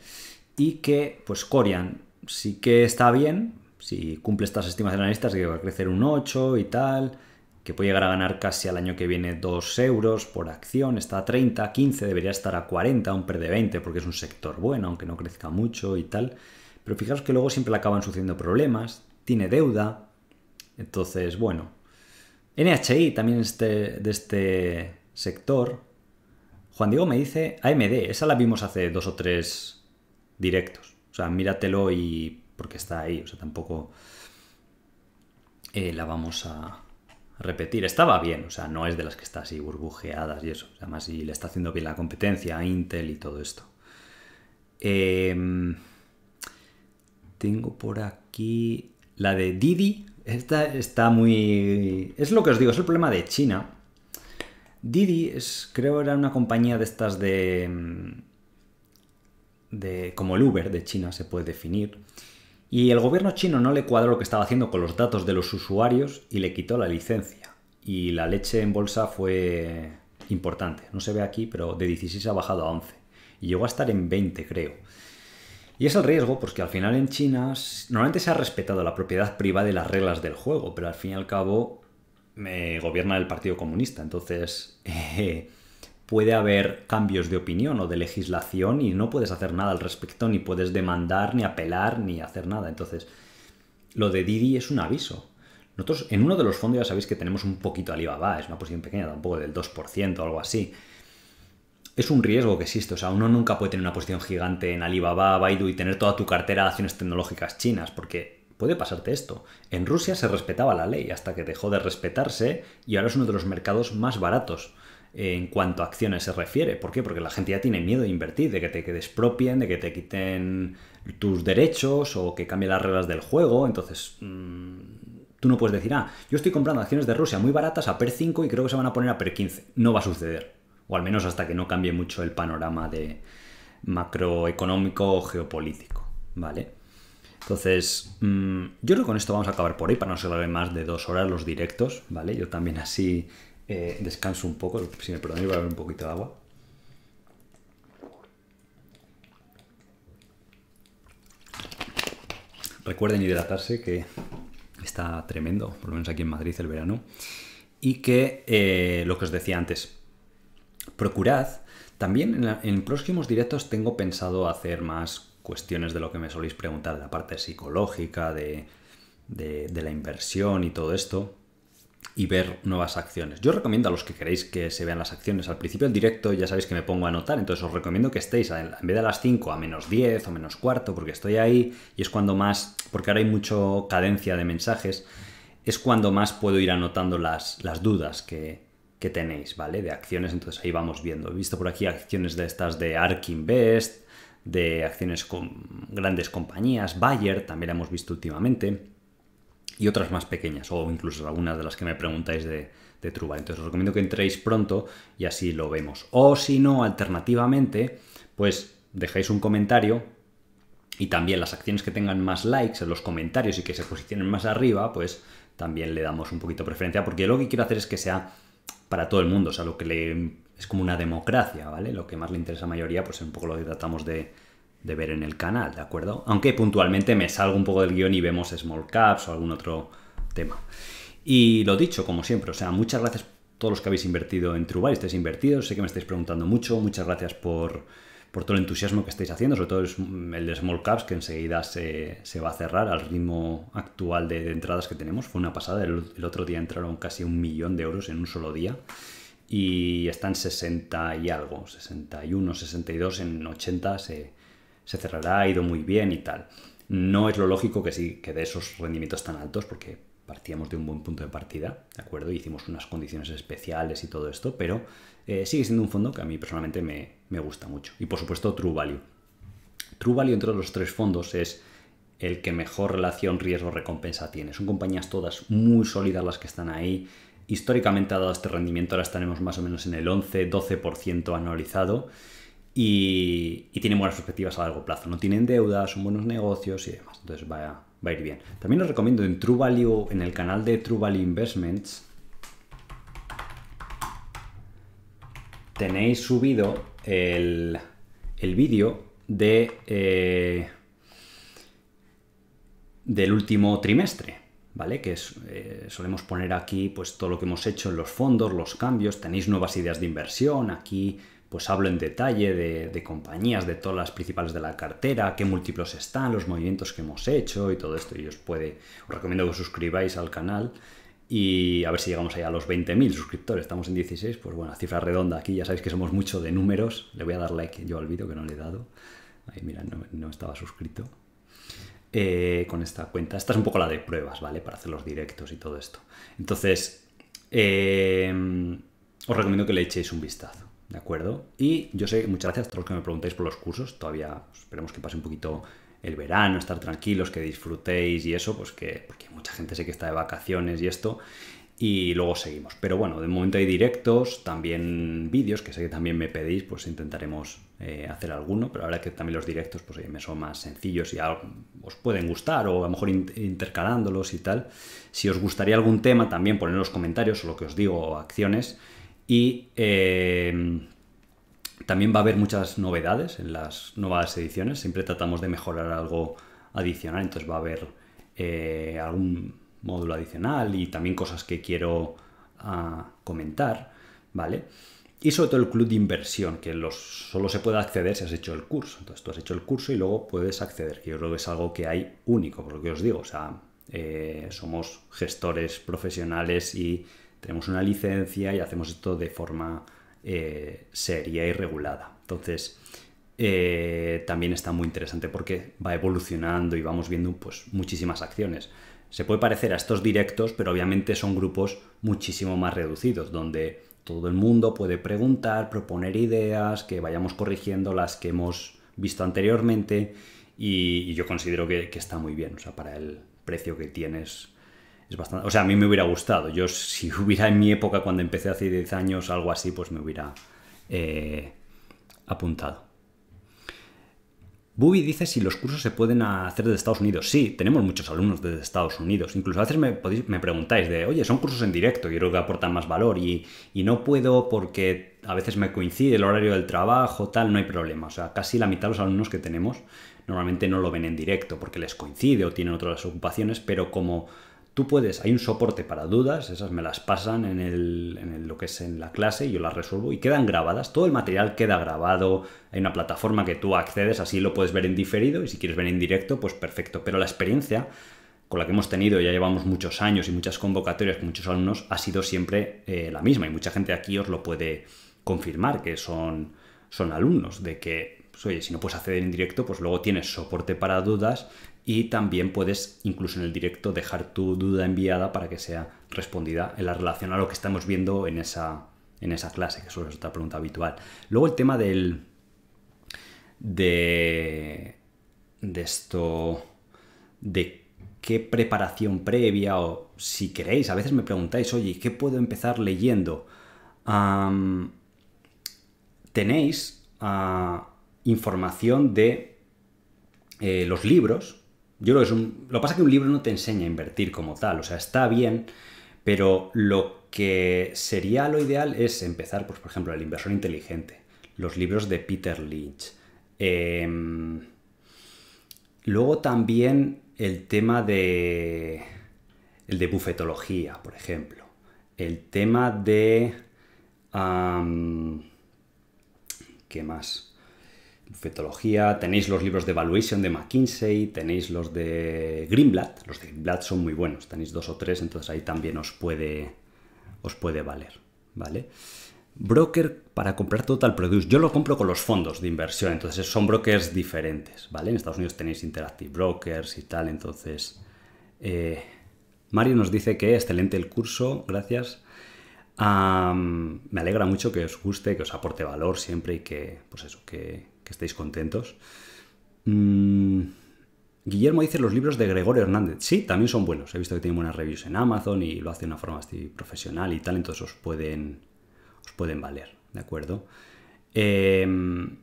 [SPEAKER 1] Y que, pues Corian sí que está bien, si cumple estas estimaciones analistas que va a crecer un 8 y tal, que puede llegar a ganar casi al año que viene 2 euros por acción, está a 30, 15, debería estar a 40, un PER de 20, porque es un sector bueno, aunque no crezca mucho y tal. Pero fijaos que luego siempre le acaban sucediendo problemas, tiene deuda, entonces, bueno. NHI también este, de este sector. Juan Diego me dice AMD, esa la vimos hace dos o tres directos. O sea, míratelo y porque está ahí, o sea, tampoco eh, la vamos a, repetir. Estaba bien, o sea, no es de las que está así burbujeadas y eso. Además, y le está haciendo bien la competencia a Intel y todo esto. Em, tengo por aquí la de Didi. Esta está muy... Es lo que os digo, es el problema de China. Didi es, creo, era una compañía de estas de... Mm, de como el Uber de China se puede definir y el gobierno chino no le cuadró lo que estaba haciendo con los datos de los usuarios y le quitó la licencia. Y la leche en bolsa fue importante. No se ve aquí, pero de 16 ha bajado a 11. Y llegó a estar en 20, creo. Y es el riesgo, porque al final en China normalmente se ha respetado la propiedad privada y las reglas del juego, pero al fin y al cabo me eh, gobierna el Partido Comunista. Entonces, eh, puede haber cambios de opinión o de legislación y no puedes hacer nada al respecto, ni puedes demandar, ni apelar, ni hacer nada. Entonces, lo de Didi es un aviso. Nosotros en uno de los fondos ya sabéis que tenemos un poquito Alibaba, es una posición pequeña, tampoco del 2% o algo así. Es un riesgo que existe, o sea, uno nunca puede tener una posición gigante en Alibaba, Baidu y tener toda tu cartera de acciones tecnológicas chinas, porque puede pasarte esto. En Rusia se respetaba la ley hasta que dejó de respetarse y ahora es uno de los mercados más baratos en cuanto a acciones se refiere. ¿Por qué? Porque la gente ya tiene miedo de invertir, de que te despropien, de que te quiten tus derechos o que cambien las reglas del juego. Entonces, mm, tú no puedes decir, ah, yo estoy comprando acciones de Rusia muy baratas a PER 5 y creo que se van a poner a PER 15. No va a suceder. O al menos hasta que no cambie mucho el panorama de macroeconómico o geopolítico. ¿Vale? Entonces, mm, yo creo que con esto vamos a acabar por hoy para no se más de dos horas los directos, ¿vale? Yo también así eh, descanso un poco, si me perdonáis, voy a beber un poquito de agua. Recuerden hidratarse, que está tremendo, por lo menos aquí en Madrid el verano. Y que eh, lo que os decía antes, procurad. También en, próximos directos tengo pensado hacer más cuestiones de lo que me soléis preguntar, de la parte psicológica, de la inversión y todo esto y ver nuevas acciones. Yo recomiendo a los que queréis que se vean las acciones al principio del directo, ya sabéis que me pongo a anotar, entonces os recomiendo que estéis en vez de las 5 a menos 10 o menos cuarto, porque estoy ahí y es cuando más, porque ahora hay mucho cadencia de mensajes, es cuando más puedo ir anotando las, las dudas que, que tenéis, ¿vale? De acciones, entonces ahí vamos viendo. He visto por aquí acciones de estas de Ark Invest, de acciones con grandes compañías, Bayer, también la hemos visto últimamente y otras más pequeñas, o incluso algunas de las que me preguntáis de, de Truba. Entonces os recomiendo que entréis pronto y así lo vemos. O si no, alternativamente, pues dejáis un comentario y también las acciones que tengan más likes en los comentarios y que se posicionen más arriba, pues también le damos un poquito preferencia, porque lo que quiero hacer es que sea para todo el mundo, o sea, lo que le, es como una democracia, ¿vale? Lo que más le interesa a la mayoría, pues un poco lo que tratamos de, de ver en el canal, ¿de acuerdo? Aunque puntualmente me salgo un poco del guión y vemos small caps o algún otro tema. Y lo dicho, como siempre, o sea, muchas gracias a todos los que habéis invertido en y estáis invertidos, sé que me estáis preguntando mucho, muchas gracias por, todo el entusiasmo que estáis haciendo, sobre todo el de small caps que enseguida se, va a cerrar al ritmo actual de, entradas que tenemos, fue una pasada, el, el otro día entraron casi un millón de euros en un solo día y están 60 y algo, 61, 62, en 80 se se cerrará, ha ido muy bien y tal. No es lo lógico que sí, que de esos rendimientos tan altos, porque partíamos de un buen punto de partida, ¿de acuerdo? Hicimos unas condiciones especiales y todo esto, pero eh, sigue siendo un fondo que a mí personalmente me, me, gusta mucho. Y por supuesto, True Value. True Value entre los tres fondos es el que mejor relación riesgo-recompensa tiene. Son compañías todas muy sólidas las que están ahí. Históricamente ha dado este rendimiento, ahora estaremos más o menos en el 11-12% anualizado y, tienen buenas perspectivas a largo plazo. No tienen deudas, son buenos negocios y demás. Entonces va a, ir bien. También os recomiendo en True Value, en el canal de True Value Investments, tenéis subido el, vídeo eh, del último trimestre. ¿Vale? Que es, eh, solemos poner aquí pues, todo lo que hemos hecho en los fondos, los cambios, tenéis nuevas ideas de inversión, aquí pues hablo en detalle de, compañías, de todas las principales de la cartera, qué múltiplos están, los movimientos que hemos hecho y todo esto. Y os puede, os recomiendo que os suscribáis al canal y a ver si llegamos allá a los 20.000 suscriptores. Estamos en 16, pues bueno, cifra redonda aquí, ya sabéis que somos mucho de números. Le voy a dar like yo al vídeo que no le he dado. Ahí, mira, no, estaba suscrito. Eh, con esta cuenta. Esta es un poco la de pruebas, ¿vale? Para hacer los directos y todo esto. Entonces, eh, os recomiendo que le echéis un vistazo. ¿de acuerdo? Y yo sé, muchas gracias a todos los que me preguntáis por los cursos, todavía pues, esperemos que pase un poquito el verano, estar tranquilos, que disfrutéis y eso, pues que, porque mucha gente sé que está de vacaciones y esto, y luego seguimos. Pero bueno, de momento hay directos, también vídeos, que sé que también me pedís, pues intentaremos eh, hacer alguno, pero ahora que también los directos pues me son más sencillos y os pueden gustar o a lo mejor intercalándolos y tal. Si os gustaría algún tema, también poned en los comentarios o lo que os digo, acciones, y em, también va a haber muchas novedades en las nuevas ediciones. Siempre tratamos de mejorar algo adicional, entonces va a haber eh, algún módulo adicional y también cosas que quiero ah, comentar, ¿vale? Y sobre todo el club de inversión, que solo se puede acceder si has hecho el curso. Entonces tú has hecho el curso y luego puedes acceder, que yo creo que es algo que hay único, por lo que os digo. sea, eh, somos gestores profesionales y tenemos una licencia y hacemos esto de forma eh, seria y regulada. Entonces, eh, también está muy interesante porque va evolucionando y vamos viendo pues, muchísimas acciones. Se puede parecer a estos directos, pero obviamente son grupos muchísimo más reducidos, donde todo el mundo puede preguntar, proponer ideas, que vayamos corrigiendo las que hemos visto anteriormente y, yo considero que, está muy bien, o sea, para el precio que tienes bastante... O sea, a mí me hubiera gustado. Yo, si hubiera en mi época, cuando empecé hace 10 años, algo así, pues me hubiera eh, apuntado. Bubi dice si los cursos se pueden hacer desde Estados Unidos. Sí, tenemos muchos alumnos desde Estados Unidos. Incluso a veces me, preguntáis de, oye, son cursos en directo, yo creo que aportan más valor y, y, no puedo porque a veces me coincide el horario del trabajo, tal, no hay problema. O sea, casi la mitad de los alumnos que tenemos normalmente no lo ven en directo porque les coincide o tienen otras ocupaciones, pero como Tú puedes, hay un soporte para dudas, esas me las pasan en, lo que es en la clase, y yo las resuelvo y quedan grabadas, todo el material queda grabado, hay una plataforma que tú accedes, así lo puedes ver en diferido y si quieres ver en directo, pues perfecto, pero la experiencia con la que hemos tenido, ya llevamos muchos años y muchas convocatorias con muchos alumnos, ha sido siempre eh, la misma y mucha gente aquí os lo puede confirmar, que son, son alumnos, de que, pues, oye, si no puedes acceder en directo, pues luego tienes soporte para dudas y también puedes incluso en el directo dejar tu duda enviada para que sea respondida en la relación a lo que estamos viendo en esa, en esa clase, que eso es otra pregunta habitual. Luego el tema del... de... de esto... de qué preparación previa o si queréis, a veces me preguntáis, oye, ¿qué puedo empezar leyendo? tenéis ah, información de eh, los libros yo creo es Lo que pasa es que un libro no te enseña a invertir como tal, o sea, está bien, pero lo que sería lo ideal es empezar, pues, por ejemplo, El inversor inteligente, los libros de Peter Lynch. Em, luego también el tema de... el de bufetología, por ejemplo. El tema de... ¿Qué más? fetología, tenéis los libros de Evaluation de McKinsey, tenéis los de Greenblatt, los de Greenblatt son muy buenos, tenéis dos o tres, entonces ahí también os puede, os puede valer, ¿vale? Broker para comprar Total Produce. Yo lo compro con los fondos de inversión, entonces son brokers diferentes, ¿vale? En Estados Unidos tenéis Interactive Brokers y tal, entonces... Eh, Mario nos dice que excelente el curso, gracias. me alegra mucho que os guste, que os aporte valor siempre y que, pues eso, que, que estéis contentos. Mm, Guillermo dice los libros de Gregorio Hernández. Sí, también son buenos. He visto que tiene buenas reviews en Amazon y lo hace de una forma así profesional y tal, entonces os pueden, os pueden valer, ¿de acuerdo? Em,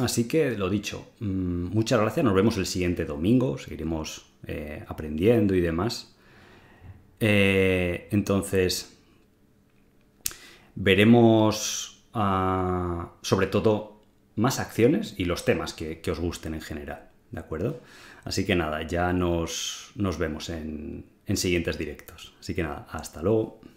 [SPEAKER 1] así que lo dicho, mm, muchas gracias. Nos vemos el siguiente domingo. Seguiremos eh, aprendiendo y demás. Eh, entonces, veremos ah, sobre todo más acciones y los temas que, os gusten en general, ¿de acuerdo? Así que nada, ya nos, nos vemos en, en siguientes directos. Así que nada, hasta luego.